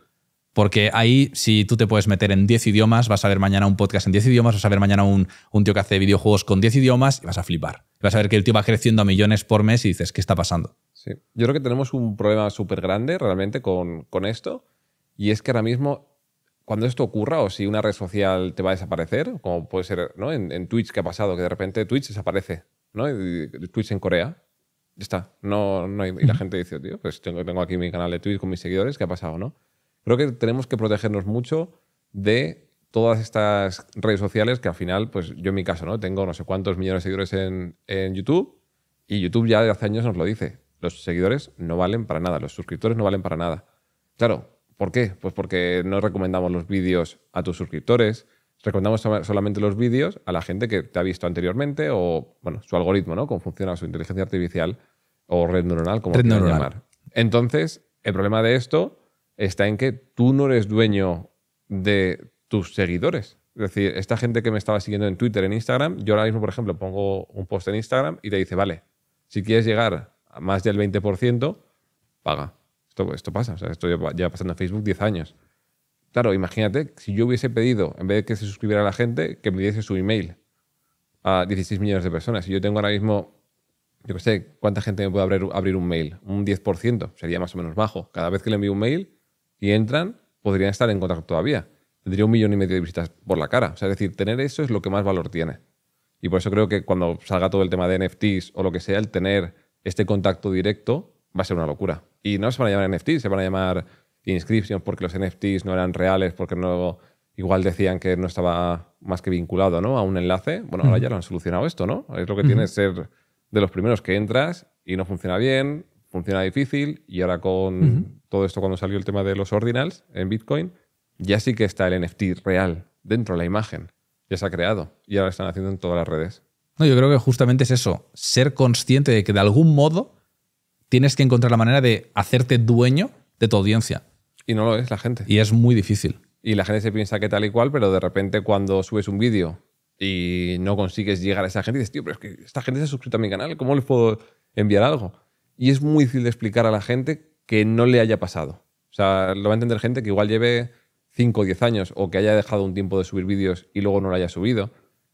Porque ahí, si tú te puedes meter en 10 idiomas, vas a ver mañana un podcast en 10 idiomas, vas a ver mañana un, un tío que hace videojuegos con 10 idiomas y vas a flipar. Vas a ver que el tío va creciendo a millones por mes y dices, ¿qué está pasando? Yo creo que tenemos un problema súper grande realmente con, con esto. Y es que ahora mismo cuando esto ocurra o si una red social te va a desaparecer, como puede ser ¿no? en, en, Twitch que ha pasado, que de repente Twitch desaparece, ¿no? Twitch en Corea, ya está, no, no y la gente dice, tío, pues tengo, aquí mi canal de Twitch con mis seguidores, ¿qué ha pasado? ¿no? Creo que tenemos que protegernos mucho de todas estas redes sociales que al final, pues yo en mi caso, ¿no? Tengo no sé cuántos millones de seguidores en, en YouTube y YouTube ya de hace años nos lo dice. Los seguidores no valen para nada, los suscriptores no valen para nada. Claro, ¿por qué? Pues porque no recomendamos los vídeos a tus suscriptores, recomendamos solamente los vídeos a la gente que te ha visto anteriormente o, bueno, su algoritmo, ¿no? Cómo funciona su inteligencia artificial o red neuronal, como red neuronal. llamar. Entonces, el problema de esto está en que tú no eres dueño de tus seguidores. Es decir, esta gente que me estaba siguiendo en Twitter, en Instagram, yo ahora mismo, por ejemplo, pongo un post en Instagram y te dice, vale, si quieres llegar más del 20%, paga. Esto, esto pasa, esto lleva pasando en Facebook 10 años. Claro, imagínate, si yo hubiese pedido, en vez de que se suscribiera a la gente, que me diese su email a 16 millones de personas. Si yo tengo ahora mismo, yo qué sé, ¿cuánta gente me puede abrir, abrir un mail? Un 10%, sería más o menos bajo. Cada vez que le envío un mail y entran, podrían estar en contacto todavía. Tendría un millón y medio de visitas por la cara. O es decir, tener eso es lo que más valor tiene. Y por eso creo que cuando salga todo el tema de NFTs o lo que sea, el tener este contacto directo, va a ser una locura. Y no se van a llamar NFT, se van a llamar inscriptions porque los NFTs no eran reales, porque no igual decían que no estaba más que vinculado a un enlace. Bueno, ahora ya lo han solucionado esto, ¿no? Es lo que tiene ser de los primeros que entras y no funciona bien, funciona difícil y ahora con todo esto cuando salió el tema de los ordinals en Bitcoin, ya sí que está el NFT real dentro de la imagen, ya se ha creado y ahora lo están haciendo en todas las redes. No, yo creo que justamente es eso, ser consciente de que de algún modo tienes que encontrar la manera de hacerte dueño de tu audiencia. Y no lo es la gente. Y es muy difícil. Y la gente se piensa que tal y cual, pero de repente cuando subes un vídeo y no consigues llegar a esa gente, dices, tío, pero es que esta gente se ha suscrito a mi canal, ¿cómo les puedo enviar algo? Y es muy difícil de explicar a la gente que no le haya pasado. O sea, lo va a entender gente que igual lleve 5 o 10 años o que haya dejado un tiempo de subir vídeos y luego no lo haya subido.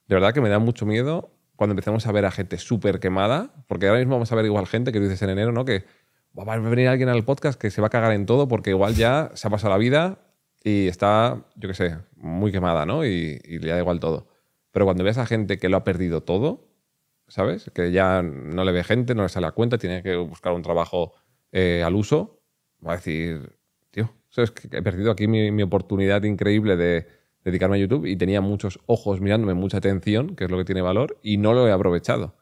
De verdad que me da mucho miedo cuando empezamos a ver a gente súper quemada, porque ahora mismo vamos a ver igual gente que dices en enero, ¿no? Que va a venir alguien al podcast que se va a cagar en todo porque igual ya se ha pasado la vida y está, yo qué sé, muy quemada, ¿no? Y, le da igual todo. Pero cuando ves a gente que lo ha perdido todo, ¿sabes? Que ya no le ve gente, no le sale a cuenta, tiene que buscar un trabajo eh, al uso, va a decir, tío, Que he perdido aquí mi oportunidad increíble de, dedicarme a YouTube y tenía muchos ojos mirándome, mucha atención, que es lo que tiene valor, y no lo he aprovechado.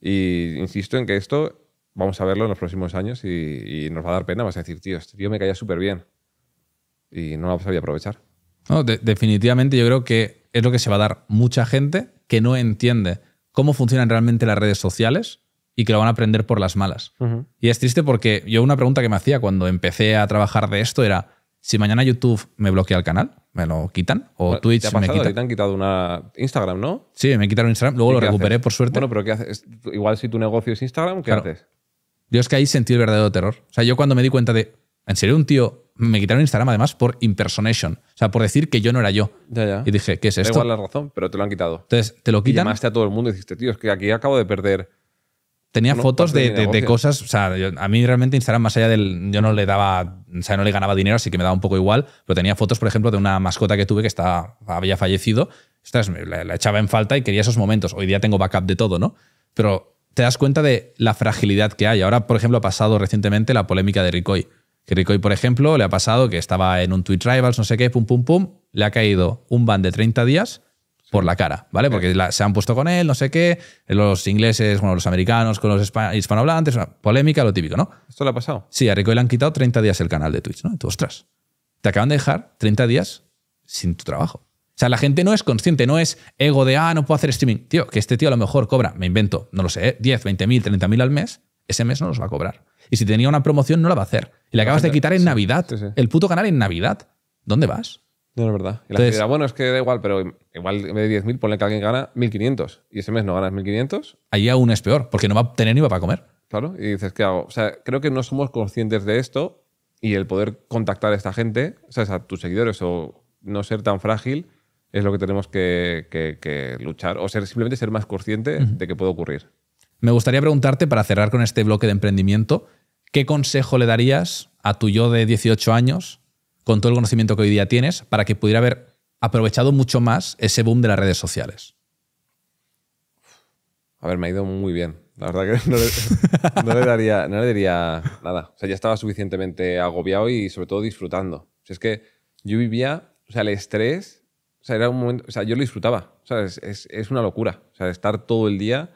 Y insisto en que esto vamos a verlo en los próximos años y, nos va a dar pena, vas a decir, tío, este me caía súper bien y no lo sabía aprovechar. definitivamente yo creo que es lo que se va a dar mucha gente que no entiende cómo funcionan realmente las redes sociales y que lo van a aprender por las malas. Y es triste porque yo una pregunta que me hacía cuando empecé a trabajar de esto era, si mañana YouTube me bloquea el canal, me lo quitan. O Twitch ¿te me Te han quitado una Instagram, ¿no? Sí, me quitaron Instagram. Luego lo recuperé, por suerte. Bueno, pero ¿qué haces? Igual si tu negocio es Instagram, ¿qué haces? Yo es que ahí sentí el verdadero terror. O sea, yo cuando me di cuenta de, en serio, un tío, me quitaron Instagram además por impersonation. O sea, por decir que yo no era yo. Ya, ya. Y dije, ¿qué es esto? Da igual la razón, pero te lo han quitado. Entonces, te lo quitan. Y llamaste a todo el mundo y dijiste, tío, es que aquí acabo de perder Tenía fotos de, cosas, o sea, a mí realmente Instagram más allá del, yo no le daba, o sea, no le ganaba dinero, así que me daba un poco igual, pero tenía fotos, por ejemplo, de una mascota que tuve que estaba, había fallecido, Estas, la, la echaba en falta y quería esos momentos, hoy día tengo backup de todo, ¿no? Pero te das cuenta de la fragilidad que hay. Ahora, por ejemplo, ha pasado recientemente la polémica de Ricoy. Que Ricoy, por ejemplo, le ha pasado que estaba en un Twitch Rivals, no sé qué, pum, pum, pum, le ha caído un ban de 30 días por la cara, ¿vale? Porque se han puesto con él, no sé qué, los ingleses, bueno, los americanos con los hispanohablantes, una polémica, lo típico, ¿no? ¿Esto le ha pasado? Sí, a Rico le han quitado 30 días el canal de Twitch, ¿no? ostras, te acaban de dejar 30 días sin tu trabajo. O sea, la gente no es consciente, no es ego de, ah, no puedo hacer streaming. Tío, que este tío a lo mejor cobra, me invento, no lo sé, 10, ¿eh? 20 mil, 30 mil al mes, ese mes no los va a cobrar. Y si tenía una promoción, no la va a hacer. Y le acabas de quitar en Navidad, el puto canal en Navidad. ¿Dónde vas? No, es verdad. Y la gente dirá, bueno, es que da igual, pero igual me vez de 10.000, ponle que alguien gana 1.500 y ese mes no ganas 1.500. Ahí aún es peor, porque no va a tener ni va para comer. Claro, y dices, ¿qué hago? O sea, creo que no somos conscientes de esto y el poder contactar a esta gente, sea, a tus seguidores o no ser tan frágil, es lo que tenemos que, luchar. O ser, simplemente ser más consciente de que puede ocurrir. Me gustaría preguntarte, para cerrar con este bloque de emprendimiento, ¿qué consejo le darías a tu yo de 18 años con todo el conocimiento que hoy día tienes para que pudiera haber aprovechado mucho más ese boom de las redes sociales? A ver, me ha ido muy bien. La verdad que no le, [laughs] daría, diría nada. O sea, ya estaba suficientemente agobiado y sobre todo disfrutando. O sea, es que yo vivía, o sea, el estrés, o sea, era un momento, o sea, yo lo disfrutaba. O sea, es, una locura. O sea, estar todo el día,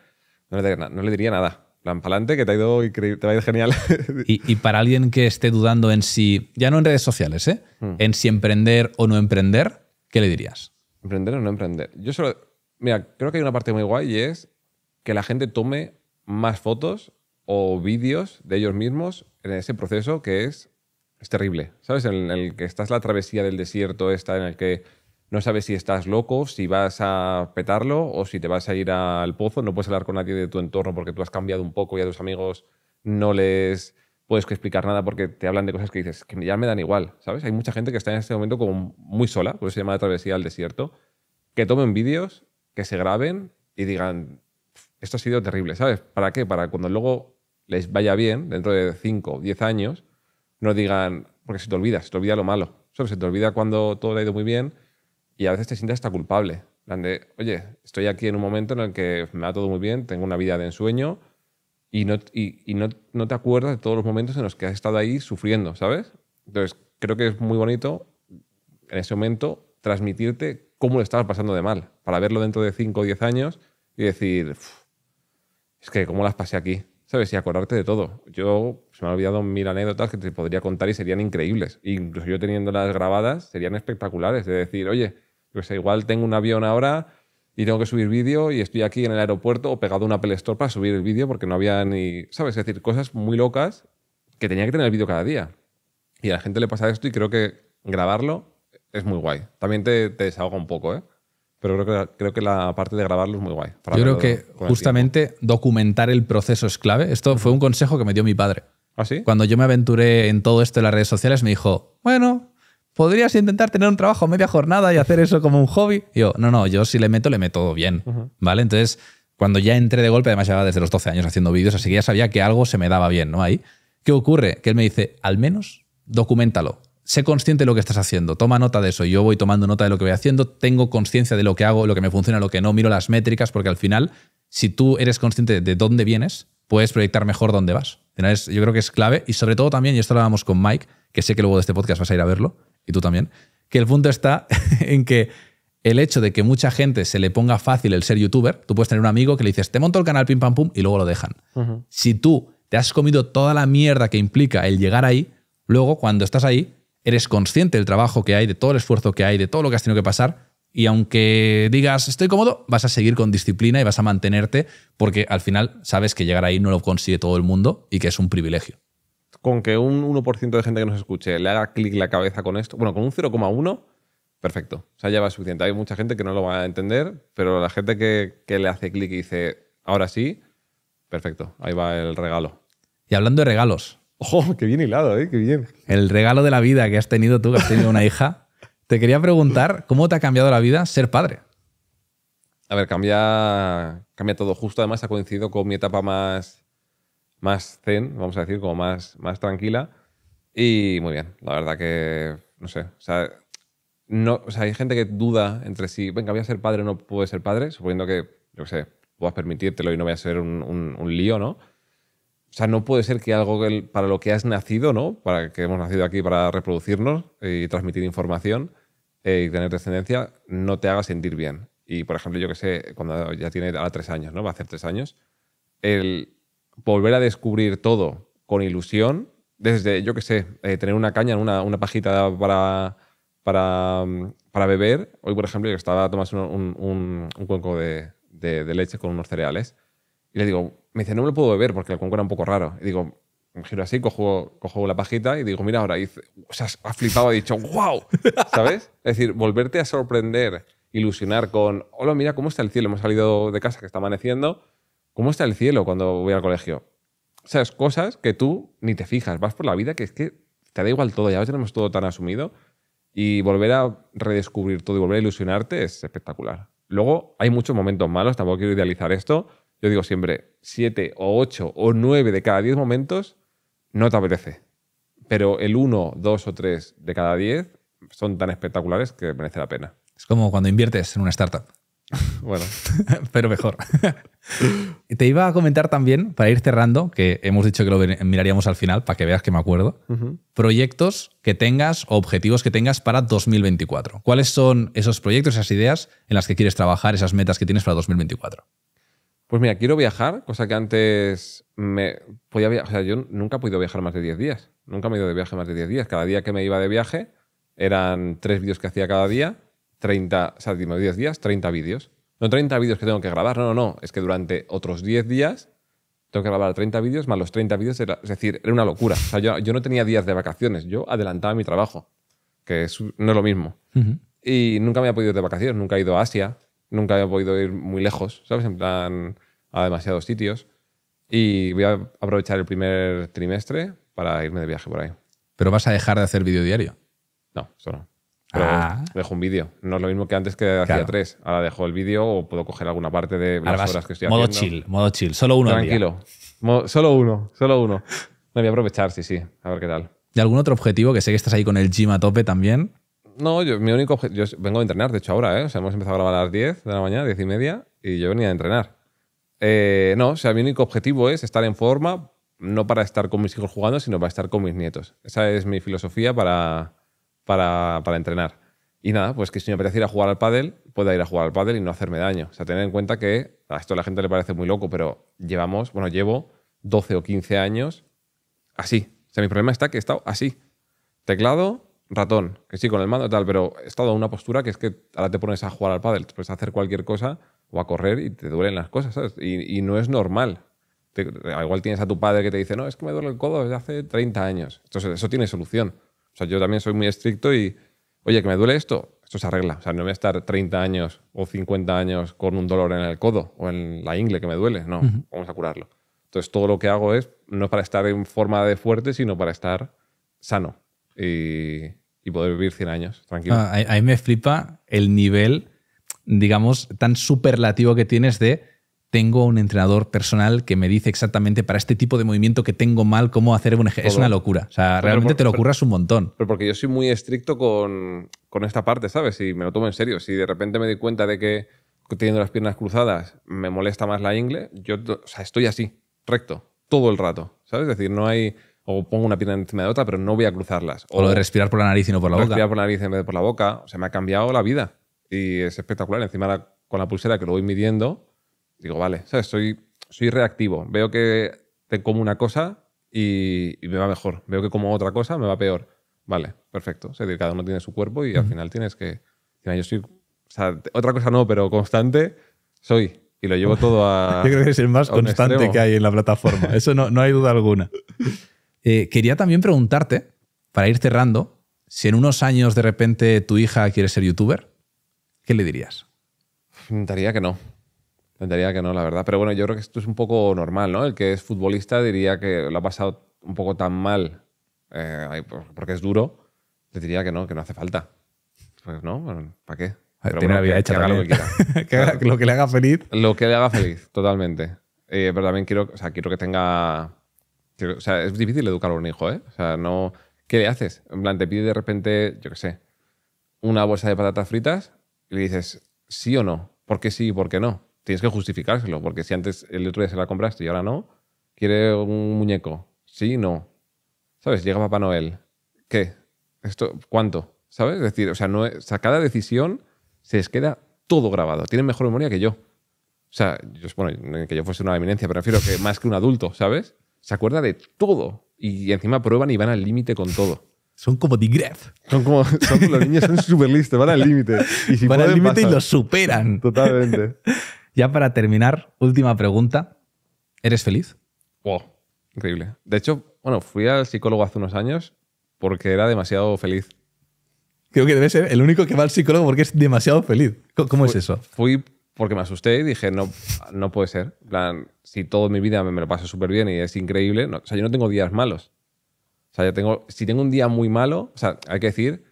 no le diría nada plan, que te ha ido te genial. [laughs] y, para alguien que esté dudando en si, ya no en redes sociales, ¿eh? Hmm. en si emprender o no emprender, ¿qué le dirías? Emprender o no emprender. Yo solo, mira, creo que hay una parte muy guay y es que la gente tome más fotos o vídeos de ellos mismos en ese proceso que es, es terrible. ¿Sabes? En el que estás la travesía del desierto, está en el que no sabes si estás loco, si vas a petarlo o si te vas a ir al pozo, no puedes hablar con nadie de tu entorno porque tú has cambiado un poco y a tus amigos no les puedes explicar nada porque te hablan de cosas que dices, que ya me dan igual, ¿sabes? Hay mucha gente que está en este momento como muy sola, por eso se llama la travesía al desierto, que tomen vídeos, que se graben y digan, esto ha sido terrible, ¿sabes? ¿Para qué? Para cuando luego les vaya bien, dentro de 5 o 10 años, no digan, porque se te olvida, se te olvida lo malo, Solo Se te olvida cuando todo ha ido muy bien y a veces te sientes hasta culpable. De, oye, estoy aquí en un momento en el que me va todo muy bien, tengo una vida de ensueño y no, y, no, te acuerdas de todos los momentos en los que has estado ahí sufriendo, ¿sabes? Entonces, creo que es muy bonito en ese momento transmitirte cómo lo estabas pasando de mal, para verlo dentro de 5 o 10 años y decir, es que cómo las pasé aquí, ¿sabes? Y acordarte de todo. Yo se me han olvidado mil anécdotas que te podría contar y serían increíbles. incluso yo teniéndolas grabadas, serían espectaculares. De decir, oye, igual tengo un avión ahora y tengo que subir vídeo y estoy aquí en el aeropuerto o pegado a una Apple Store para subir el vídeo porque no había ni, ¿sabes? Es decir, cosas muy locas que tenía que tener el vídeo cada día. Y a la gente le pasa esto y creo que grabarlo es muy guay. También te, desahoga un poco, ¿eh? Pero creo que, creo que la parte de grabarlo es muy guay. Yo creo que justamente documentar el proceso es clave. Esto fue un consejo que me dio mi padre. ¿Ah, sí? Cuando yo me aventuré en todo esto de las redes sociales, me dijo, bueno, podrías intentar tener un trabajo media jornada y hacer eso como un hobby. yo, no, no, yo si le meto, le meto bien. ¿Vale? Entonces, cuando ya entré de golpe, además llevaba desde los 12 años haciendo vídeos, así que ya sabía que algo se me daba bien, ¿no? Ahí. ¿Qué ocurre? Que él me dice, al menos, documentalo. Sé consciente de lo que estás haciendo, toma nota de eso. Yo voy tomando nota de lo que voy haciendo, tengo conciencia de lo que hago, lo que me funciona, lo que no, miro las métricas, porque al final, si tú eres consciente de dónde vienes, puedes proyectar mejor dónde vas. Yo creo que es clave y sobre todo también, y esto lo hablábamos con Mike, que sé que luego de este podcast vas a ir a verlo, y tú también, que el punto está [laughs] en que el hecho de que mucha gente se le ponga fácil el ser youtuber, tú puedes tener un amigo que le dices, te monto el canal, pim, pam, pum, y luego lo dejan. Si tú te has comido toda la mierda que implica el llegar ahí, luego cuando estás ahí, eres consciente del trabajo que hay, de todo el esfuerzo que hay, de todo lo que has tenido que pasar, y aunque digas, estoy cómodo, vas a seguir con disciplina y vas a mantenerte, porque al final sabes que llegar ahí no lo consigue todo el mundo y que es un privilegio con que un 1% de gente que nos escuche le haga clic la cabeza con esto, bueno, con un 0,1, perfecto. O sea, ya va suficiente. Hay mucha gente que no lo va a entender, pero la gente que, que le hace clic y dice, ahora sí, perfecto. Ahí va el regalo. Y hablando de regalos. ¡Oh, [laughs] qué bien hilado, eh! ¡Qué bien! El regalo de la vida que has tenido tú, que has tenido una [laughs] hija. Te quería preguntar, ¿cómo te ha cambiado la vida ser padre? A ver, cambia, cambia todo. Justo además ha coincidido con mi etapa más más zen, vamos a decir, como más, más tranquila. Y muy bien, la verdad que, no sé, o sea, no, o sea, hay gente que duda entre sí venga, voy a ser padre o no puedo ser padre, suponiendo que, yo qué sé, puedas permitírtelo y no voy a ser un, un, lío, ¿no? O sea, no puede ser que algo que para lo que has nacido, ¿no? Para que hemos nacido aquí para reproducirnos y transmitir información eh, y tener descendencia, no te haga sentir bien. Y, por ejemplo, yo que sé, cuando ya tiene ahora tres años, ¿no? Va a hacer tres años, el volver a descubrir todo con ilusión, desde, yo qué sé, eh, tener una caña, una, una pajita para, para, mm, para, beber. Hoy, por ejemplo, yo estaba tomando un, un, cuenco de, leche con unos cereales. Y le digo, me dice, no me lo puedo beber porque el cuenco era un poco raro. Y digo, me giro así, cojo, cojo la pajita y digo, mira ahora. o sea, ha flipado, ha dicho, wow. ¿Sabes? Es decir, volverte a sorprender, ilusionar con, hola, mira cómo está el cielo. Hemos salido de casa que está amaneciendo ¿Cómo está el cielo cuando voy al colegio? O sea, es cosas que tú ni te fijas, vas por la vida que es que te da igual todo, ya tenemos todo tan asumido y volver a redescubrir todo y volver a ilusionarte es espectacular. Luego hay muchos momentos malos, tampoco quiero idealizar esto. Yo digo siempre, siete o ocho o nueve de cada diez momentos no te apetece. Pero el uno, dos o tres de cada diez son tan espectaculares que merece la pena. Es como cuando inviertes en una startup. [laughs] bueno. [laughs] Pero mejor. [laughs] Te iba a comentar también, para ir cerrando, que hemos dicho que lo miraríamos al final, para que veas que me acuerdo, proyectos que tengas o objetivos que tengas para 2024. ¿Cuáles son esos proyectos, esas ideas en las que quieres trabajar, esas metas que tienes para 2024? Pues mira, quiero viajar, cosa que antes me podía O sea, yo nunca he podido viajar más de 10 días. Nunca me he ido de viaje más de 10 días. Cada día que me iba de viaje eran tres vídeos que hacía cada día 30, o sea, 10 días, 30 vídeos. No 30 vídeos que tengo que grabar, no, no, no. Es que durante otros 10 días tengo que grabar 30 vídeos más los 30 vídeos. es decir, era una locura. O sea, yo, no tenía días de vacaciones, yo adelantaba mi trabajo, que no es lo mismo. Y nunca me había podido ir de vacaciones, nunca he ido a Asia, nunca había podido ir muy lejos, ¿sabes? En plan, a demasiados sitios. Y voy a aprovechar el primer trimestre para irme de viaje por ahí. ¿Pero vas a dejar de hacer vídeo diario? No, solo. no. Pero ah. dejo un vídeo. No es lo mismo que antes que hacía tres. Ahora dejo el vídeo o puedo coger alguna parte de las horas que estoy haciendo. Modo chill, modo chill. Solo uno. Tranquilo. Día. Solo uno, solo uno. Me voy a aprovechar, sí, sí. A ver qué tal. ¿Y algún otro objetivo? Que sé que estás ahí con el gym a tope también. No, yo, mi único vengo a entrenar, de hecho, ahora, ¿eh? hemos empezado a grabar a las 10 de la mañana, 10 y media, y yo venía a entrenar. Eh, no, o sea, mi único objetivo es estar en forma, no para estar con mis hijos jugando, sino para estar con mis nietos. Esa es mi filosofía para para, entrenar. Y nada, pues que si me apetece ir a jugar al pádel, pueda ir a jugar al pádel y no hacerme daño. O sea, tener en cuenta que a esto la gente le parece muy loco, pero llevamos, bueno, llevo 12 o 15 años así. O sea, mi problema está que he estado así. Teclado, ratón, que sí, con el mando y tal, pero he estado en una postura que es que ahora te pones a jugar al pádel, te a hacer cualquier cosa o a correr y te duelen las cosas, ¿sabes? Y, no es normal. igual tienes a tu padre que te dice, no, es que me duele el codo desde hace 30 años. Entonces, eso tiene solución. O sea, yo también soy muy estricto y, oye, que me duele esto, esto se arregla. O sea, no voy a estar 30 años o 50 años con un dolor en el codo o en la ingle que me duele. No, vamos a curarlo. Entonces, todo lo que hago es no para estar en forma de fuerte, sino para estar sano y, poder vivir 100 años, tranquilo. Ah, a, mí me flipa el nivel, digamos, tan superlativo que tienes de tengo un entrenador personal que me dice exactamente para este tipo de movimiento que tengo mal cómo hacer un ejercicio. Es una locura. O sea, realmente te lo ocurras un montón. Pero porque yo soy muy estricto con, con, esta parte, ¿sabes? Y me lo tomo en serio. Si de repente me doy cuenta de que teniendo las piernas cruzadas me molesta más la ingle, yo estoy así, recto, todo el rato. ¿Sabes? Es decir, no hay. O pongo una pierna encima de otra, pero no voy a cruzarlas. O, lo de respirar por la nariz y no por la boca. Respirar por la nariz en vez de por la boca. O sea, me ha cambiado la vida. Y es espectacular. Encima con la pulsera que lo voy midiendo digo, vale, Soy, soy reactivo. Veo que te como una cosa y, me va mejor. Veo que como otra cosa, me va peor. Vale, perfecto. cada uno tiene su cuerpo y al final tienes que... Yo soy... O sea, otra cosa no, pero constante soy. Y lo llevo todo a... [laughs] Yo creo que es el más constante que hay en la plataforma. Eso no, no hay duda alguna. [laughs] Eh, quería también preguntarte, para ir cerrando, si en unos años de repente tu hija quiere ser youtuber, ¿qué le dirías? Daría que no. Entendería que no, la verdad. Pero bueno, yo creo que esto es un poco normal, ¿no? El que es futbolista diría que lo ha pasado un poco tan mal eh, porque es duro, le diría que no, que no hace falta. Pues no, ¿para qué? Tiene la vida hecha. lo que quiera. [laughs] lo que le haga feliz. Lo que le haga feliz, totalmente. Eh, pero también quiero, o sea, quiero que tenga. o sea, es difícil educar a un hijo, ¿eh? O sea, no. ¿Qué le haces? En plan, te pide de repente, yo qué sé, una bolsa de patatas fritas y le dices sí o no. ¿Por qué sí y por qué no? tienes que justificárselo, porque si antes el otro día se la compraste y ahora no, quiere un muñeco. Sí, no. ¿Sabes? Llega Papá Noel. ¿Qué? ¿Esto? ¿Cuánto? ¿Sabes? Es decir, o sea, no cada decisión se les queda todo grabado. Tienen mejor memoria que yo. O sea, bueno, que yo fuese una eminencia, pero prefiero que más que un adulto, ¿sabes? Se acuerda de todo. Y encima prueban y van al límite con todo. Son como Gref. Son como. los niños son súper [laughs] listos, van al límite. van al límite y lo superan. Totalmente. Ya para terminar, última pregunta. ¿Eres feliz? Wow, increíble. De hecho, bueno, fui al psicólogo hace unos años porque era demasiado feliz. Creo que debe ser el único que va al psicólogo porque es demasiado feliz. ¿Cómo, es eso? Fui porque me asusté y dije, no, no puede ser. plan, si toda mi vida me, lo paso súper bien y es increíble, o sea, yo no tengo días malos. O sea, yo tengo, si tengo un día muy malo, o sea, hay que decir,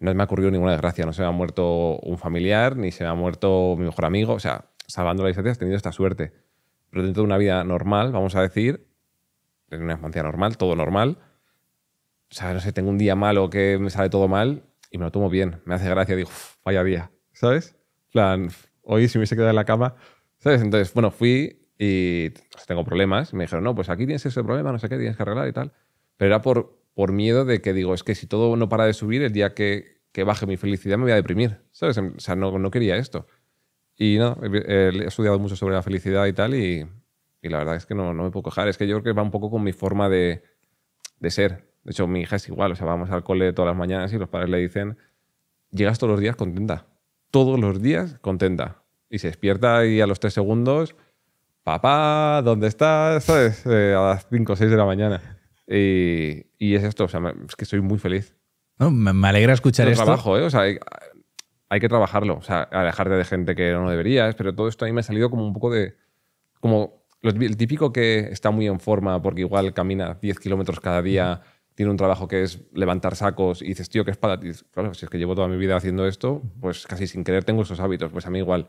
no me ha ocurrido ninguna desgracia, no se me ha muerto un familiar, ni se me ha muerto mi mejor amigo, o sea, salvando la distancia, has tenido esta suerte. Pero dentro de una vida normal, vamos a decir, en una infancia normal, todo normal, o sea, no sé, tengo un día malo que me sale todo mal y me lo tomo bien, me hace gracia, digo, vaya día, ¿sabes? plan, hoy si me hubiese quedado en la cama, ¿sabes? Entonces, bueno, fui y pues, tengo problemas, me dijeron, no, pues aquí tienes ese problema, no sé qué, tienes que arreglar y tal. Pero era por, por miedo de que digo, es que si todo no para de subir, el día que, que baje mi felicidad me voy a deprimir, ¿sabes? O sea, no, no quería esto. Y no, he estudiado mucho sobre la felicidad y tal, y, la verdad es que no, me puedo cojar. Es que yo creo que va un poco con mi forma de, ser. De hecho, mi hija es igual, o sea, vamos al cole todas las mañanas y los padres le dicen, llegas todos los días contenta. Todos los días contenta. Y se despierta y a los tres segundos, papá, ¿dónde estás? Eh, a las cinco o 6 de la mañana. Y, es esto, o sea, es que soy muy feliz. No, me alegra escuchar esto. Trabajo, ¿eh? O sea, hay que trabajarlo, o sea, alejarte de gente que no deberías, pero todo esto a mí me ha salido como un poco de... como el típico que está muy en forma porque igual camina 10 kilómetros cada día, tiene un trabajo que es levantar sacos y dices, tío, ¿qué es para ti? Claro, si es que llevo toda mi vida haciendo esto, pues casi sin querer tengo esos hábitos, pues a mí igual.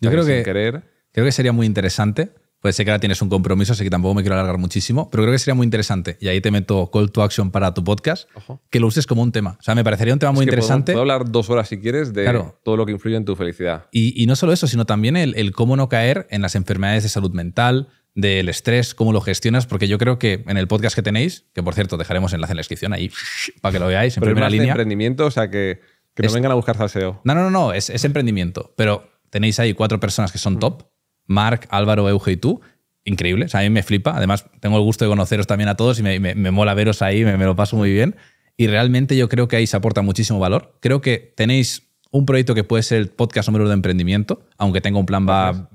Yo sin Querer, creo que sería muy interesante pues sé que ahora tienes un compromiso, así que tampoco me quiero alargar muchísimo, pero creo que sería muy interesante, y ahí te meto call to action para tu podcast, que lo uses como un tema. O sea, me parecería un tema muy interesante. Puedo, hablar dos horas si quieres de todo lo que influye en tu felicidad. Y, no solo eso, sino también el, cómo no caer en las enfermedades de salud mental, del estrés, cómo lo gestionas, porque yo creo que en el podcast que tenéis, que por cierto dejaremos enlace en la descripción ahí [laughs] para que lo veáis en primera línea. De emprendimiento, o sea que, no vengan a buscar salseo. No, no, no, no es, es emprendimiento, pero tenéis ahí cuatro personas que son mm. top Marc, Álvaro, Euge y tú. Increíble, a mí me flipa. Además, tengo el gusto de conoceros también a todos y me, mola veros ahí, me, lo paso muy bien. Y realmente yo creo que ahí se aporta muchísimo valor. Creo que tenéis un proyecto que puede ser el podcast número de emprendimiento, aunque tengo un plan va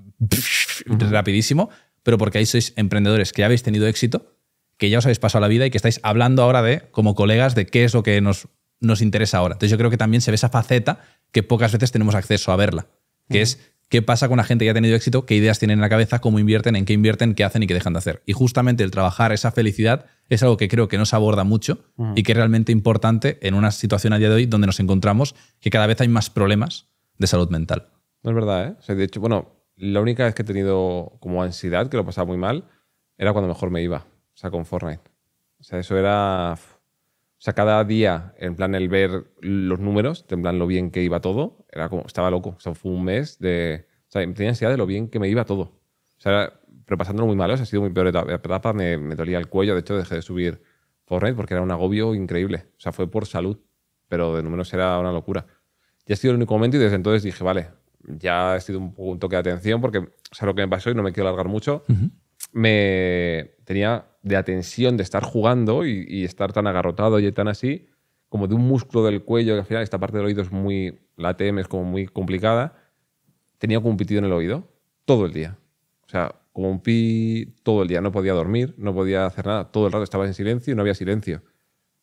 [laughs] rapidísimo, pero porque ahí sois emprendedores que ya habéis tenido éxito, que ya os habéis pasado la vida y que estáis hablando ahora de, como colegas, de qué es lo que nos, nos interesa ahora. Entonces yo creo que también se ve esa faceta que pocas veces tenemos acceso a verla, que es qué pasa con la gente que ha tenido éxito, qué ideas tienen en la cabeza, cómo invierten, en qué invierten, qué hacen y qué dejan de hacer. Y justamente el trabajar esa felicidad es algo que creo que no se aborda mucho y que es realmente importante en una situación a día de hoy donde nos encontramos que cada vez hay más problemas de salud mental. No es verdad, ¿eh? de hecho, bueno, la única vez que he tenido como ansiedad, que lo pasaba muy mal, era cuando mejor me iba, o sea, con Fortnite. O sea, eso era o sea, cada día, en plan, el ver los números, en plan, lo bien que iba todo, era como, estaba loco. O sea, fue un mes de. O sea, tenía ansiedad de lo bien que me iba todo. O sea, pero pasándolo muy mal, ¿eh? o ha sido muy peor etapa, me, me, dolía el cuello, de hecho dejé de subir Fortnite porque era un agobio increíble. O sea, fue por salud, pero de números era una locura. Y ha sido el único momento y desde entonces dije, vale, ya he sido un, un toque de atención porque, o sea, lo que me pasó y no me quiero alargar mucho, me tenía de atención, de estar jugando y, estar tan agarrotado y tan así, como de un músculo del cuello, que al final esta parte del oído es muy, la es como muy complicada, tenía pitido en el oído todo el día. O sea, como un pi todo el día, no podía dormir, no podía hacer nada, todo el rato estaba en silencio y no había silencio.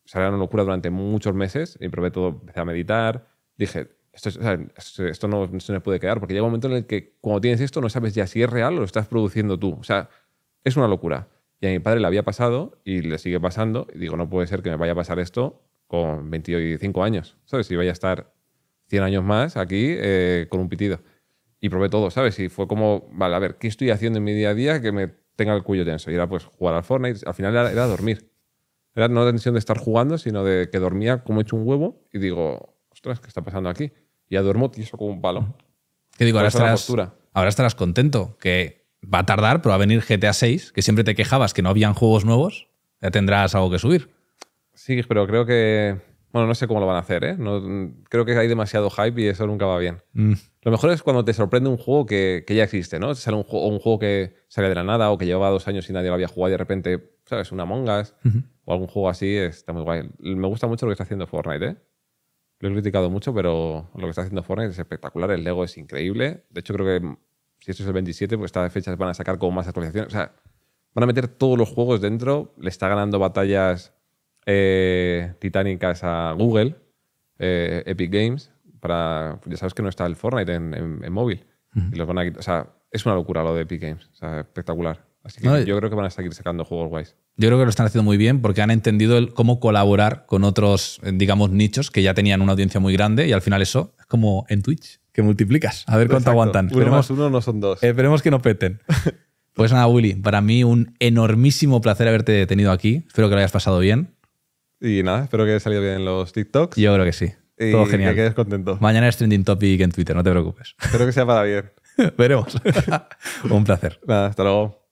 O sea, era una locura durante muchos meses, y probé todo, empecé a meditar, dije, esto, esto, no, no se me puede quedar, porque llega un momento en el que cuando tienes esto no sabes ya si es real o lo estás produciendo tú. O sea, es una locura. Y a mi padre le había pasado y le sigue pasando. Y digo, no puede ser que me vaya a pasar esto con 25 años, ¿sabes? Si vaya a estar 100 años más aquí eh, con un pitido. Y probé todo, ¿sabes? Y fue como, vale, a ver, ¿qué estoy haciendo en mi día a día que me tenga el cuello tenso? Y era pues jugar al Fortnite. Al final era, dormir. Era no la tensión de estar jugando, sino de que dormía como hecho un huevo y digo, ostras, ¿qué está pasando aquí? Y ya duermo tieso como un palo. ¿Qué digo? Ahora estarás, ahora estarás contento que va a tardar, pero va a venir GTA 6, que siempre te quejabas que no habían juegos nuevos, ya tendrás algo que subir. Sí, pero creo que. Bueno, no sé cómo lo van a hacer, ¿eh? creo que hay demasiado hype y eso nunca va bien. Mm. Lo mejor es cuando te sorprende un juego que, ya existe, ¿no? Sale un, juego, un juego que sale de la nada o que llevaba dos años y nadie lo había jugado y de repente, ¿sabes? Una mongas o algún juego así, está muy guay. Me gusta mucho lo que está haciendo Fortnite, ¿eh? Lo he criticado mucho, pero lo que está haciendo Fortnite es espectacular. El Lego es increíble. De hecho, creo que si esto es el 27, pues estas fechas van a sacar como más actualizaciones. O sea, van a meter todos los juegos dentro. Le está ganando batallas eh, titánicas a Google, eh, Epic Games. Para, ya sabes que no está el Fortnite en, móvil. y los van a, o sea, es una locura lo de Epic Games. O sea, espectacular. Así que yo creo que van a seguir sacando juegos guays. Yo creo que lo están haciendo muy bien porque han entendido el cómo colaborar con otros, eh, digamos, nichos que ya tenían una audiencia muy grande y al final eso es como en Twitch que multiplicas. A ver cuánto aguantan. Uno esperemos, uno no son dos. Esperemos que no peten. Pues nada, Willy, para mí un enormísimo placer haberte tenido aquí. Espero que lo hayas pasado bien. Y nada, espero que haya salido bien los TikToks. Yo creo que sí. Todo genial. Que quedes contento. Mañana es trending topic en Twitter, no te preocupes. Espero que sea para bien. [laughs] Veremos. [laughs] un placer. Nada, hasta luego.